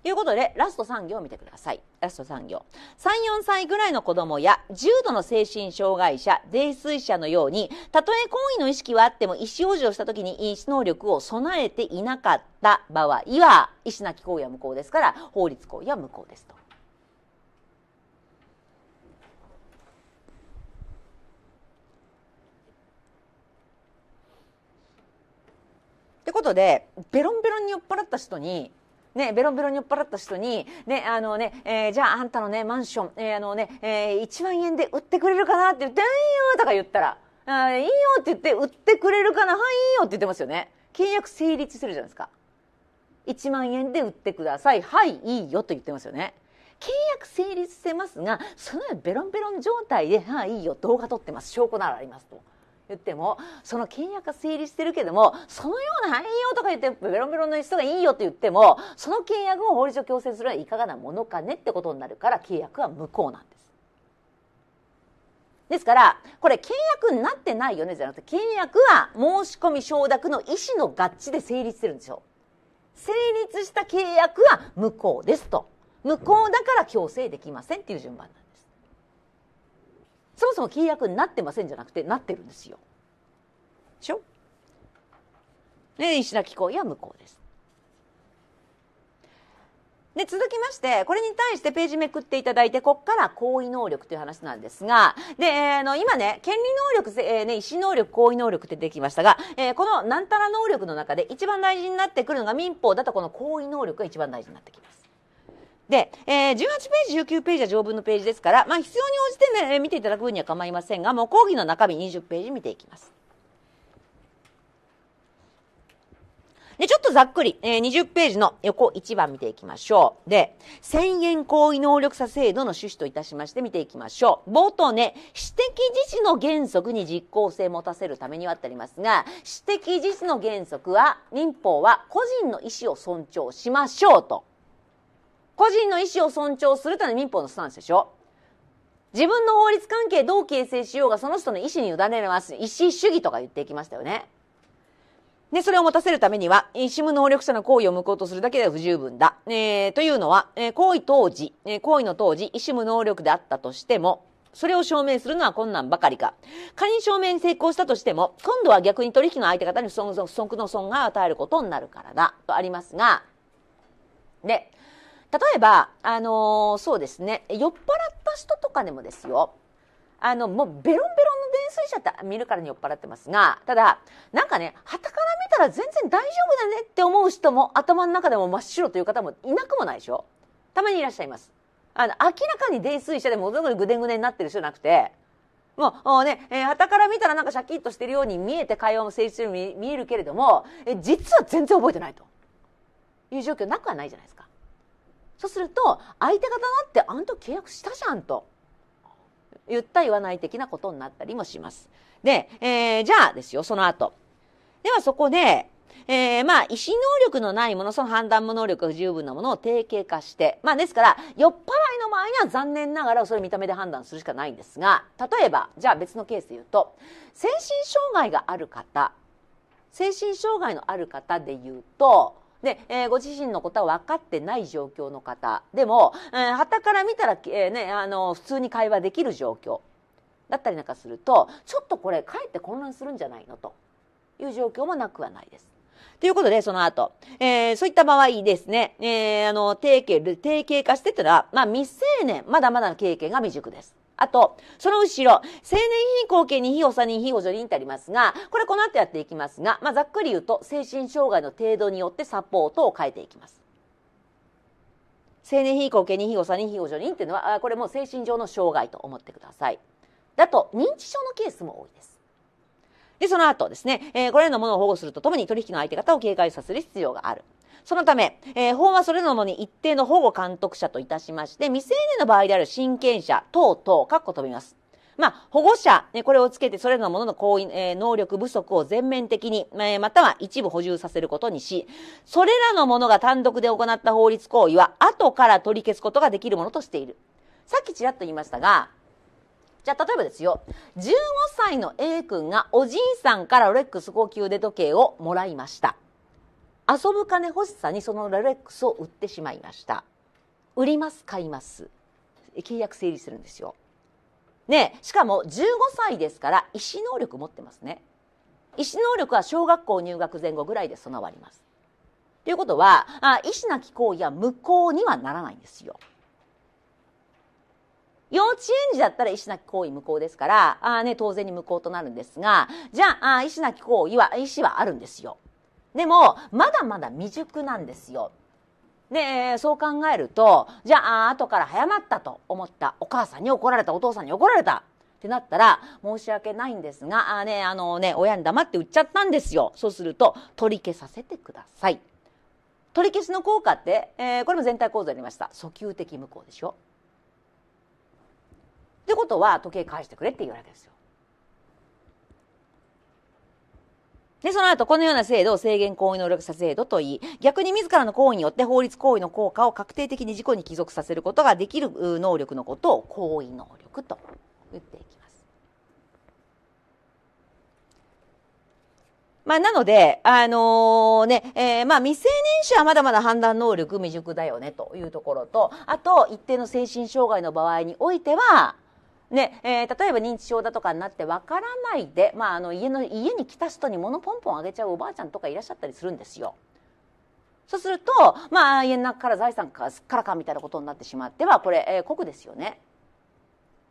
いうことで、ラスト3行を見てください。ラスト3行。3、4歳ぐらいの子供や、重度の精神障害者、泥酔者のように、たとえ行為の意識はあっても、意思表示をした時に意思能力を備えていなかった場合は、意思なき行為は無効ですから、法律行為は無効ですと。ってことでベロンベロンに酔っ払った人にね、ベロンベロに酔っ払った人に、ね、あのね、えー、じゃああんたのね、マンション、えー、あのね、えー、1万円で売ってくれるかなって言って、いいよとか言ったら、あいいよって言って、売ってくれるかなはい、いいよって言ってますよね。契約成立するじゃないですか。1万円で売ってください。はい、いいよと言ってますよね。契約成立してますが、そのベロンベロン状態で、はい、いいよ、動画撮ってます。証拠ならありますと。言ってもその契約が成立してるけどもそのような「いいよ」とか言ってベロベロの人が「いいよ」って言ってもその契約を法律上強制するのはいかがなものかねってことになるから契約は無効なんです。ですからこれ契約になってないよねじゃなくて契約は申し込み承諾の意思の合致で成立してるんですよ。成立した契約は無効ですと無効だから強制できませんっていう順番なんです。そもそも契約になってませんじゃなくてなってるんですよ。でしょで石行です。で続きましてこれに対してページめくっていただいてここから行為能力という話なんですがで、えー、の今ね権利能力、えー、ね、意思能力行為能力ってできましたが、えー、このなんたら能力の中で一番大事になってくるのが民法だとこの行為能力が一番大事になってきます。で、えー、18ページ、19ページは条文のページですから、まあ、必要に応じてね、見ていただく分には構いませんが、もう講義の中身20ページ見ていきます。で、ちょっとざっくり、えー、20ページの横1番見ていきましょう。で、宣言行為能力差制度の趣旨といたしまして見ていきましょう。冒頭ね、私的自治の原則に実効性を持たせるためにはってありますが、私的自治の原則は、民法は個人の意思を尊重しましょうと。個人の意思を尊重するというのは民法のスタンスでしょ自分の法律関係どう形成しようがその人の意思に委ねます。意思主義とか言っていきましたよね。で、それを持たせるためには、思無能力者の行為を無効とするだけでは不十分だ。えー、というのは、えー、行為当時、えー、行為の当時、思無能力であったとしても、それを証明するのは困難ばかりか。仮に証明に成功したとしても、今度は逆に取引の相手方に不足の損害を与えることになるからだ。とありますが、で、例えば、あのー、そうですね、酔っ払った人とかでもですよ、あの、もうベロンベロンの泥酔者って見るからに酔っ払ってますが、ただ、なんかね、旗から見たら全然大丈夫だねって思う人も頭の中でも真っ白という方もいなくもないでしょたまにいらっしゃいます。あの、明らかに泥酔者でもどこでぐでんぐでになってる人じゃなくて、もうね、えー、旗から見たらなんかシャキッとしてるように見えて会話も成立するように見えるけれども、え実は全然覚えてないという状況なくはないじゃないですか。そうすると相手方だってあんと契約したじゃんと言った言わない的なことになったりもします。で、えー、じゃあですよ、その後。ではそこで、えー、まあ、意思能力のないもの、その判断能力が十分なものを定型化して、まあ、ですから、酔っ払いの場合には残念ながらそれ見た目で判断するしかないんですが、例えば、じゃあ別のケースで言うと、精神障害がある方、精神障害のある方で言うと、で、えー、ご自身のことは分かってない状況の方でもはた、えー、から見たら、えー、ね、あの普通に会話できる状況だったりなんかするとちょっとこれかえって混乱するんじゃないのという状況もなくはないです。ということで、その後、えー、そういった場合ですね、えー、あの、定型、定型化してたら、まあ、未成年、まだまだ経験が未熟です。あと、その後ろ、青年非後見に非補佐人非補助人ってありますが、これこの後やっていきますが、まあ、ざっくり言うと、精神障害の程度によってサポートを変えていきます。青年非後見人非補佐人非補助人っていうのは、これも精神上の障害と思ってください。だと、認知症のケースも多いです。で、その後ですね、えー、これらのものを保護するとともに取引の相手方を警戒させる必要がある。そのため、えー、法はそれなのに一定の保護監督者といたしまして、未成年の場合である親権者等々、かっこ飛びます。まあ、保護者、ね、これをつけて、それらのものの行為、えー、能力不足を全面的に、えー、または一部補充させることにし、それらのものが単独で行った法律行為は、後から取り消すことができるものとしている。さっきちらっと言いましたが、じゃあ、例えばですよ、15歳の A 君がおじいさんからロレックス高級腕時計をもらいました。遊ぶ金欲しさにそのロレックスを売ってしまいました売ります買います契約成立するんですよねしかも15歳ですから医師能力持ってますね医師能力は小学校入学前後ぐらいで備わりますということはあ医師なき行為は無効にはならないんですよ幼稚園児だったら医師なき行為無効ですから、あね、当然に無効となるんですが、じゃあ、医師なき行為は、意思はあるんですよ。でも、まだまだ未熟なんですよ。で、そう考えると、じゃあ、後から早まったと思ったお母さんに怒られた、お父さんに怒られたってなったら、申し訳ないんですが、あね、あのね、親に黙って売っちゃったんですよ。そうすると、取り消させてください。取り消しの効果って、えー、これも全体構造やりました。訴求的無効でしょ。ってことは、時計返してくれって言うわけですよ。で、その後、このような制度を制限行為能力者制度と言い、逆に自らの行為によって法律行為の効果を確定的に事故に帰属させることができる能力のことを行為能力と言っていきます。まあ、なので、あのー、ね、えー、まあ、未成年者はまだまだ判断能力未熟だよねというところと、あと、一定の精神障害の場合においては、ねえー、例えば認知症だとかになってわからないで、まあ、あの家の家に来た人に物ポンポンあげちゃうおばあちゃんとかいらっしゃったりするんですよ。そうすると、まあ、家の中から財産からすっからかんみたいなことになってしまってはこれ、えー、国ですよね。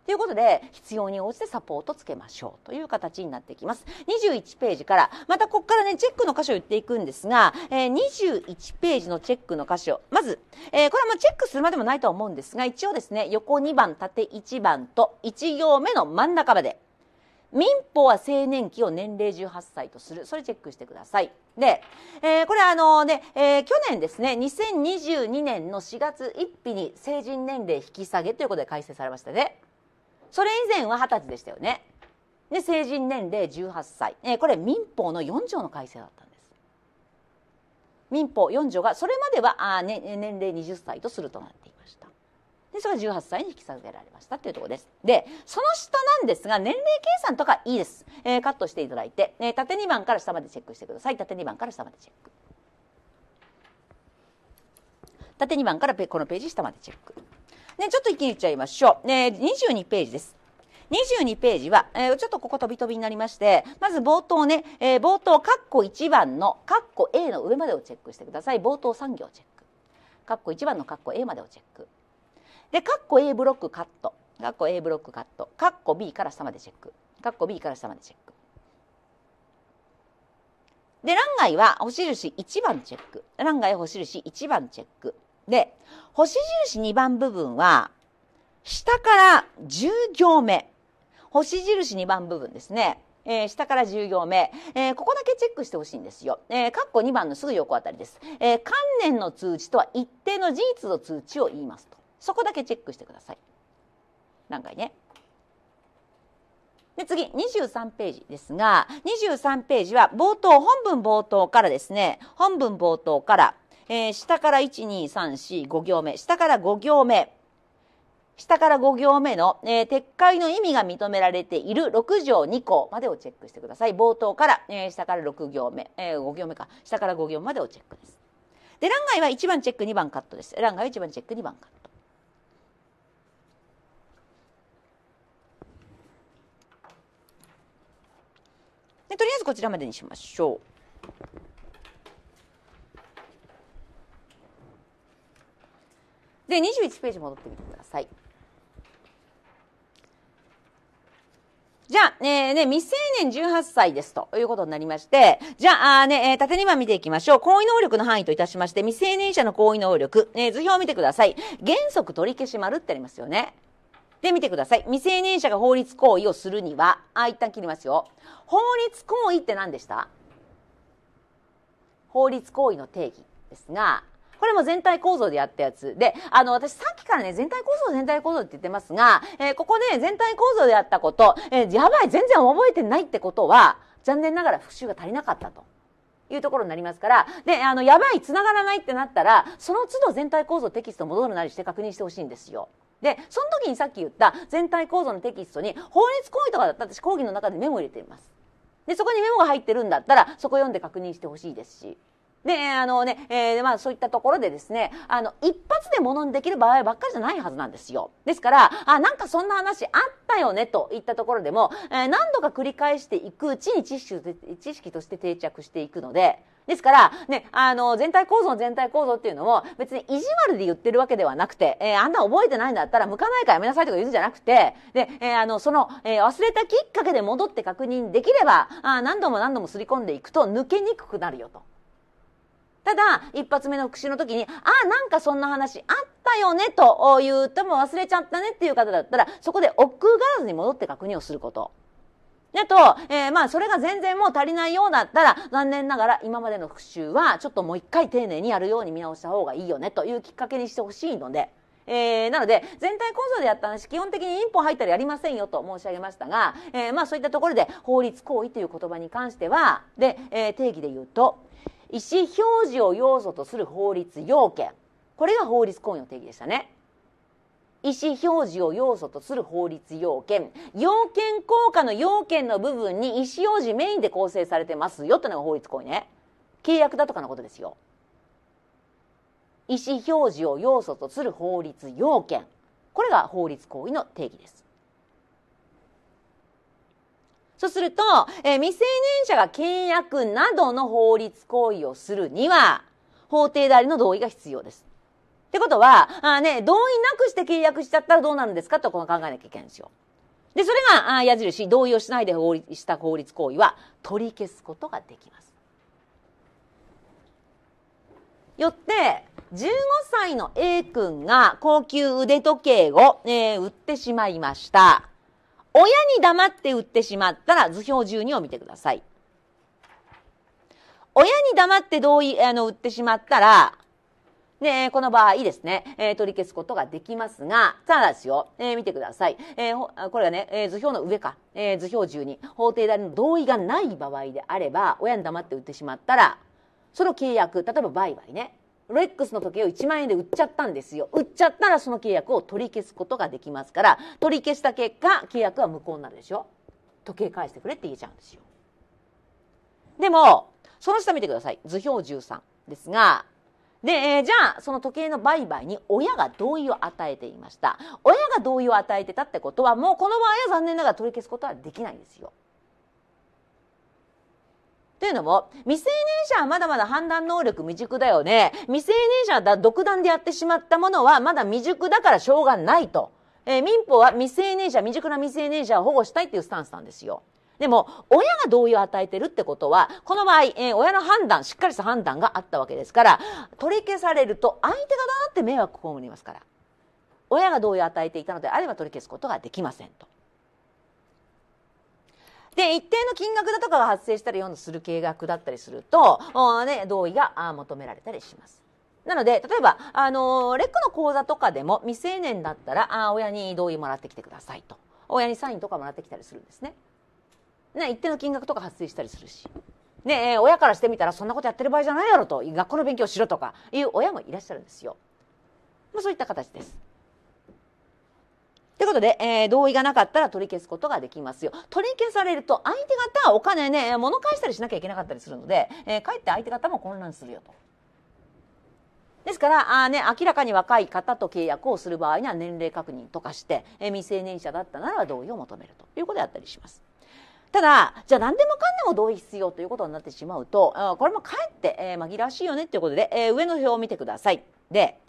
ということで必要に応じてサポートつけましょうという形になってきます21ページからまたここからねチェックの箇所を言っていくんですが、えー、21ページのチェックの箇所まず、えー、これはうチェックするまでもないと思うんですが一応ですね横2番縦1番と1行目の真ん中まで民法は青年期を年齢18歳とする。それチェックしてください。で、えー、これあのね、えー、去年ですね、2022年の4月1日に成人年齢引き下げということで改正されましたね。それ以前は二十歳でしたよねで成人年齢18歳、えー、これ民法の4条の改正だったんです民法4条がそれまではあ、ね、年齢20歳とするとなっていましたでそれが18歳に引き下げられましたというところですでその下なんですが年齢計算とかいいです、えー、カットしていただいて、えー、縦2番から下までチェックしてください縦2番から下までチェック縦2番からこのページ下までチェックね、ちょっと一気にいっちゃいましょう。ね、22ページです。22ページは、えー、ちょっとここ飛び飛びになりまして、まず冒頭ね、えー、冒頭、カッコ1番の、カッコ A の上までをチェックしてください。冒頭3行チェック。カッコ1番のカッコ A までをチェック。で、カッコ A ブロックカット。カッコ A ブロックカット。カッコ B から下までチェック。カッコ B から下までチェック。で、欄外は星印1番チェック。欄外星印1番チェック。で、星印2番部分は、下から10行目。星印2番部分ですね。えー、下から10行目、えー、ここだけチェックしてほしいんですよ。えー、括弧2番のすぐ横あたりです。えー、観念の通知とは一定の事実の通知を言いますと。そこだけチェックしてください。何回ね。で次23ページですが23ページは冒頭本文冒頭からですね本文冒頭からえー、下から12345行目下から5行目下から5行目の、えー、撤回の意味が認められている6条2項までをチェックしてください冒頭から、えー、下から6行目、えー、5行目か下から5行までをチェックですで欄外は1番チェック2番カットです欄外は1番チェック2番カットでとりあえずこちらまでにしましょう。で21ページ戻ってみてください。じゃあ、ね、えね、未成年18歳ですということになりまして、じゃあね、え縦2番見ていきましょう。行為能力の範囲といたしまして、未成年者の行為能力、図表を見てください。原則取り消し丸ってありますよね。で、見てください。未成年者が法律行為をするには、あ、一旦切りますよ。法律行為って何でした法律行為の定義ですが、これも全体構造でやったやつ。で、あの、私さっきからね、全体構造、全体構造って言ってますが、えー、ここね、全体構造でやったこと、えー、やばい、全然覚えてないってことは、残念ながら復習が足りなかったと。いうところになりますから、で、あの、やばい、繋がらないってなったら、その都度全体構造テキスト戻るなりして確認してほしいんですよ。で、その時にさっき言った全体構造のテキストに、法律行為とかだったら私講義の中でメモ入れています。で、そこにメモが入ってるんだったら、そこ読んで確認してほしいですし。で、あのね、えー、まあそういったところでですね、あの、一発で物にできる場合ばっかりじゃないはずなんですよ。ですから、あ、なんかそんな話あったよねといったところでも、えー、何度か繰り返していくうちに知識知識として定着していくので、ですから、ね、あの、全体構造の全体構造っていうのも、別に意地悪で言ってるわけではなくて、えー、あんな覚えてないんだったら、向かないからやめなさいとか言うんじゃなくて、で、えー、あの、その、えー、忘れたきっかけで戻って確認できれば、あ何度も何度もすり込んでいくと抜けにくくなるよと。ただ、一発目の復習の時に、あ、なんかそんな話あったよね、と言っても忘れちゃったねっていう方だったら、そこで億がらずに戻って確認をすること。あと、えー、まあ、それが全然もう足りないようだったら、残念ながら今までの復習は、ちょっともう一回丁寧にやるように見直した方がいいよね、というきっかけにしてほしいので、えー、なので、全体構造でやった話、基本的にインポ入ったらやりませんよと申し上げましたが、えー、まあそういったところで、法律行為という言葉に関しては、で、えー、定義で言うと、意思表示を要素とする法律要件これが法律行為の定義でしたね意思表示を要素とする法律要件要件効果の要件の部分に意思表示メインで構成されてますよってのが法律行為ね契約だとかのことですよ意思表示を要素とする法律要件これが法律行為の定義ですそうすると、えー、未成年者が契約などの法律行為をするには、法定代理の同意が必要です。ってことは、あね、同意なくして契約しちゃったらどうなるんですかとこの考えなきゃいけないんですよ。で、それが、あ矢印、同意をしないで法律した法律行為は取り消すことができます。よって、15歳の A 君が高級腕時計を、えー、売ってしまいました。親に黙って売ってしまったら図表12を見てください。親に黙って同意、あの、売ってしまったら、ね、この場合ですね、えー、取り消すことができますが、ただですよ、えー、見てください。えー、これがね、え図表の上か、え図表12、法定代理の同意がない場合であれば、親に黙って売ってしまったら、その契約、例えば売買ね、ロレックスの時計を1万円で売っちゃったんですよ売っちゃったらその契約を取り消すことができますから取り消した結果契約は無効になるでしょ時計返してくれって言えちゃうんですよでもその下見てください図表13ですがで、えー、じゃあその時計の売買に親が同意を与えていました親が同意を与えてたってことはもうこの場合は残念ながら取り消すことはできないんですよというのも、未成年者はまだまだ判断能力未熟だよね。未成年者は独断でやってしまったものはまだ未熟だからしょうがないと。えー、民法は未成年者、未熟な未成年者を保護したいっていうスタンスなんですよ。でも、親が同意を与えてるってことは、この場合、えー、親の判断、しっかりした判断があったわけですから、取り消されると相手がだって迷惑を被りますから。親が同意を与えていたのであれば取り消すことができませんと。で、一定の金額だとかが発生したり4度する計画だったりすると、ね、同意が求められたりします。なので、例えば、あのー、レックの講座とかでも未成年だったら、あ親に同意もらってきてくださいと。親にサインとかもらってきたりするんですね。ね、一定の金額とか発生したりするし。ね、親からしてみたら、そんなことやってる場合じゃないやろと、学校の勉強しろとかいう親もいらっしゃるんですよ。まあ、そういった形です。ということで、えー、同意がなかったら取り消すことができますよ。取り消されると相手方お金ね、物返したりしなきゃいけなかったりするので、えー、かえって相手方も混乱するよと。ですから、あね、明らかに若い方と契約をする場合には年齢確認とかして、えー、未成年者だったなら同意を求めるということであったりします。ただ、じゃあ何でもかんでも同意必要ということになってしまうと、これもかえって、えー、紛らわしいよねということで、えー、上の表を見てください。で、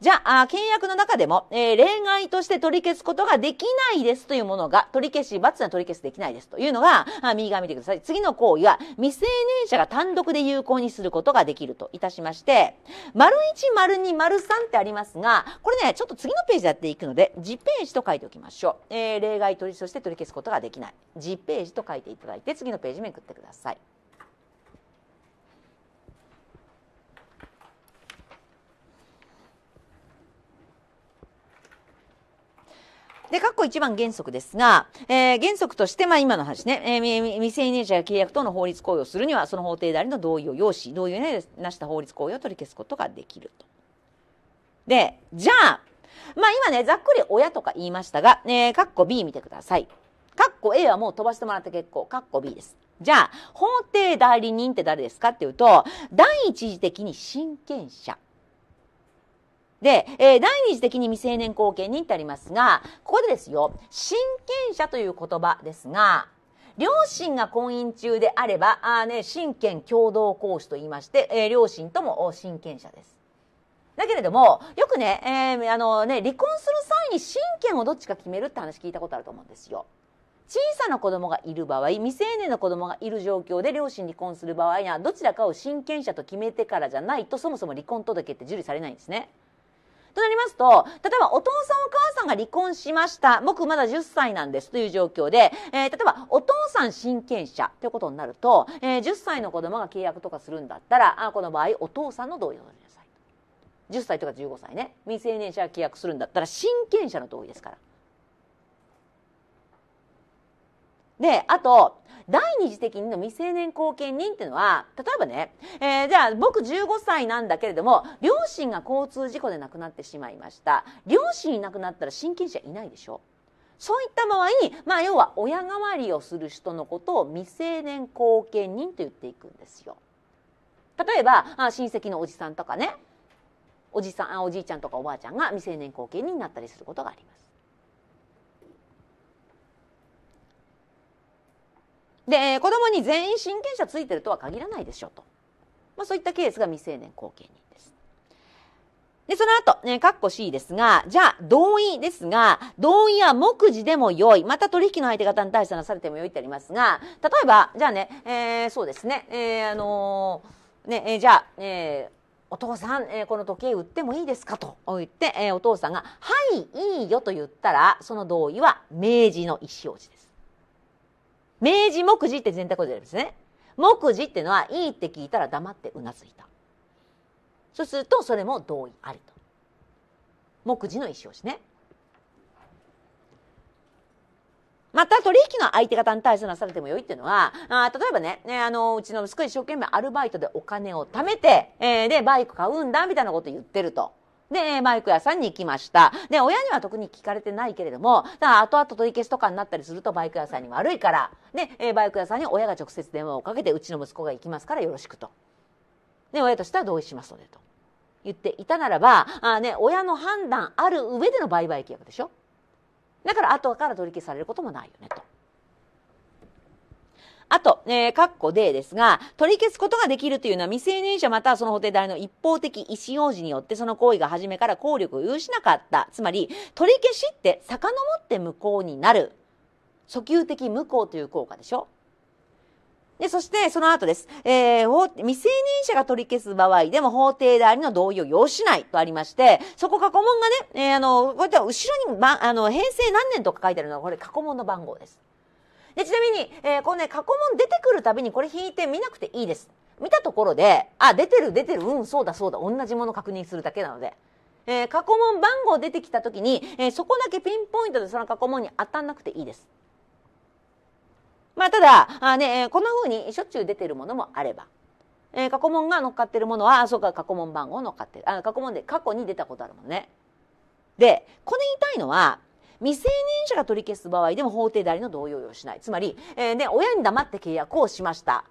じゃあ、契約の中でも、えー、例外として取り消すことができないですというものが、取り消し、罰な取り消しできないですというのが、あ右側見てください。次の行為は、未成年者が単独で有効にすることができるといたしまして、丸1、丸2、丸3ってありますが、これね、ちょっと次のページでやっていくので、次ページと書いておきましょう。えー、例外取り消して取り消すことができない。次ページと書いていただいて、次のページめくってください。で、括弧1番原則ですが、えー、原則として、まあ今の話ね、えー、未成年者や契約等の法律行為をするには、その法定代理の同意を要し、同意をなした法律行為を取り消すことができると。で、じゃあ、まあ今ね、ざっくり親とか言いましたが、えー、括弧 B 見てください。括弧 A はもう飛ばしてもらって結構、括弧 B です。じゃあ、法定代理人って誰ですかっていうと、第一次的に親権者。で、えー、第二次的に未成年後見人ってありますが、ここでですよ、親権者という言葉ですが、両親が婚姻中であれば、あね、親権共同行使と言いまして、えー、両親とも親権者です。だけれども、よくね、えー、あのね、離婚する際に親権をどっちか決めるって話聞いたことあると思うんですよ。小さな子供がいる場合、未成年の子供がいる状況で両親離婚する場合には、どちらかを親権者と決めてからじゃないと、そもそも離婚届って受理されないんですね。となりますと、例えばお父さんお母さんが離婚しました。僕まだ10歳なんですという状況で、えー、例えばお父さん親権者ということになると、えー、10歳の子供が契約とかするんだったら、あこの場合お父さんの同意を取りなさい。10歳とか15歳ね、未成年者が契約するんだったら親権者の同意ですから。で、あと、第二次的の未成年後見人っていうのは、例えばね、えー、じゃあ僕15歳なんだけれども、両親が交通事故で亡くなってしまいました。両親いなくなったら親権者いないでしょそういった場合、まあ要は親代わりをする人のことを未成年後見人と言っていくんですよ。例えば、あ親戚のおじさんとかね、おじさん、あおじいちゃんとかおばあちゃんが未成年後見人になったりすることがあります。で子供に全員親権者ついてるとは限らないでしょうと、まあ、そういったケースが未成年後見人です。で、その後、ね、括弧 C ですが、じゃあ、同意ですが、同意は目次でも良い。また取引の相手方に対してなされても良いってありますが、例えば、じゃあね、えー、そうですね、えー、あのー、ね、えー、じゃあ、えー、お父さん、えー、この時計売ってもいいですかと言って、えー、お父さんが、はい、いいよと言ったら、その同意は明示の意思表示です。明治目次って全体語でありますね。目次ってのは、いいって聞いたら黙ってうなずいた。そうすると、それも同意ありと。目次の意思をしね。また取引の相手方に対してなされてもよいっていうのは、あ例えばね、ね、あの、うちの息子一生懸命アルバイトでお金を貯めて、えー、で、バイク買うんだ、みたいなこと言ってると。で、マイク屋さんに行きました。で、親には特に聞かれてないけれども、あ、だ後々取り消しとかになったりするとバイク屋さんに悪いから、で、バイク屋さんに親が直接電話をかけて、うちの息子が行きますからよろしくと。で、親としては同意しますのでと。言っていたならば、あね、親の判断ある上での売買契約でしょだから後から取り消されることもないよねと。あと、えー、カッコですが、取り消すことができるというのは未成年者またはその法定代理の一方的意思表示によってその行為が初めから効力を有しなかった。つまり、取り消しって遡って無効になる。訴求的無効という効果でしょで、そして、その後です。えー、未成年者が取り消す場合でも法定代理の同意を要しないとありまして、そこ過去問がね、えー、あの、こうやって後ろに、ま、あの、平成何年とか書いてあるのは、これ過去問の番号です。で、ちなみに、えー、このね、過去問出てくるたびにこれ引いて見なくていいです。見たところで、あ、出てる出てる、うん、そうだそうだ、同じもの確認するだけなので。えー、過去問番号出てきた時に、えー、そこだけピンポイントでその過去問に当たんなくていいです。まあ、ただ、あね、えー、こんな風にしょっちゅう出てるものもあれば、えー、過去問が乗っかってるものは、そうか、過去問番号乗っかってる。あ、過去問で過去に出たことあるもんね。で、これ言いたいのは、未成年者が取り消す場合でも法定代理の同意を要しないつまり、えー、ね、親に黙って契約をしました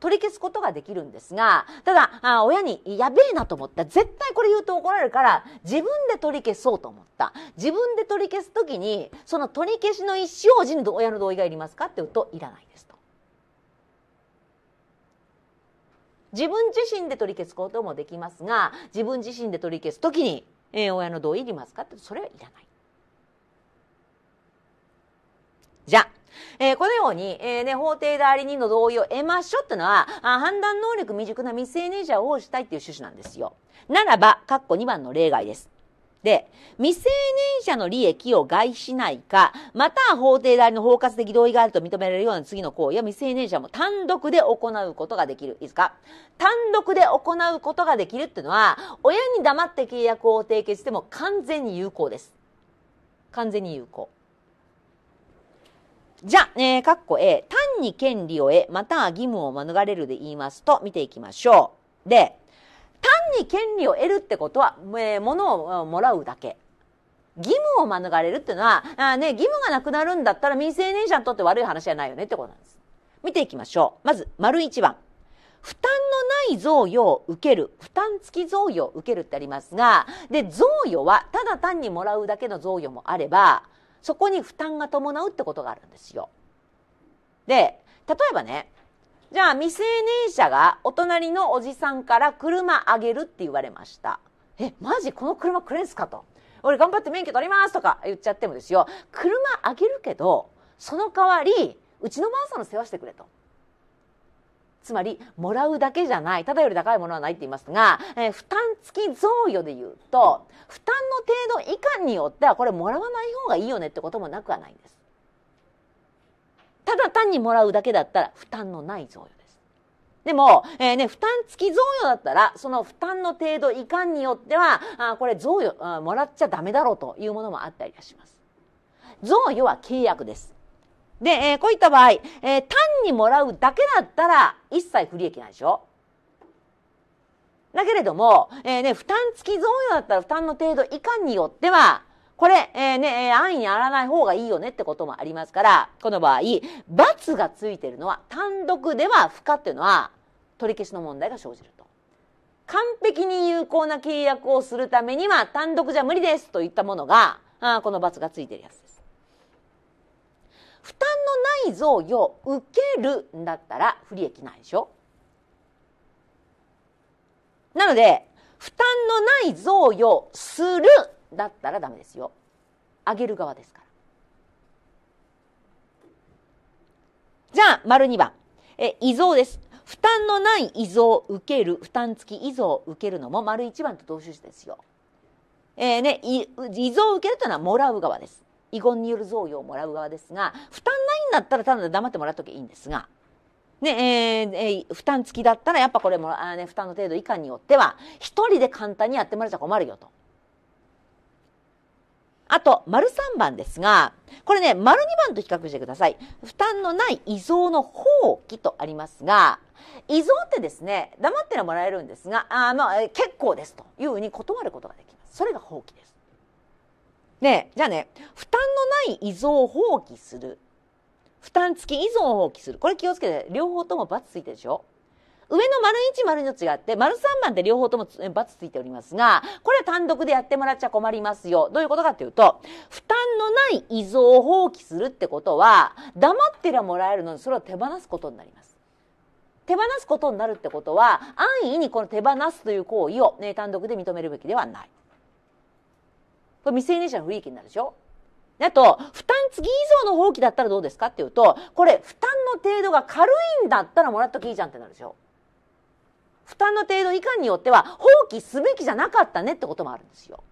取り消すことができるんですが、ただ、あ親にやべえなと思った。絶対これ言うと怒られるから、自分で取り消そうと思った。自分で取り消す時に、その取り消しの意思を親の同意がいりますかって言うと、いらないですと。自分自身で取り消すこともできますが、自分自身で取り消す時に、えー、親の同意いりますかってそれはいらない。じゃ。えー、このように、えーね、法廷代理人の同意を得ましょうってのはあ、判断能力未熟な未成年者を保護したいっていう趣旨なんですよ。ならば、括弧2番の例外です。で、未成年者の利益を害しないか、または法定代理の包括的同意があると認められるような次の行為は未成年者も単独で行うことができる。いいですか単独で行うことができるっていうのは、親に黙って契約を締結しても完全に有効です。完全に有効。じゃ、えー、かっこ A、単に権利を得、または義務を免れるで言いますと、見ていきましょう。で、単に権利を得るってことは、えー、をもらうだけ。義務を免れるっていうのは、あね、義務がなくなるんだったら未成年者にとって悪い話じゃないよねってことなんです。見ていきましょう。まず、丸一番。負担のない贈与を受ける。負担付き贈与を受けるってありますが、で、贈与はただ単にもらうだけの贈与もあれば、そこに負担が伴うってことがあるんですよ。で、例えばね、じゃあ未成年者がお隣のおじさんから車あげるって言われました。え、マジこの車くれんすかと。俺頑張って免許取りますとか言っちゃってもですよ。車あげるけど、その代わり、うちのマンサの世話してくれと。つまりもらうだけじゃないただより高いものはないって言いますが、えー、負担付き贈与でいうと負担の程度以下によってはこれもらわない方がいいよねってこともなくはないんですただ単にもらうだけだったら負担のない贈与ですでも、えーね、負担付き贈与だったらその負担の程度以下によってはあこれ贈与あもらっちゃダメだろうというものもあったりします贈与は契約ですで、えー、こういった場合、えー、単にもらうだけだったら一切不利益ないでしょだけれども、えー、ね、負担付き贈与だったら負担の程度以下によっては、これ、えー、ね、安易にやらない方がいいよねってこともありますから、この場合、罰がついてるのは、単独では不可っていうのは、取り消しの問題が生じると。完璧に有効な契約をするためには単独じゃ無理ですといったものが、あこの罰がついてるやつ。負担のない贈与を受けるんだったら不利益ないでしょなので負担のない贈与するだったらダメですよあげる側ですからじゃあ丸2番え遺贈です負担のない遺贈受ける負担付き遺贈受けるのも丸1番と同種ですよえーね、遺贈を受けるというのはもらう側です。遺言による贈与をもらう側ですが負担ないんだったらただ黙ってもらっときゃいいんですが。ねえー、えー、負担付きだったらやっぱこれもあ、ね、負担の程度以下によっては一人で簡単にやってもらっちゃ困るよと。あと、丸3番ですが、これね、丸2番と比較してください。負担のない遺贈の放棄とありますが、遺贈ってですね、黙ってのもらえるんですが、あえあ、結構ですというふうに断ることができます。それが放棄です。ねじゃあね、負担のない依存を放棄する。負担付き依存を放棄する。これ気をつけて、両方とも×ついてるでしょ上の丸1、丸2と違って、丸3番で両方とも×ついておりますが、これは単独でやってもらっちゃ困りますよ。どういうことかというと、負担のない遺贈を放棄するってことは、黙ってりゃもらえるのにそれを手放すことになります。手放すことになるってことは、安易にこの手放すという行為を、ね、単独で認めるべきではない。これ未成年者の不利益になるでしょあと、負担付き以上の放棄だったらどうですかっていうと、これ、負担の程度が軽いんだったらもらっときいいじゃんってなるでしょ負担の程度以下によっては、放棄すべきじゃなかったねってこともあるんですよ。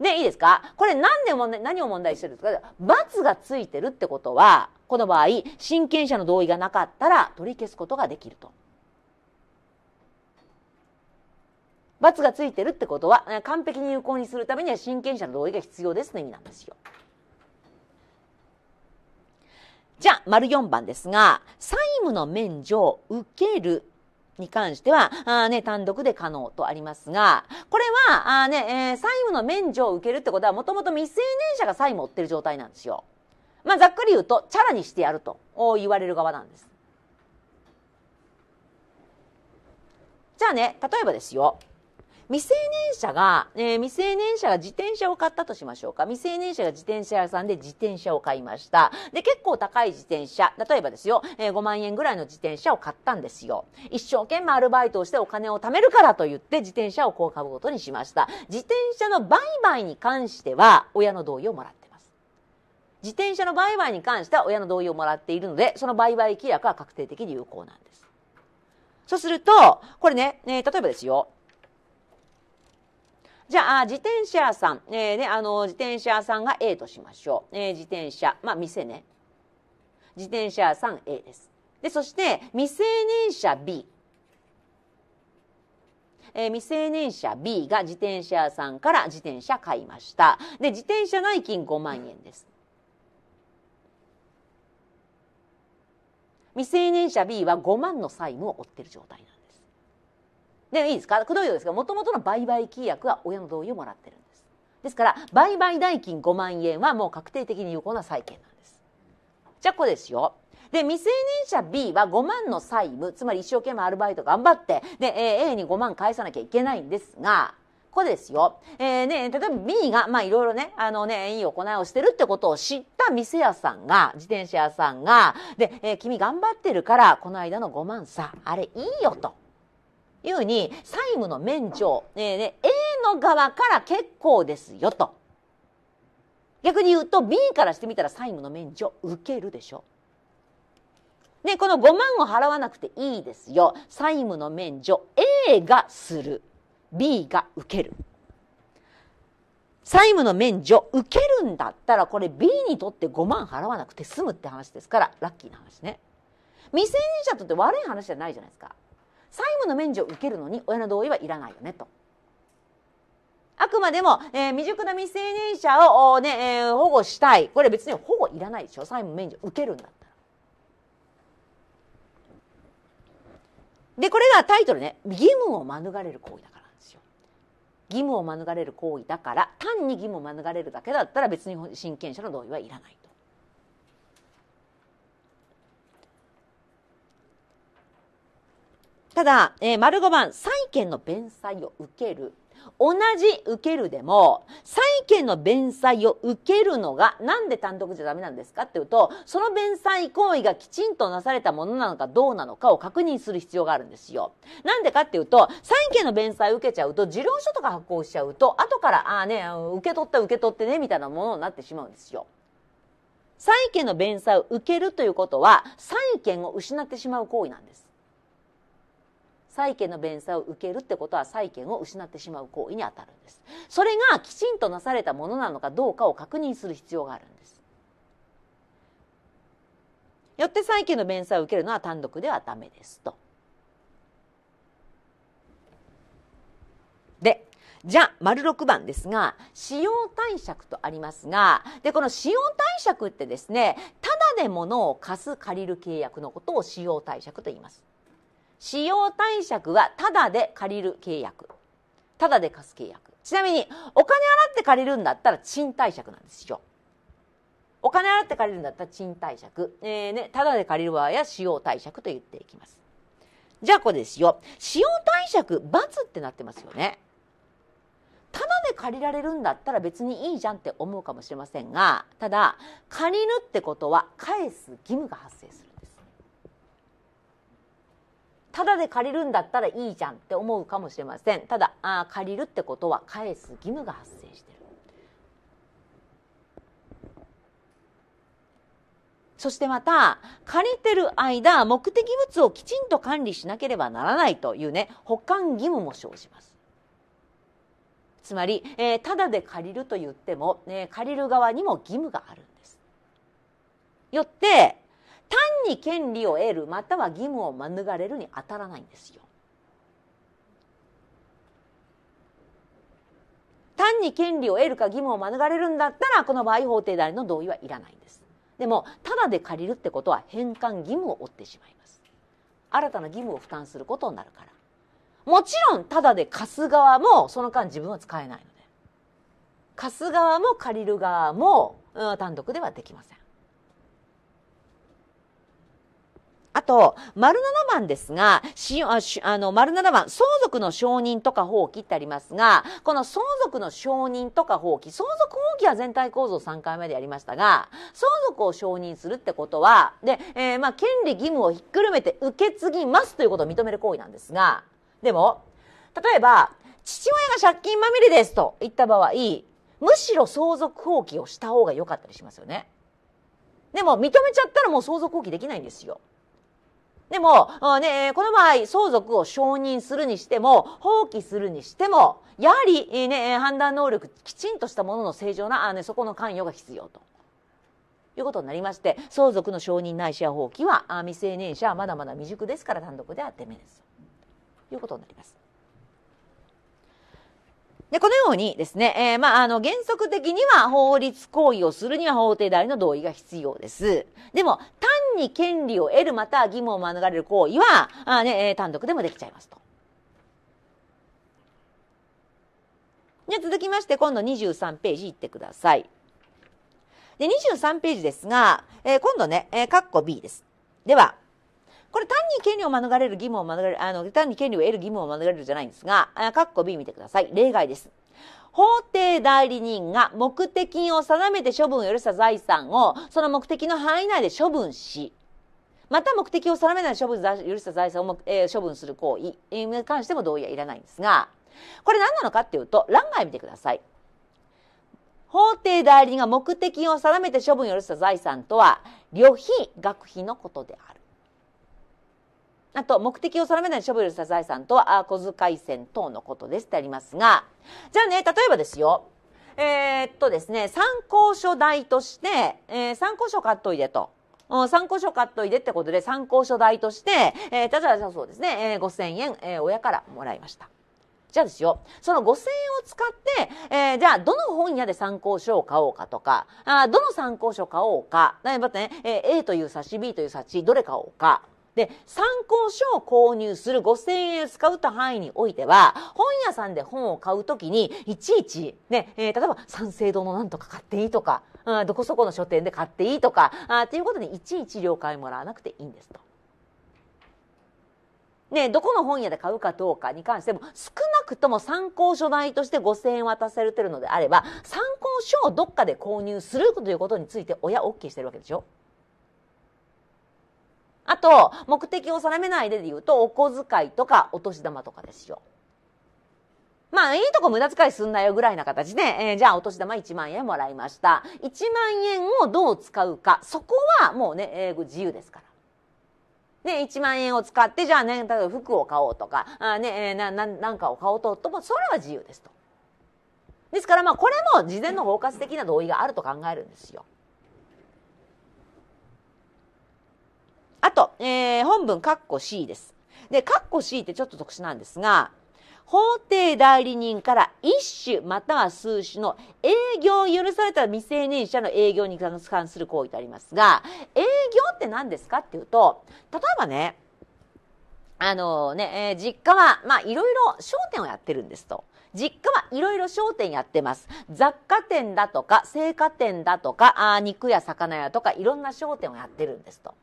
ね、いいですかこれ何でも、ね、何を問題してるんですか罰がついてるってことは、この場合、親権者の同意がなかったら取り消すことができると。罰がついてるってことは、完璧に有効にするためには親権者の同意が必要ですの意味なんですよ。じゃあ、丸4番ですが、債務の免除を受けるに関しては、あね、単独で可能とありますが、これは、あね、えー、債務の免除を受けるってことは、もともと未成年者が債務を負ってる状態なんですよ。まあ、ざっくり言うと、チャラにしてやると言われる側なんです。じゃあね、例えばですよ。未成年者が、えー、未成年者が自転車を買ったとしましょうか。未成年者が自転車屋さんで自転車を買いました。で、結構高い自転車、例えばですよ、えー、5万円ぐらいの自転車を買ったんですよ。一生懸命アルバイトをしてお金を貯めるからと言って自転車をこう買うことにしました。自転車の売買に関しては、親の同意をもらってます。自転車の売買に関しては親の同意をもらっているので、その売買規約は確定的に有効なんです。そうすると、これね、ね例えばですよ、じゃあ、自転車屋さん、えー、ね、あの、自転車屋さんが A としましょう。えー、自転車、まあ、店ね。自転車屋さん A です。で、そして、未成年者 B。えー、未成年者 B が自転車屋さんから自転車買いました。で、自転車代金5万円です。未成年者 B は5万の債務を負っている状態なんです。でいいですかくどいようですがもともとの売買契約は親の同意をもらってるんですですから売買代金5万円はもう確定的に有効な債権なんですじゃあここですよで未成年者 B は5万の債務つまり一生懸命アルバイト頑張ってで A に5万返さなきゃいけないんですがここですよ、えーね、例えば B がいろいろねあのねいい行いをしてるってことを知った店屋さんが自転車屋さんがで、えー、君頑張ってるからこの間の5万さあれいいよと。いうに債務の免除、ねね、A の側から結構ですよと逆に言うと B からしてみたら債務の免除受けるでしょ。ね、この5万を払わなくていいですよ債務の免除 A がする B が受ける。債務の免除受けるんだったらこれ B にとって5万払わなくて済むって話ですからラッキーな話ね未成年者とって悪い話じゃないじゃないですか債務の免除を受けるのに親の同意はいらないよねと。あくまでも、えー、未熟な未成年者を、ねえー、保護したい。これ別に保護いらないでしょ。債務免除受けるんだったら。で、これがタイトルね。義務を免れる行為だからなんですよ。義務を免れる行為だから、単に義務を免れるだけだったら別に親権者の同意はいらないと。ただ、えー、丸5番、債権の弁済を受ける。同じ受けるでも、債権の弁済を受けるのが、なんで単独じゃダメなんですかっていうと、その弁済行為がきちんとなされたものなのかどうなのかを確認する必要があるんですよ。なんでかっていうと、債権の弁済を受けちゃうと、事業書とか発行しちゃうと、後から、ああね、受け取った受け取ってね、みたいなものになってしまうんですよ。債権の弁済を受けるということは、債権を失ってしまう行為なんです。債権の弁済を受けるってことは債権を失ってしまう行為にあたるんですそれがきちんとなされたものなのかどうかを確認する必要があるんですよって債権の弁済を受けるのは単独ではダメですとでじゃあ、丸6番ですが、使用貸借とありますが、で、この使用貸借ってですね、ただで物を貸す借りる契約のことを使用貸借と言います。使用貸借はただで借りる契約。ただで貸す契約。ちなみに、お金払って借りるんだったら賃貸借なんですよ。お金払って借りるんだったら賃貸借。えー、ね、タダで借りる場合は使用貸借と言っていきます。じゃあこれですよ。使用貸借、罰ってなってますよね。ただで借りられるんだったら別にいいじゃんって思うかもしれませんが、ただ、借りるってことは返す義務が発生する。ただで借りるんだったらいいじゃんって思うかもしれませんただあ借りるってことは返す義務が発生してるそしてまた借りてる間目的物をきちんと管理しなければならないというね保管義務も生じますつまり、えー、ただで借りると言っても、ね、借りる側にも義務があるんですよって単に権利を得るまたは義務を免れるに当たらないんですよ単に権利を得るか義務を免れるんだったらこの場合法廷代理の同意はいらないんですでもただで借りるってことは返還義務を負ってしまいます新たな義務を負担することになるからもちろんただで貸す側もその間自分は使えないので貸す側も借りる側も、単独ではできませんあと、丸七番ですが、しあしあの丸七番、相続の承認とか放棄ってありますが、この相続の承認とか放棄、相続放棄は全体構造3回目でやりましたが、相続を承認するってことは、で、えー、まあ、権利義務をひっくるめて受け継ぎますということを認める行為なんですが、でも、例えば、父親が借金まみれですと言った場合、むしろ相続放棄をした方が良かったりしますよね。でも認めちゃったらもう相続放棄できないんですよ。でも、ね、この場合、相続を承認するにしても、放棄するにしても、やはり、ね、判断能力、きちんとしたものの正常な、あね、そこの関与が必要と。いうことになりまして、相続の承認ないし放棄は、未成年者はまだまだ未熟ですから単独ではダメです。ということになります。で、このようにですね、えー、まあ、あの、原則的には法律行為をするには法定代理の同意が必要です。でも、単に権利を得るまた義務を免れる行為は、あね、えー、単独でもできちゃいますと。で、続きまして、今度23ページ行ってください。で、23ページですが、えー、今度ね、えー、括弧 B です。では、これ単に権利を免れる義務を免れる、あの、単に権利を得る義務を免れるじゃないんですが、カッコ B 見てください。例外です。法定代理人が目的を定めて処分を許した財産を、その目的の範囲内で処分し、また目的を定めない処分許した財産を、えー、処分する行為に関しても同意はいらないんですが、これ何なのかっていうと、欄外見てください。法定代理人が目的を定めて処分を許した財産とは、旅費、学費のことである。あと、目的を定めない処分した財産とは、小遣い銭等のことですってありますが、じゃあね、例えばですよ、えー、っとですね、参考書代として、えー、参考書買っといでと。参考書買っといでってことで、参考書代として、えー、例えばそうですね、えー、5000円、えー、親からもらいました。じゃあですよ、その5000円を使って、えー、じゃあどの本屋で参考書を買おうかとか、あどの参考書買おうか、例えばね、えー、A という冊子、B という冊子、どれ買おうか、で、参考書を購入する5000円使うと範囲においては、本屋さんで本を買うときに、いちいち、ね、えー、例えば、三省堂のなんとか買っていいとか、うん、どこそこの書店で買っていいとか、あっていうことで、いちいち了解もらわなくていいんですと。ね、どこの本屋で買うかどうかに関しても少なくとも参考書代として5,000円渡されてるのであれば参考書をどっかで購入するということについて親 OK してるわけでしょ。あと、目的を定めないでで言うと、お小遣いとかお年玉とかですよ。まあ、いいとこ無駄遣いすんなよぐらいな形で、えー、じゃあお年玉1万円もらいました。1万円をどう使うか、そこはもうね、えー、自由ですから。ね、1万円を使って、じゃあね、例えば服を買おうとか、あね、えー、な、な、なんかを買おうと、とも、それは自由ですと。ですから、まあ、これも事前の包括的な同意があると考えるんですよ。あと、えー、本文カッコ C です。で、カッコ C ってちょっと特殊なんですが、法定代理人から一種または数種の営業を許された未成年者の営業に関する行為とありますが、営業って何ですかっていうと、例えばね、あのね、えー、実家は、まあ、いろいろ商店をやってるんですと。実家はいろいろ商店やってます。雑貨店だとか、青果店だとか、あ肉や魚屋とか、いろんな商店をやってるんですと。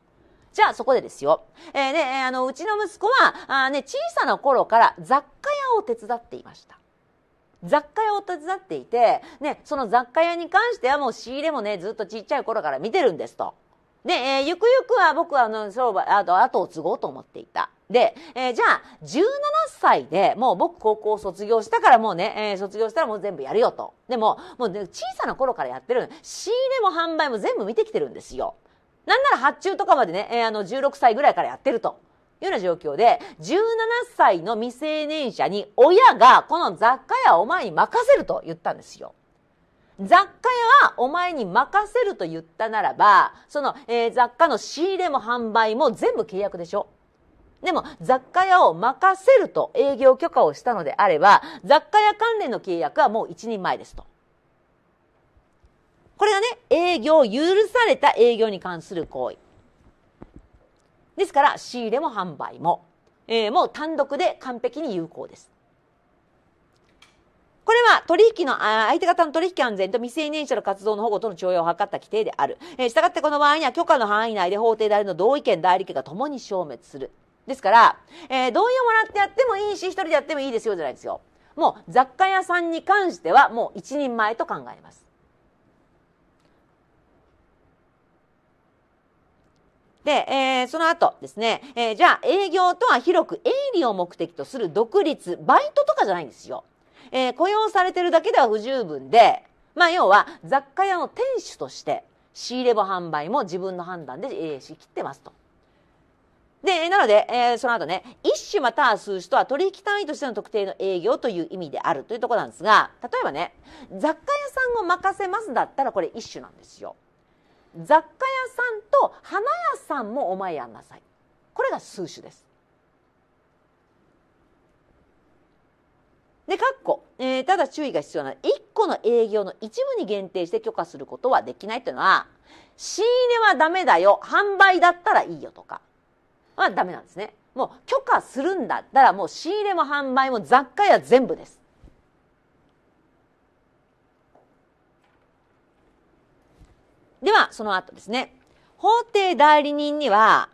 じゃあそこでですよ。えー、ね、あの、うちの息子は、あね、小さな頃から雑貨屋を手伝っていました。雑貨屋を手伝っていて、ね、その雑貨屋に関してはもう仕入れもね、ずっとちっちゃい頃から見てるんですと。で、えー、ゆくゆくは僕はあの、そう、あと、後を継ごうと思っていた。で、えー、じゃあ、17歳で、もう僕高校卒業したからもうね、えー、卒業したらもう全部やるよと。でも、もう、ね、小さな頃からやってる、仕入れも販売も全部見てきてるんですよ。なんなら発注とかまでね、えー、あの、16歳ぐらいからやってると。いうような状況で、17歳の未成年者に親がこの雑貨屋をお前に任せると言ったんですよ。雑貨屋はお前に任せると言ったならば、その、えー、雑貨の仕入れも販売も全部契約でしょ。でも、雑貨屋を任せると営業許可をしたのであれば、雑貨屋関連の契約はもう一人前ですと。これがね、営業、許された営業に関する行為。ですから、仕入れも販売も、えー、もう単独で完璧に有効です。これは取引の、相手方の取引安全と未成年者の活動の保護との徴用を図った規定である。えー、従ってこの場合には許可の範囲内で法廷であるの同意権代理権が共に消滅する。ですから、えー、同意をもらってやってもいいし、一人でやってもいいですよじゃないですよ。もう雑貨屋さんに関してはもう一人前と考えます。で、えー、その後ですね、えー、じゃあ営業とは広く営利を目的とする独立、バイトとかじゃないんですよ。えー、雇用されてるだけでは不十分で、まあ要は雑貨屋の店主として仕入れも販売も自分の判断で、えー、仕切ってますと。で、なので、えー、その後ね、一種または数種とは取引単位としての特定の営業という意味であるというところなんですが、例えばね、雑貨屋さんを任せますだったらこれ一種なんですよ。雑貨屋さんと花屋さんもお前やんなさいこれが数種ですで、かっこ、えー、ただ注意が必要な1個の営業の一部に限定して許可することはできないというのは、仕入れはダメだよ、販売だったらいいよとか、は、まあ、ダメなんですね。もう許可するんだったらもう仕入れも販売も雑貨屋全部です。では、その後ですね。法定代理人には、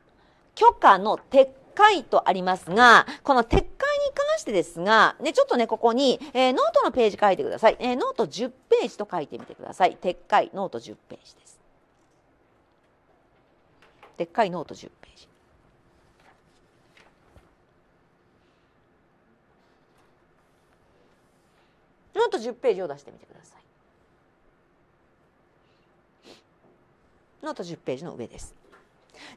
許可の撤回とありますが、この撤回に関してですが、ね、ちょっとね、ここに、えー、ノートのページ書いてください。えー、ノート10ページと書いてみてください。撤回、ノート10ページです。撤回ノート10ページ。ノート10ページを出してみてください。ノート10ページの上です。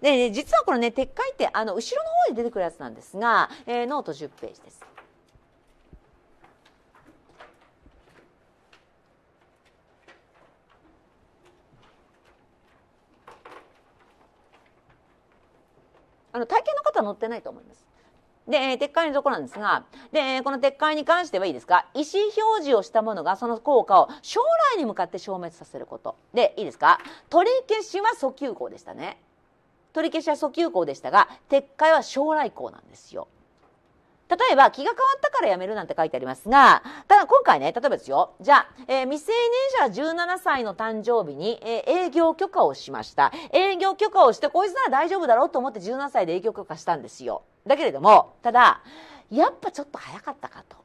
で、ね、実はこのね、撤回って、あの、後ろの方で出てくるやつなんですが、えー、ノート10ページです。あの、体験の方は載ってないと思います。で、撤回のところなんですが、で、この撤回に関してはいいですか、意思表示をしたものがその効果を将来に向かって消滅させること。で、いいですか取り消しは訴求項でしたね。取り消しは訴求項でしたが、撤回は将来項なんですよ。例えば、気が変わったから辞めるなんて書いてありますが、ただ今回ね、例えばですよ、じゃあ、えー、未成年者17歳の誕生日に、えー、営業許可をしました。営業許可をして、こいつなら大丈夫だろうと思って17歳で営業許可したんですよ。だけれどもただやっぱちょっと早かったかと。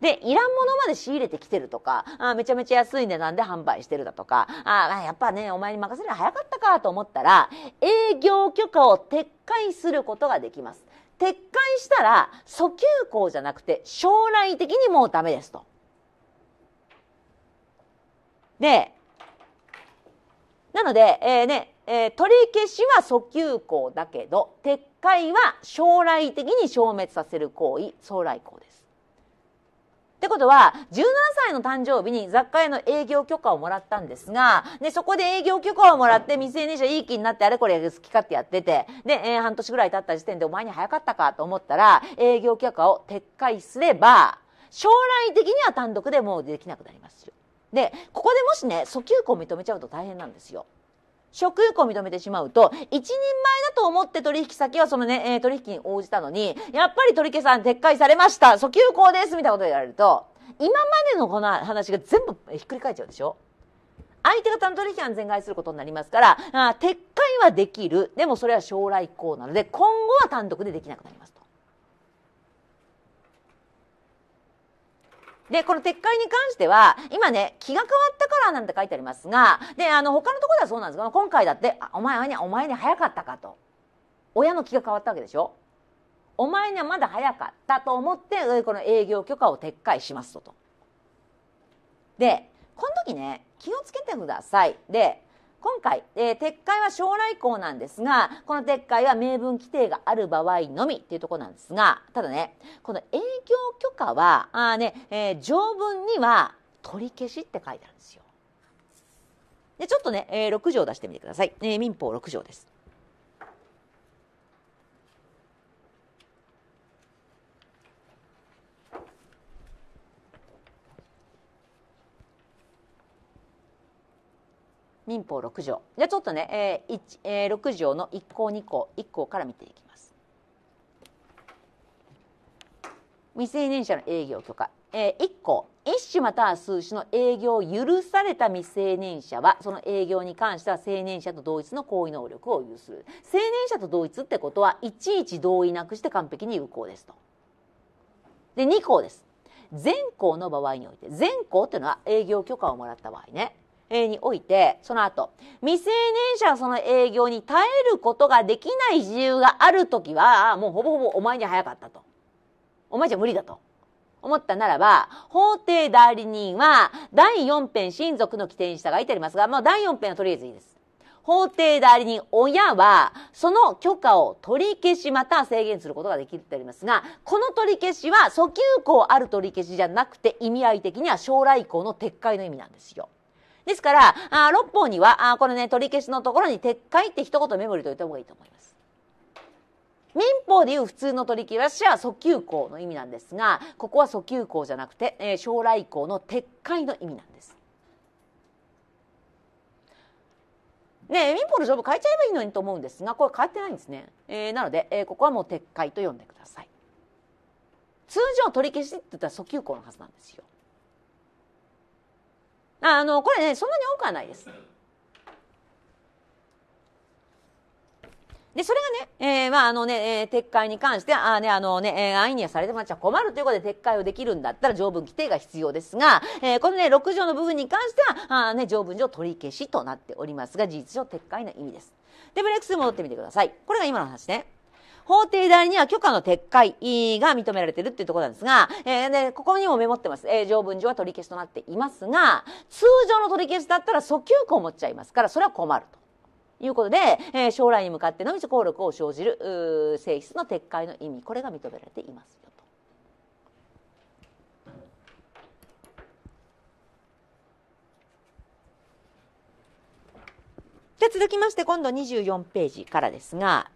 で、いらんものまで仕入れてきてるとか、あめちゃめちゃ安い値段で販売してるだとか、あやっぱね、お前に任せるの早かったかと思ったら、営業許可を撤回することができます。撤回したら、訴求口じゃなくて、将来的にもうダメですと。で、なので、えー、ね、えー、取り消しは訴求口だけど、撤解は将来的に消滅させる行為将来行です。ってことは、17歳の誕生日に雑貨屋の営業許可をもらったんですが、で、そこで営業許可をもらって未成年者いい気になってあれこれ好き勝手やってて、で、えー、半年ぐらい経った時点でお前に早かったかと思ったら、営業許可を撤回すれば、将来的には単独でもうできなくなりますよ。で、ここでもしね、訴求庫を認めちゃうと大変なんですよ。食欲を認めてしまうと、一人前だと思って取引先はそのね、えー、取引に応じたのに、やっぱり取り消さん撤回されました、訴求行ですみたいなことを言われると、今までのこの話が全部ひっくり返っちゃうでしょ相手方の取引は全外することになりますから、あ撤回はできる。でもそれは将来以降なので、今後は単独でできなくなりますと。で、この撤回に関しては、今ね、気が変わったからなんて書いてありますが、で、あの、他のところではそうなんですが、今回だって、お前に、お前に早かったかと。親の気が変わったわけでしょお前にはまだ早かったと思って、この営業許可を撤回しますと。で、この時ね、気をつけてください。で、今回、えー、撤回は将来校なんですが、この撤回は明文規定がある場合のみっていうところなんですが、ただね、この営業許可は、あね、えー、条文には取り消しって書いてあるんですよ。で、ちょっとね、えー、6条出してみてください。えー、民法6条です。民法6条じゃあちょっとね、えーえー、6条の1項2項1項から見ていきます未成年者の営業許可、えー、1項一種または数種の営業を許された未成年者はその営業に関しては成年者と同一の行為能力を有する成年者と同一ってことはいちいち同意なくして完璧に有効ですとで2項です全校の場合において全校っていうのは営業許可をもらった場合ねにおいて、その後、未成年者その営業に耐えることができない自由があるときは、もうほぼほぼお前に早かったと。お前じゃ無理だと。思ったならば、法定代理人は、第4編親族の規定に従いてありますが、もう第4編はとりあえずいいです。法定代理人、親は、その許可を取り消しまた制限することができるっておりますが、この取り消しは、訴求項ある取り消しじゃなくて、意味合い的には将来校の撤回の意味なんですよ。ですから、あ六法には、あこのね、取り消しのところに撤回って一言メモリと言った方がいいと思います。民法でいう普通の取り消しは訴求項の意味なんですが、ここは訴求項じゃなくて、えー、将来項の撤回の意味なんです。ね、民法の条文変えちゃえばいいのにと思うんですが、これ変えてないんですね。えー、なので、えー、ここはもう撤回と読んでください。通常取り消しって言ったら訴求項のはずなんですよ。あのこれねそんなに多くはないです。で、それがね、えー、まあ、あのね、えー、撤回に関して、あね、あのね、えー、安易にはされてもらっちゃ困るということで撤回をできるんだったら条文規定が必要ですが、えー、このね、六条の部分に関しては、あね、条文上取り消しとなっておりますが、事実上撤回の意味です。で、ブレックス戻ってみてください。これが今の話ね。法定代理には許可の撤回が認められてるっていうところなんですが、えー、ここにもメモってます。えー、条文上は取り消しとなっていますが、通常の取り消しだったら訴求項を持っちゃいますから、それは困ると。いうことで、えー、将来に向かってのみ効力を生じる性質の撤回の意味これが認められていますよと。で続きまして今度24ページからですが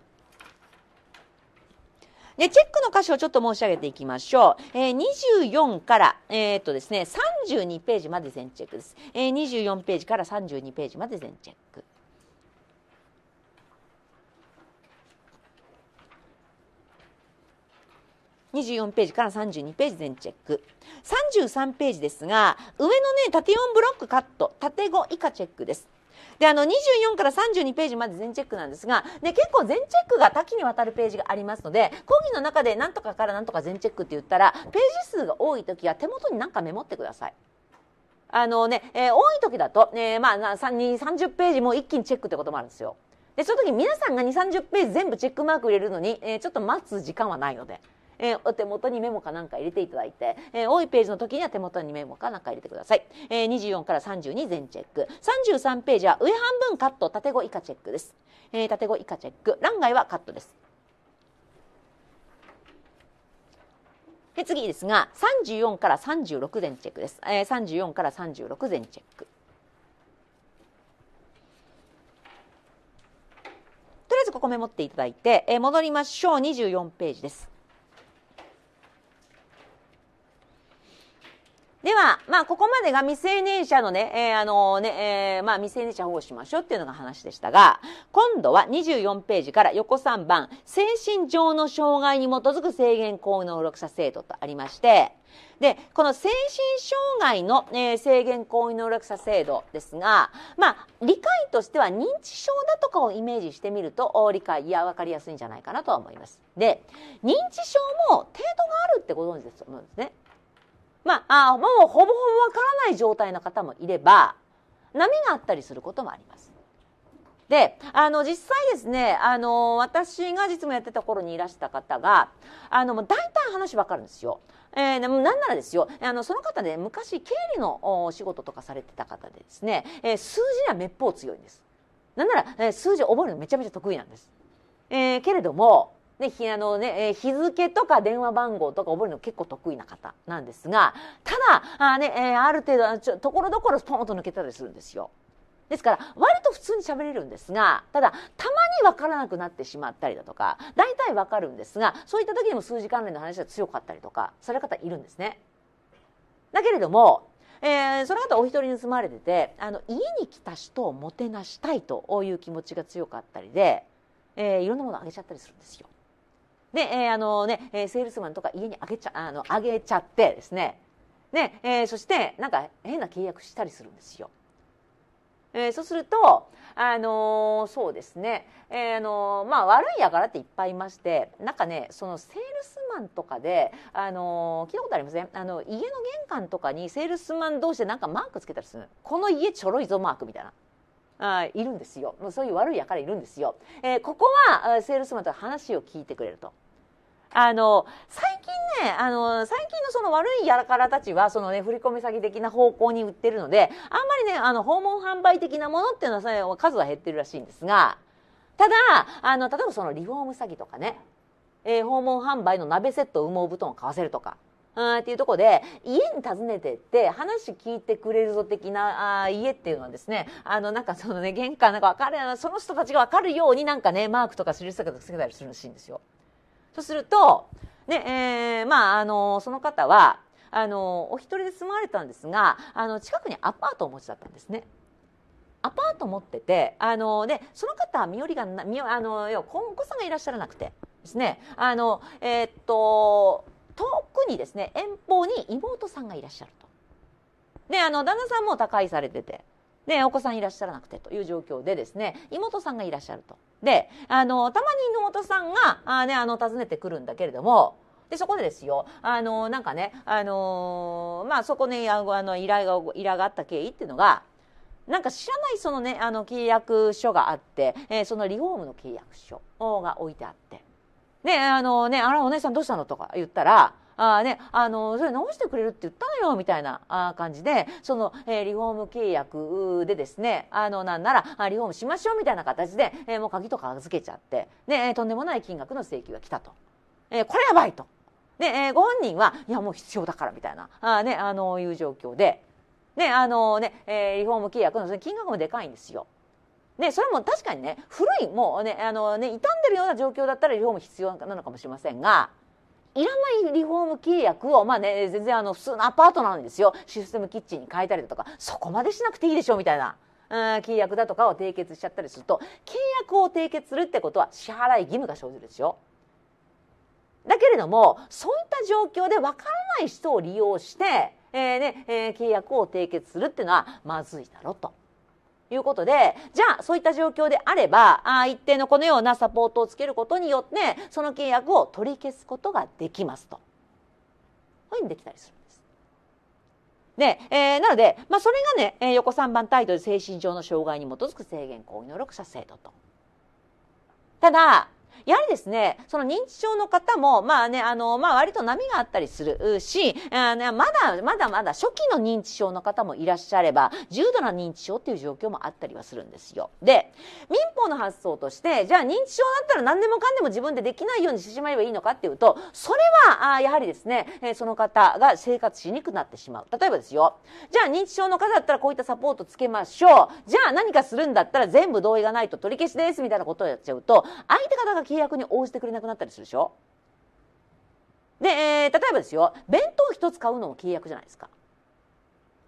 で、チェックの箇所をちょっと申し上げていきましょう。えー、24から、えー、っとですね、32ページまで全チェックです。えー、24ページから32ページまで全チェック。24ページから32ページ全チェック33ページですが上のね縦4ブロックカット縦5以下チェックですであの24から32ページまで全チェックなんですがで結構全チェックが多岐にわたるページがありますので講義の中で何とかから何とか全チェックって言ったらページ数が多い時は手元に何かメモってください。あのね、えー、多い時だと、えー、まあ3 0ページも一気にチェックってこともあるんですよ。でその時皆さんが2 3 0ページ全部チェックマーク入れるのに、えー、ちょっと待つ時間はないので。えー、お手元にメモかなんか入れていただいて、えー、多いページの時には手元にメモかなんか入れてください、えー、24から32全チェック33ページは上半分カット縦5以下チェックです、えー、縦5以下チェック欄外はカットですで次ですが34から36全チェックです、えー、34から36全チェックとりあえずここメモっていただいて、えー、戻りましょう24ページですでは、まあ、ここまでが未成年者のね、えー、あのね、えー、まあ、未成年者保護しましょうっていうのが話でしたが、今度は24ページから横3番、精神上の障害に基づく制限行為能力者制度とありまして、で、この精神障害の、えー、制限行為能力者制度ですが、まあ、理解としては認知症だとかをイメージしてみると、理解や分かりやすいんじゃないかなと思います。で、認知症も程度があるってご存知ですと思うんですね。まあ、あもうほぼほぼわからない状態の方もいれば、波があったりすることもあります。で、あの、実際ですね、あの、私が実務やってた頃にいらした方が、あの、もう大体話わかるんですよ。えー、でもなんならですよ、あの、その方ね、昔経理のお仕事とかされてた方でですね、えー、数字にはめっぽう強いんです。なんなら、えー、数字覚えるのめちゃめちゃ得意なんです。えー、けれども、であのね、日付とか電話番号とか覚えるの結構得意な方なんですがただあ、ね、ある程度ちょところどころスポンと抜けたりするんですよ。ですから割と普通に喋れるんですがただたまに分からなくなってしまったりだとか大体分かるんですがそういった時にも数字関連の話は強かったりとかされる方いるんですね。だけれどもえー、その後お一人に住まれててあの家に来た人をもてなしたいという気持ちが強かったりで、えー、いろんなものをあげちゃったりするんですよ。で、えー、あのね、えセールスマンとか家にあげちゃ、あの、あげちゃってですね。ね、えー、そして、なんか変な契約したりするんですよ。えー、そうすると、あのー、そうですね、えー、あのまあ、悪いやからっていっぱいいましてなんかねそのセールスマンとかで、あの聞いたことありません、ね、あの家の玄関とかにセールスマン同士でなんかマークつけたりするこの家ちょろいぞマークみたいな。あいるんですよそういう悪いやからいるんですよ、えここはセールスマンと話を聞いてくれるとあの、最近ね、あの、最近のその悪いやらからたちは、そのね、振り込み詐欺的な方向に売ってるので、あんまりね、あの、訪問販売的なものっていうのは数は減ってるらしいんですが、ただ、あの、例えばそのリフォーム詐欺とかね、えー、訪問販売の鍋セット羽毛布団を買わせるとか、っていうとこで家に訪ねてって話聞いてくれるぞ的なあ家っていうのはですねあのなんかそのね玄関なんか分かるその人たちが分かるようになんかねマークとか印とかつけたりするらしいんですよ。とすると、ね、えー、まあ、あの、その方は、あの、お一人で住まわれたんですが、あの、近くにアパートをお持ちだったんですね。アパート持ってて、あの、で、その方は身寄りがな、身あの、要は、お子さんがいらっしゃらなくてですね、あの、えー、っと、遠くにですね、遠方に妹さんがいらっしゃると。で、あの、旦那さんも他界されてて、ね、お子さんいらっしゃらなくてという状況でですね妹さんがいらっしゃると。であのたまに妹さんがあ、ね、あの訪ねてくるんだけれどもでそこでですよあのなんかね、あのー、まあ、そこねあの依頼が依頼があった経緯っていうのがなんか知らないそのねあの契約書があって、えー、そのリフォームの契約書が置いてあってであのねあらお姉さんどうしたのとか言ったらあね、あの、それ直してくれるって言ったのよ、みたいな感じで、その、えー、リフォーム契約でですね、あの、なんなら、リフォームしましょう、みたいな形で、えー、もう鍵とか預けちゃって、ね、とんでもない金額の請求が来たと。えー、これやばいと。で、えー、ご本人は、いや、もう必要だから、みたいな、あね、あの、いう状況で、ね、あのね、えー、リフォーム契約の金額もでかいんですよ。ね、それも確かにね古いもうねあのね傷んでるような状況だったらリフォーム必要なのかもしれませんがいらないリフォーム契約を、まあね、全然あの普通のアパートなんですよシステムキッチンに変えたりだとかそこまでしなくていいでしょみたいな。契約だとかを締結しちゃったりすると契約を締結するってことは支払い義務が生じるでしょだけれどもそういった状況でわからない人を利用して、えーねえー、契約を締結するっていうのはまずいだろと。いうことで、じゃあ、そういった状況であれば、あ一定のこのようなサポートをつけることによって、その契約を取り消すことができますと。こういうふうにできたりするんです。で、えー、なので、まあ、それがね、え横3番タイトル、精神上の障害に基づく制限行為能力者制度と。ただ、やはりですね、その認知症の方も、まあね、あの、まあ割と波があったりするし、あまだ、まだまだ初期の認知症の方もいらっしゃれば、重度な認知症っていう状況もあったりはするんですよ。で、民法の発想として、じゃあ認知症だったら何でもかんでも自分でできないようにしてしまえばいいのかっていうと、それは、あやはりですね、えその方が生活しにくくなってしまう。例えばですよ、じゃあ認知症の方だったらこういったサポートつけましょう。じゃあ何かするんだったら全部同意がないと取り消しですみたいなことをやっちゃうと、相手方が気契約に応じてくれなくなったりするでしょで、えー、例えばですよ弁当一つ買うのも契約じゃないですか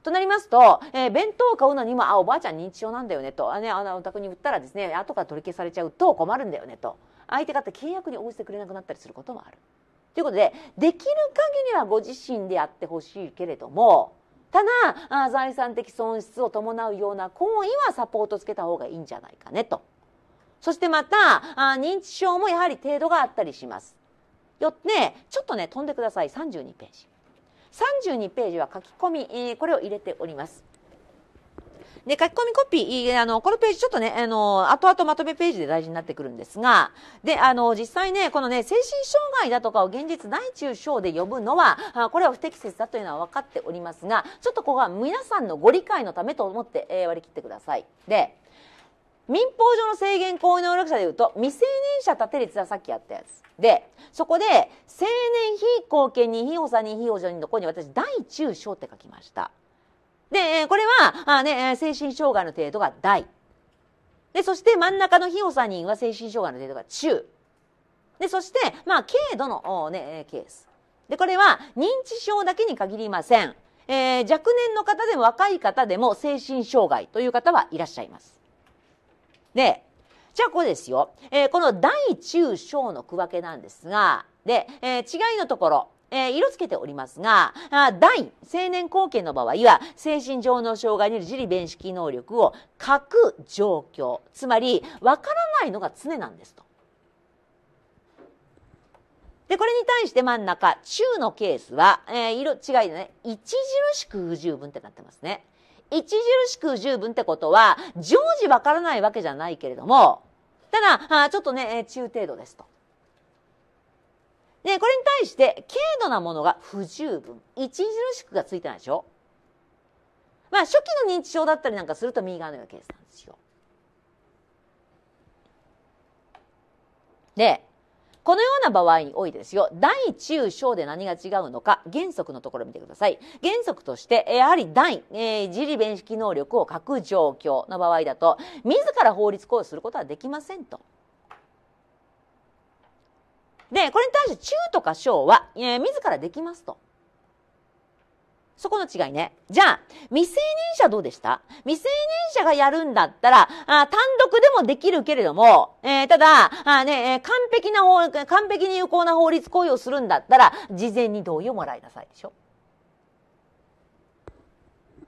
となりますと、えー、弁当を買うのにも、あ、おばあちゃん認知症なんだよねと、あね、あの、お宅に売ったらですね、後から取り消されちゃうと困るんだよねと、相手方契約に応じてくれなくなったりすることもある。ということで、できる限りはご自身でやってほしいけれども、ただ、あ財産的損失を伴うような行為はサポートつけた方がいいんじゃないかねと。そしてまた、あ認知症もやはり程度があったりします。よって、ちょっとね、飛んでください。32ページ。32ページは書き込み、えー、これを入れております。で、書き込みコピー、あの、このページちょっとね、あの、後々まとめページで大事になってくるんですが、で、あの、実際ね、このね、精神障害だとかを現実大中小で呼ぶのは、あこれは不適切だというのは分かっておりますが、ちょっとここは皆さんのご理解のためと思って、えー、割り切ってください。で、民法上の制限行為能力者でいうと未成年者立て率はさっきやったやつでそこで成年非後見人非補佐人非補助人のとこに私大中小って書きましたでこれはあ、ね、精神障害の程度が大でそして真ん中の非補佐人は精神障害の程度が中でそして、まあ、軽度の、ね、ケースでこれは認知症だけに限りません、えー、若年の方でも若い方でも精神障害という方はいらっしゃいますで、じゃあここですよ。えー、この大中小の区分けなんですが、で、えー、違いのところ、えー、色付けておりますが、大、青年後見の場合は、精神上の障害による自理弁識能力を書く状況。つまり、わからないのが常なんですと。で、これに対して真ん中、中のケースは、えー、色違いでね、著しく不十分ってなってますね。著しく十分ってことは、常時わからないわけじゃないけれども、ただ、あちょっとね、中程度ですと。で、これに対して、軽度なものが不十分、著しくがついてないでしょまあ、初期の認知症だったりなんかすると右側のようなケースなんですよ。で、このような場合においてですよ、大中小で何が違うのか、原則のところ見てください。原則として、やはり大、えー、自利弁識能力を欠く状況の場合だと、自ら法律行使することはできませんと。で、これに対して中とか小は、えー、自らできますと。そこの違いね。じゃあ、未成年者どうでした未成年者がやるんだったら、あ単独でもできるけれども、えー、ただ、あね、えー、完璧な法、完璧に有効な法律行為をするんだったら、事前に同意をもらいなさいでしょ。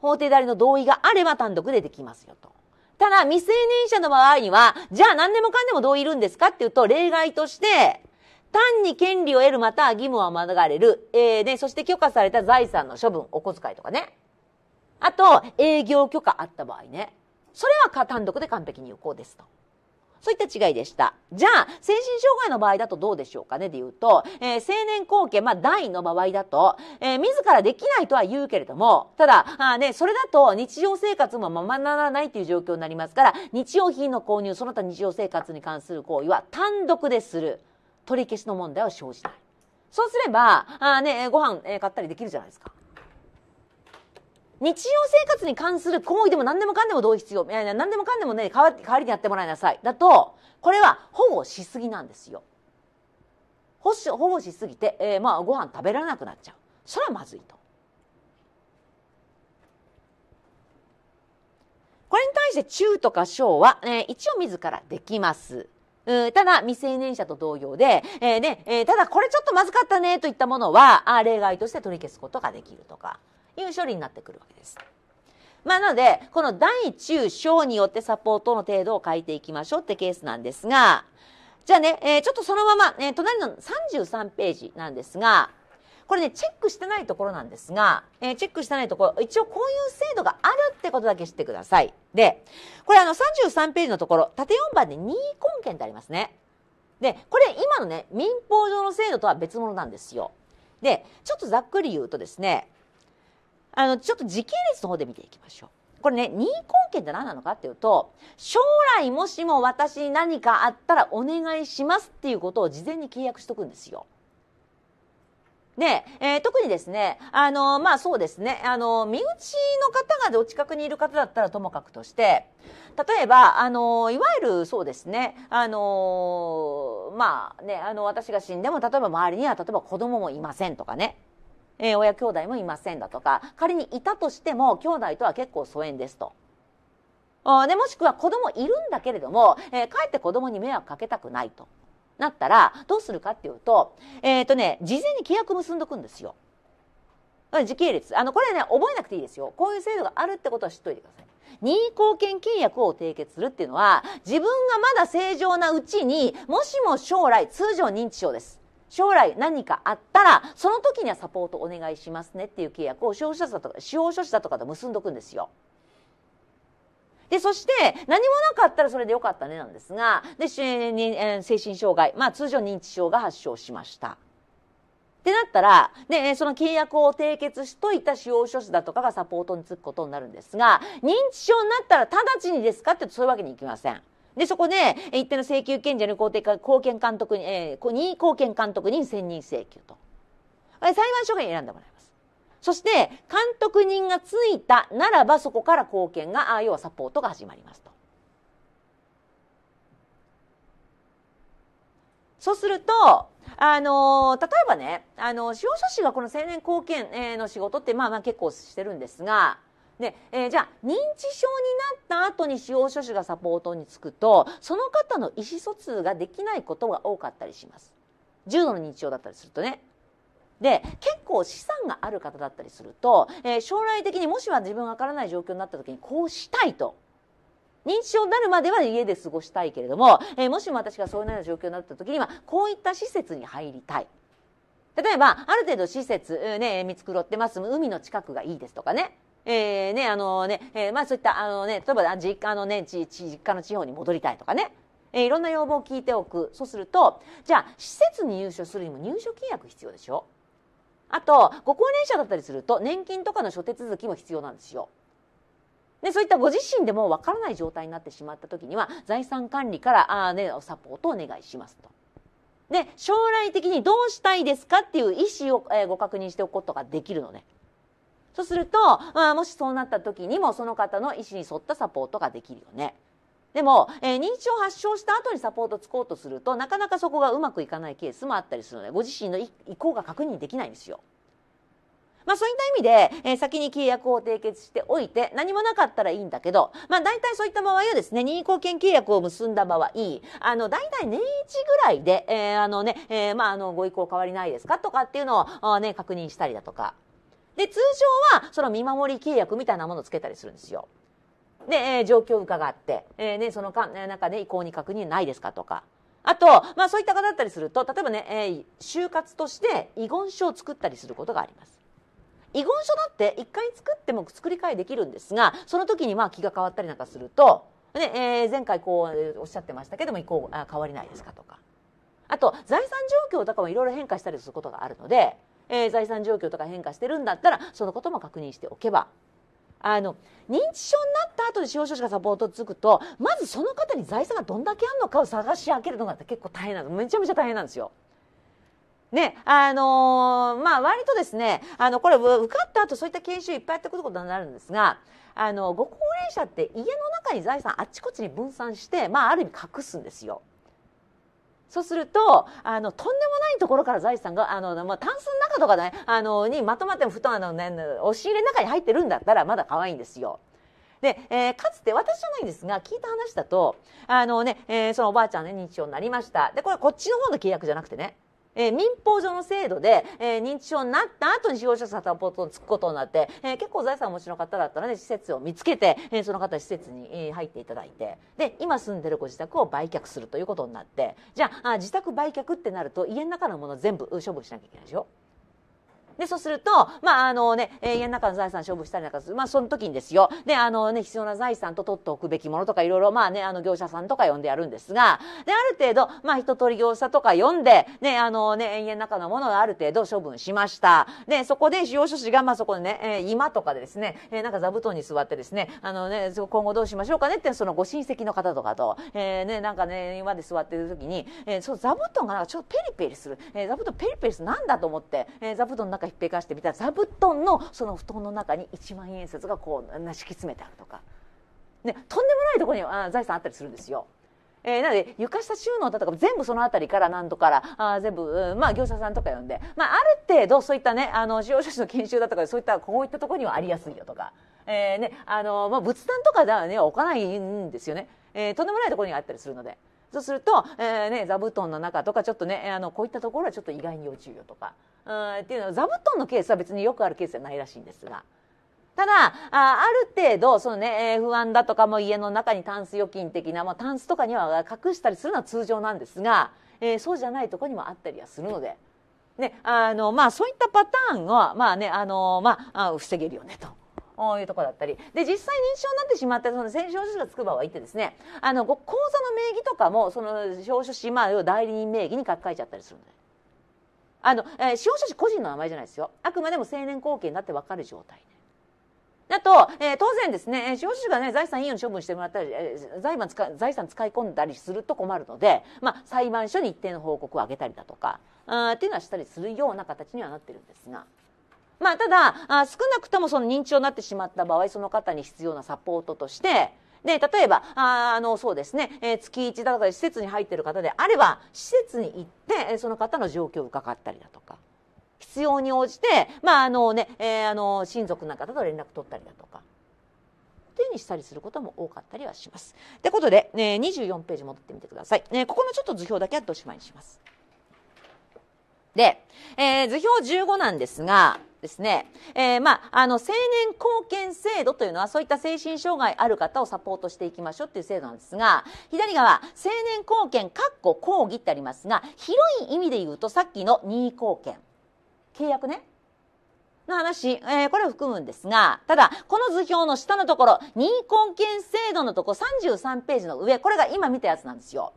法定代理の同意があれば単独でできますよと。ただ、未成年者の場合には、じゃあ何でもかんでも同意いるんですかっていうと、例外として、単に権利を得るまた義務は免れる。えー、で、そして許可された財産の処分、お小遣いとかね。あと、営業許可あった場合ね。それは単独で完璧に有効ですと。そういった違いでした。じゃあ、精神障害の場合だとどうでしょうかねで言うと、えー、青年後見、まあ、代の場合だと、えー、自らできないとは言うけれども、ただ、あね、それだと日常生活もままならないという状況になりますから、日用品の購入、その他日常生活に関する行為は単独でする。取り消しの問題は生じない。そうすれば、あね、ご飯、えー、買ったりできるじゃないですか。日常生活に関する行為でも何でもかんでも同意必要。いやいや、何でもかんでもね、代わ代わりにやってもらいなさい。だと、これは保護しすぎなんですよ。保保護しすぎて、えー、まあ、ご飯食べられなくなっちゃう。それはまずいと。これに対して中とか小は、えー、一応自らできます。ただ、未成年者と同様で、えー、ね、えー、ただこれちょっとまずかったねといったものは、あ例外として取り消すことができるとか、いう処理になってくるわけです。まあ、なので、この大中小によってサポートの程度を変えていきましょうってケースなんですが、じゃあね、えー、ちょっとそのまま、えー、隣の33ページなんですが、これねチェックしてないところなんですが、えー、チェックしてないところ一応こういう制度があるってことだけ知ってくださいでこれあの33ページのところ縦4番で任意婚権ってありますねでこれ今のね民法上の制度とは別物なんですよでちょっとざっくり言うとですねあのちょっと時系列の方で見ていきましょうこれね任意婚権って何なのかっていうと将来もしも私に何かあったらお願いしますっていうことを事前に契約しとくんですよで、えー、特にですね、あのまあそうですね、あの身内の方がお近くにいる方だったらともかくとして、例えば、あのいわゆるそうですね、あのまあね、あの、私が死んでも、例えば周りには、例えば子供もいませんとかね、えー、親兄弟もいませんだとか、仮にいたとしても、兄弟とは結構疎遠ですと。ね、もしくは子供いるんだけれども、えー、かえって子供に迷惑かけたくないと。なったらどうするかっていうとえっ、ー、とね事前に契約結んどくんですよ。時系列あのこれね覚えなくていいですよこういう制度があるってことは知っといてください。任意貢献契約を締結するっていうのは自分がまだ正常なうちにもしも将来通常認知症です将来何かあったらその時にはサポートお願いしますねっていう契約を使用者だとか使用書士だとかと結んどくんですよ。で、そして、何もなかったらそれでよかったねなんですが、で、精神障害、まあ通常認知症が発症しました。ってなったら、で、その契約を締結しといた使用書士だとかがサポートにつくことになるんですが、認知症になったら直ちにですかってそういうわけにいきません。で、そこで、一定の請求権者に公定化、貢献監督に、えー、に公権監督に専任請求と。裁判所が選んでもらいます。そして監督人がついたならばそこから貢献があ要はサポートが始まりますと。そうすると、あのー、例えばね、あのー、司法書士がこの青年貢献、えー、の仕事って、まあまあ結構してるんですが、ねえー、じゃあ認知症になった後に司法書士がサポートにつくとその方の意思疎通ができないことが多かったりします重度の認知症だったりするとねで結構資産がある方だったりすると、えー、将来的にもしは自分がわからない状況になった時にこうしたいと認知症になるまでは家で過ごしたいけれども、えー、もしも私がそういうような状況になった時にはこういった施設に入りたい。例えば、ある程度施設、ね、見繕ってます、海の近くがいいですとかね。えー、ね、あのね、えー、まあそういった、あのね、例えば、実家のね、ち、実家の地方に戻りたいとかね。えー、いろんな要望を聞いておく。そうすると、じゃあ、施設に入所するにも入所契約必要でしょあとご高齢者だったりすると年金とかの諸手続きも必要なんですよ。でそういったご自身でもわからない状態になってしまった時には財産管理からあ、ね、サポートをお願いしますと。で将来的にどうしたいですかっていう意思を、えー、ご確認しておくことができるのね。そうすると、まあ、もしそうなった時にもその方の意思に沿ったサポートができるよね。でも、えー、認知症を発症した後にサポートつこうとするとなかなかそこがうまくいかないケースもあったりするのでご自身の意向が確認できないんですよ。まあそういった意味で、えー、先に契約を締結しておいて、何もなかったらいいんだけど、まあ大体そういった場合はですね、任意貢献契約を結んだ場合、あの、大体年1ぐらいで、えあのね、えまああの、ご意向変わりないですかとかっていうのを、ね、確認したりだとか。で、通常は、その見守り契約みたいなものをつけたりするんですよ。で、えー、状況を伺って、えー、ね、そのか中で、意向に確認ないですかとか。あと、まあそういった方だったりすると、例えばね、えー、就活として遺言書を作ったりすることがあります。遺言書だって一回作っても作り替えできるんですが、その時にまあ気が変わったりなんかすると、ね、えー、前回こうおっしゃってましたけども、意向あ変わりないですかとか。あと、財産状況とかもいろいろ変化したりすることがあるので、えー、財産状況とか変化してるんだったら、そのことも確認しておけば、あの認知症になった後で司法書士がサポートつくとまずその方に財産がどんだけあるのかを探し上げるのが結構大変なのめちゃめちゃ大変なんですよ。ね、あのー、まあ、割とですね、あの、これ、受かった後、そういった研修いっぱいやってくることになるんですが、あの、ご高齢者って家の中に財産あっちこっちに分散して、まあ、ある意味隠すんですよ。そうするとあのとんでもないところから財産があの、まあ、タンスの中とか、ね、あのにまとまって布団の、ね、押し入れの中に入ってるんだったらまだ可愛いんですよ。で、えー、かつて私じゃないんですが聞いた話だとあのね、ねえー、そのおばあちゃんね認知症になりましたでこれこっちの方の契約じゃなくてねえー、民法上の制度で、えー、認知症になった後に事業者サポートにつくことになって、えー、結構財産をお持ちの方だったので施設を見つけて、えその方施設に入っていただいてで今住んでるご自宅を売却するということになってじゃあ自宅売却ってなると家の中のもの全部処分しなきゃいけないでしょ。で、そうすると、まあ、あのね、家の中の財産勝負したりなんかする。まあ、その時にですよ。で、あのね、必要な財産と取っておくべきものとか、いろいろ、まあね、あの、業者さんとか呼んでやるんですが、で、ある程度、まあ、一通り業者とか呼んで、ね、あのね、家の中のものをある程度処分しました。で、そこで、使用書士が、まあ、そこでね、えー、今とかでですね、えー、なんか座布団に座ってですね、あのね、今後どうしましょうかねって、そのご親戚の方とかと、えー、ね、なんかね、今で座ってる時に、えー、そう、座布団がなんかちょっとペリペリする。えー、座布団ペリペリする。なんだと思って、えー、座布団の中っぺかしてみたら座布団のその布団の中に一万円札がこう敷き詰めてあるとか、ね、とんでもないところにあ財産あったりするんですよ。えー、なので床下収納だとか全部その辺りから何度からあ全部、まあ、業者さんとか呼んで、まあ、ある程度そういったねあの使用者の研修だとかそういったこういったところにはありやすいよとか、えーねあのまあ、仏壇とかでは、ね、置かないんですよね、えー、とんでもないところにあったりするので。そうすると、えーね、座布団の中とかちょっとねあのこういったところはちょっと意外に要注意よとか、うん、っていうのは座布団のケースは別によくあるケースじゃないらしいんですが。ただあある程度その、ね、不安だとかも家の中にタンス預金的な、まあ、タンスとかには隠したりするのは通常なんですが、えー、そうじゃないとこにもあったりはするので。ねあのまあ、そういったパターンは、まあねあのまあ、防げるよねというところだったりで実際認知症になってしまったその証書がつく場合ってですねあの口座の名義とかもその証書士まあ代理人名義に書き換えちゃったりするのであの、え司法書士個人の名前じゃないですよあくまでも成年後継になって分かる状態で。あと、えー、当然ですね、司法書士がね、財産いいように処分してもらったり、えー、財使財産使い込んだりすると困るので、まあ、裁判所に一定の報告をあげたりだとか、あっていうのはしたりするような形にはなってるんですが。まあ、ただあ、少なくともその認知症になってしまった場合、その方に必要なサポートとして、で、例えば、ああの、そうですね、えー、月1だったり施設に入っている方であれば、施設に行って、その方の状況を伺ったりだとか、必要に応じて、まあ、あのね、えー、あの、親族なんかと連絡取ったりだとか、っていうふうにしたりすることも多かったりはします。ってことで、ね、24ページ戻ってみてください。ね、ここのちょっと図表だけはおしまいにします。で、えー、図表15なんですが、ですね、えー、まあ、あの成年貢献制度というのはそういった精神障害ある方をサポートしていきましょうという制度なんですが左側成年貢献かっこ講義ってありますが広い意味で言うとさっきの任意貢献契約ねの話、えー、これを含むんですが、ただ、この図表の下のところ、任意貢献制度のとこ33ページの上、これが今見たやつなんですよ。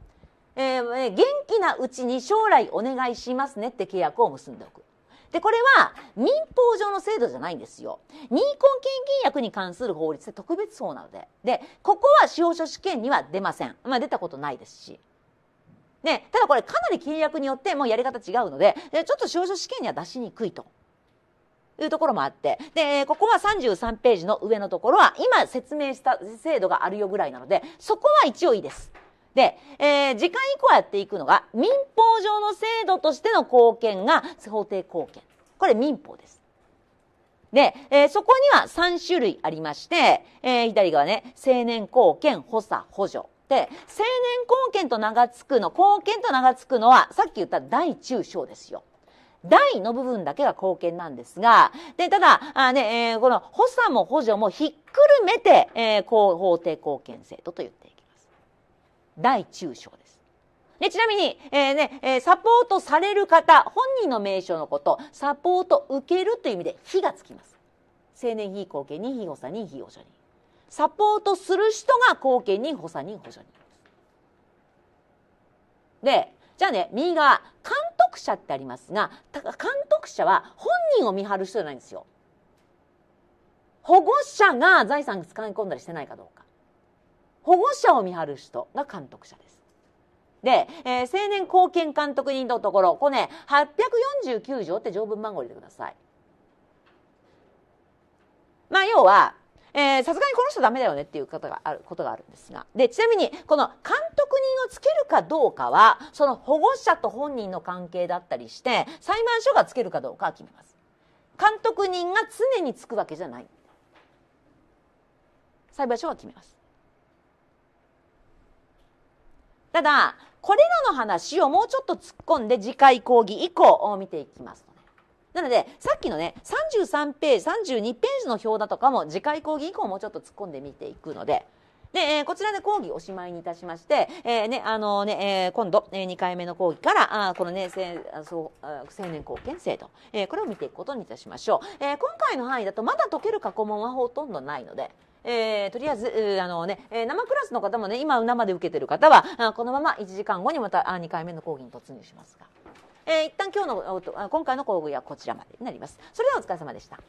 えー、元気なうちに将来お願いしますねって契約を結んでおく。で、これは民法上の制度じゃないんですよ。認婚献金薬に関する法律で特別法なので。で、ここは司法書試験には出ません。まあ出たことないですし。ね、ただこれかなり契約によってもうやり方違うので、ちょっと司法書試験には出しにくいと。いうところもあって。で、ここは33ページの上のところは、今説明した制度があるよぐらいなので、そこは一応いいです。で、えー、時間以降やっていくのが民法上の制度としての貢献が法定貢献これ民法です。で、えー、そこには3種類ありまして、えー、左側ね青年貢献補佐補助で青年貢献と名が付くの貢献と名が付くのはさっき言った大中小ですよ。大の部分だけが貢献なんですが、で、ただ、あね、えー、この補佐も補助もひっくるめて、えー、法定貢献制度と言っている。大中小です。でちなみに、えー、ねえサポートされる方本人の名称のことサポート受けるという意味で「非」がつきます。青年非後見人非補佐人非補助人サポートする人が後見人補佐人補助人でじゃあね右側監督者ってありますが監督者は本人を見張る人じゃないんですよ。保護者が財産使い込んだりしてないかどうか。保護者を見張る人が監督者です。で、えー、青年貢献監督人のところ、これね、849条って条文番号入れてください。まあ、要は、えさすがにこの人ダメだよねっていうとがある、ことがあるんですが。で、ちなみに、この監督人をつけるかどうかは、その保護者と本人の関係だったりして、裁判所がつけるかどうかは決めます。監督人が常につくわけじゃない。裁判所が決めます。ただ、これらの話をもうちょっと突っ込んで次回講義以降を見ていきます。なので、さっきのね、33ページ、32ページの表だとかも次回講義以降もうちょっと突っ込んで見ていくので、で、えー、こちらで講義おしまいにいたしまして、えー、ね、あのね、えー、今度、えー、2回目の講義から、あこのね、そう青年貢献制度、えー、これを見ていくことにいたしましょう。えー、今回の範囲だとまだ解ける過去問はほとんどないので、えー、とりあえず、あのね、生クラスの方もね、今生で受けてる方は、このまま1時間後にまたあ2回目の講義に突入しますが、えー、一旦今日の、今回の講義はこちらまでになります。それではお疲れ様でした。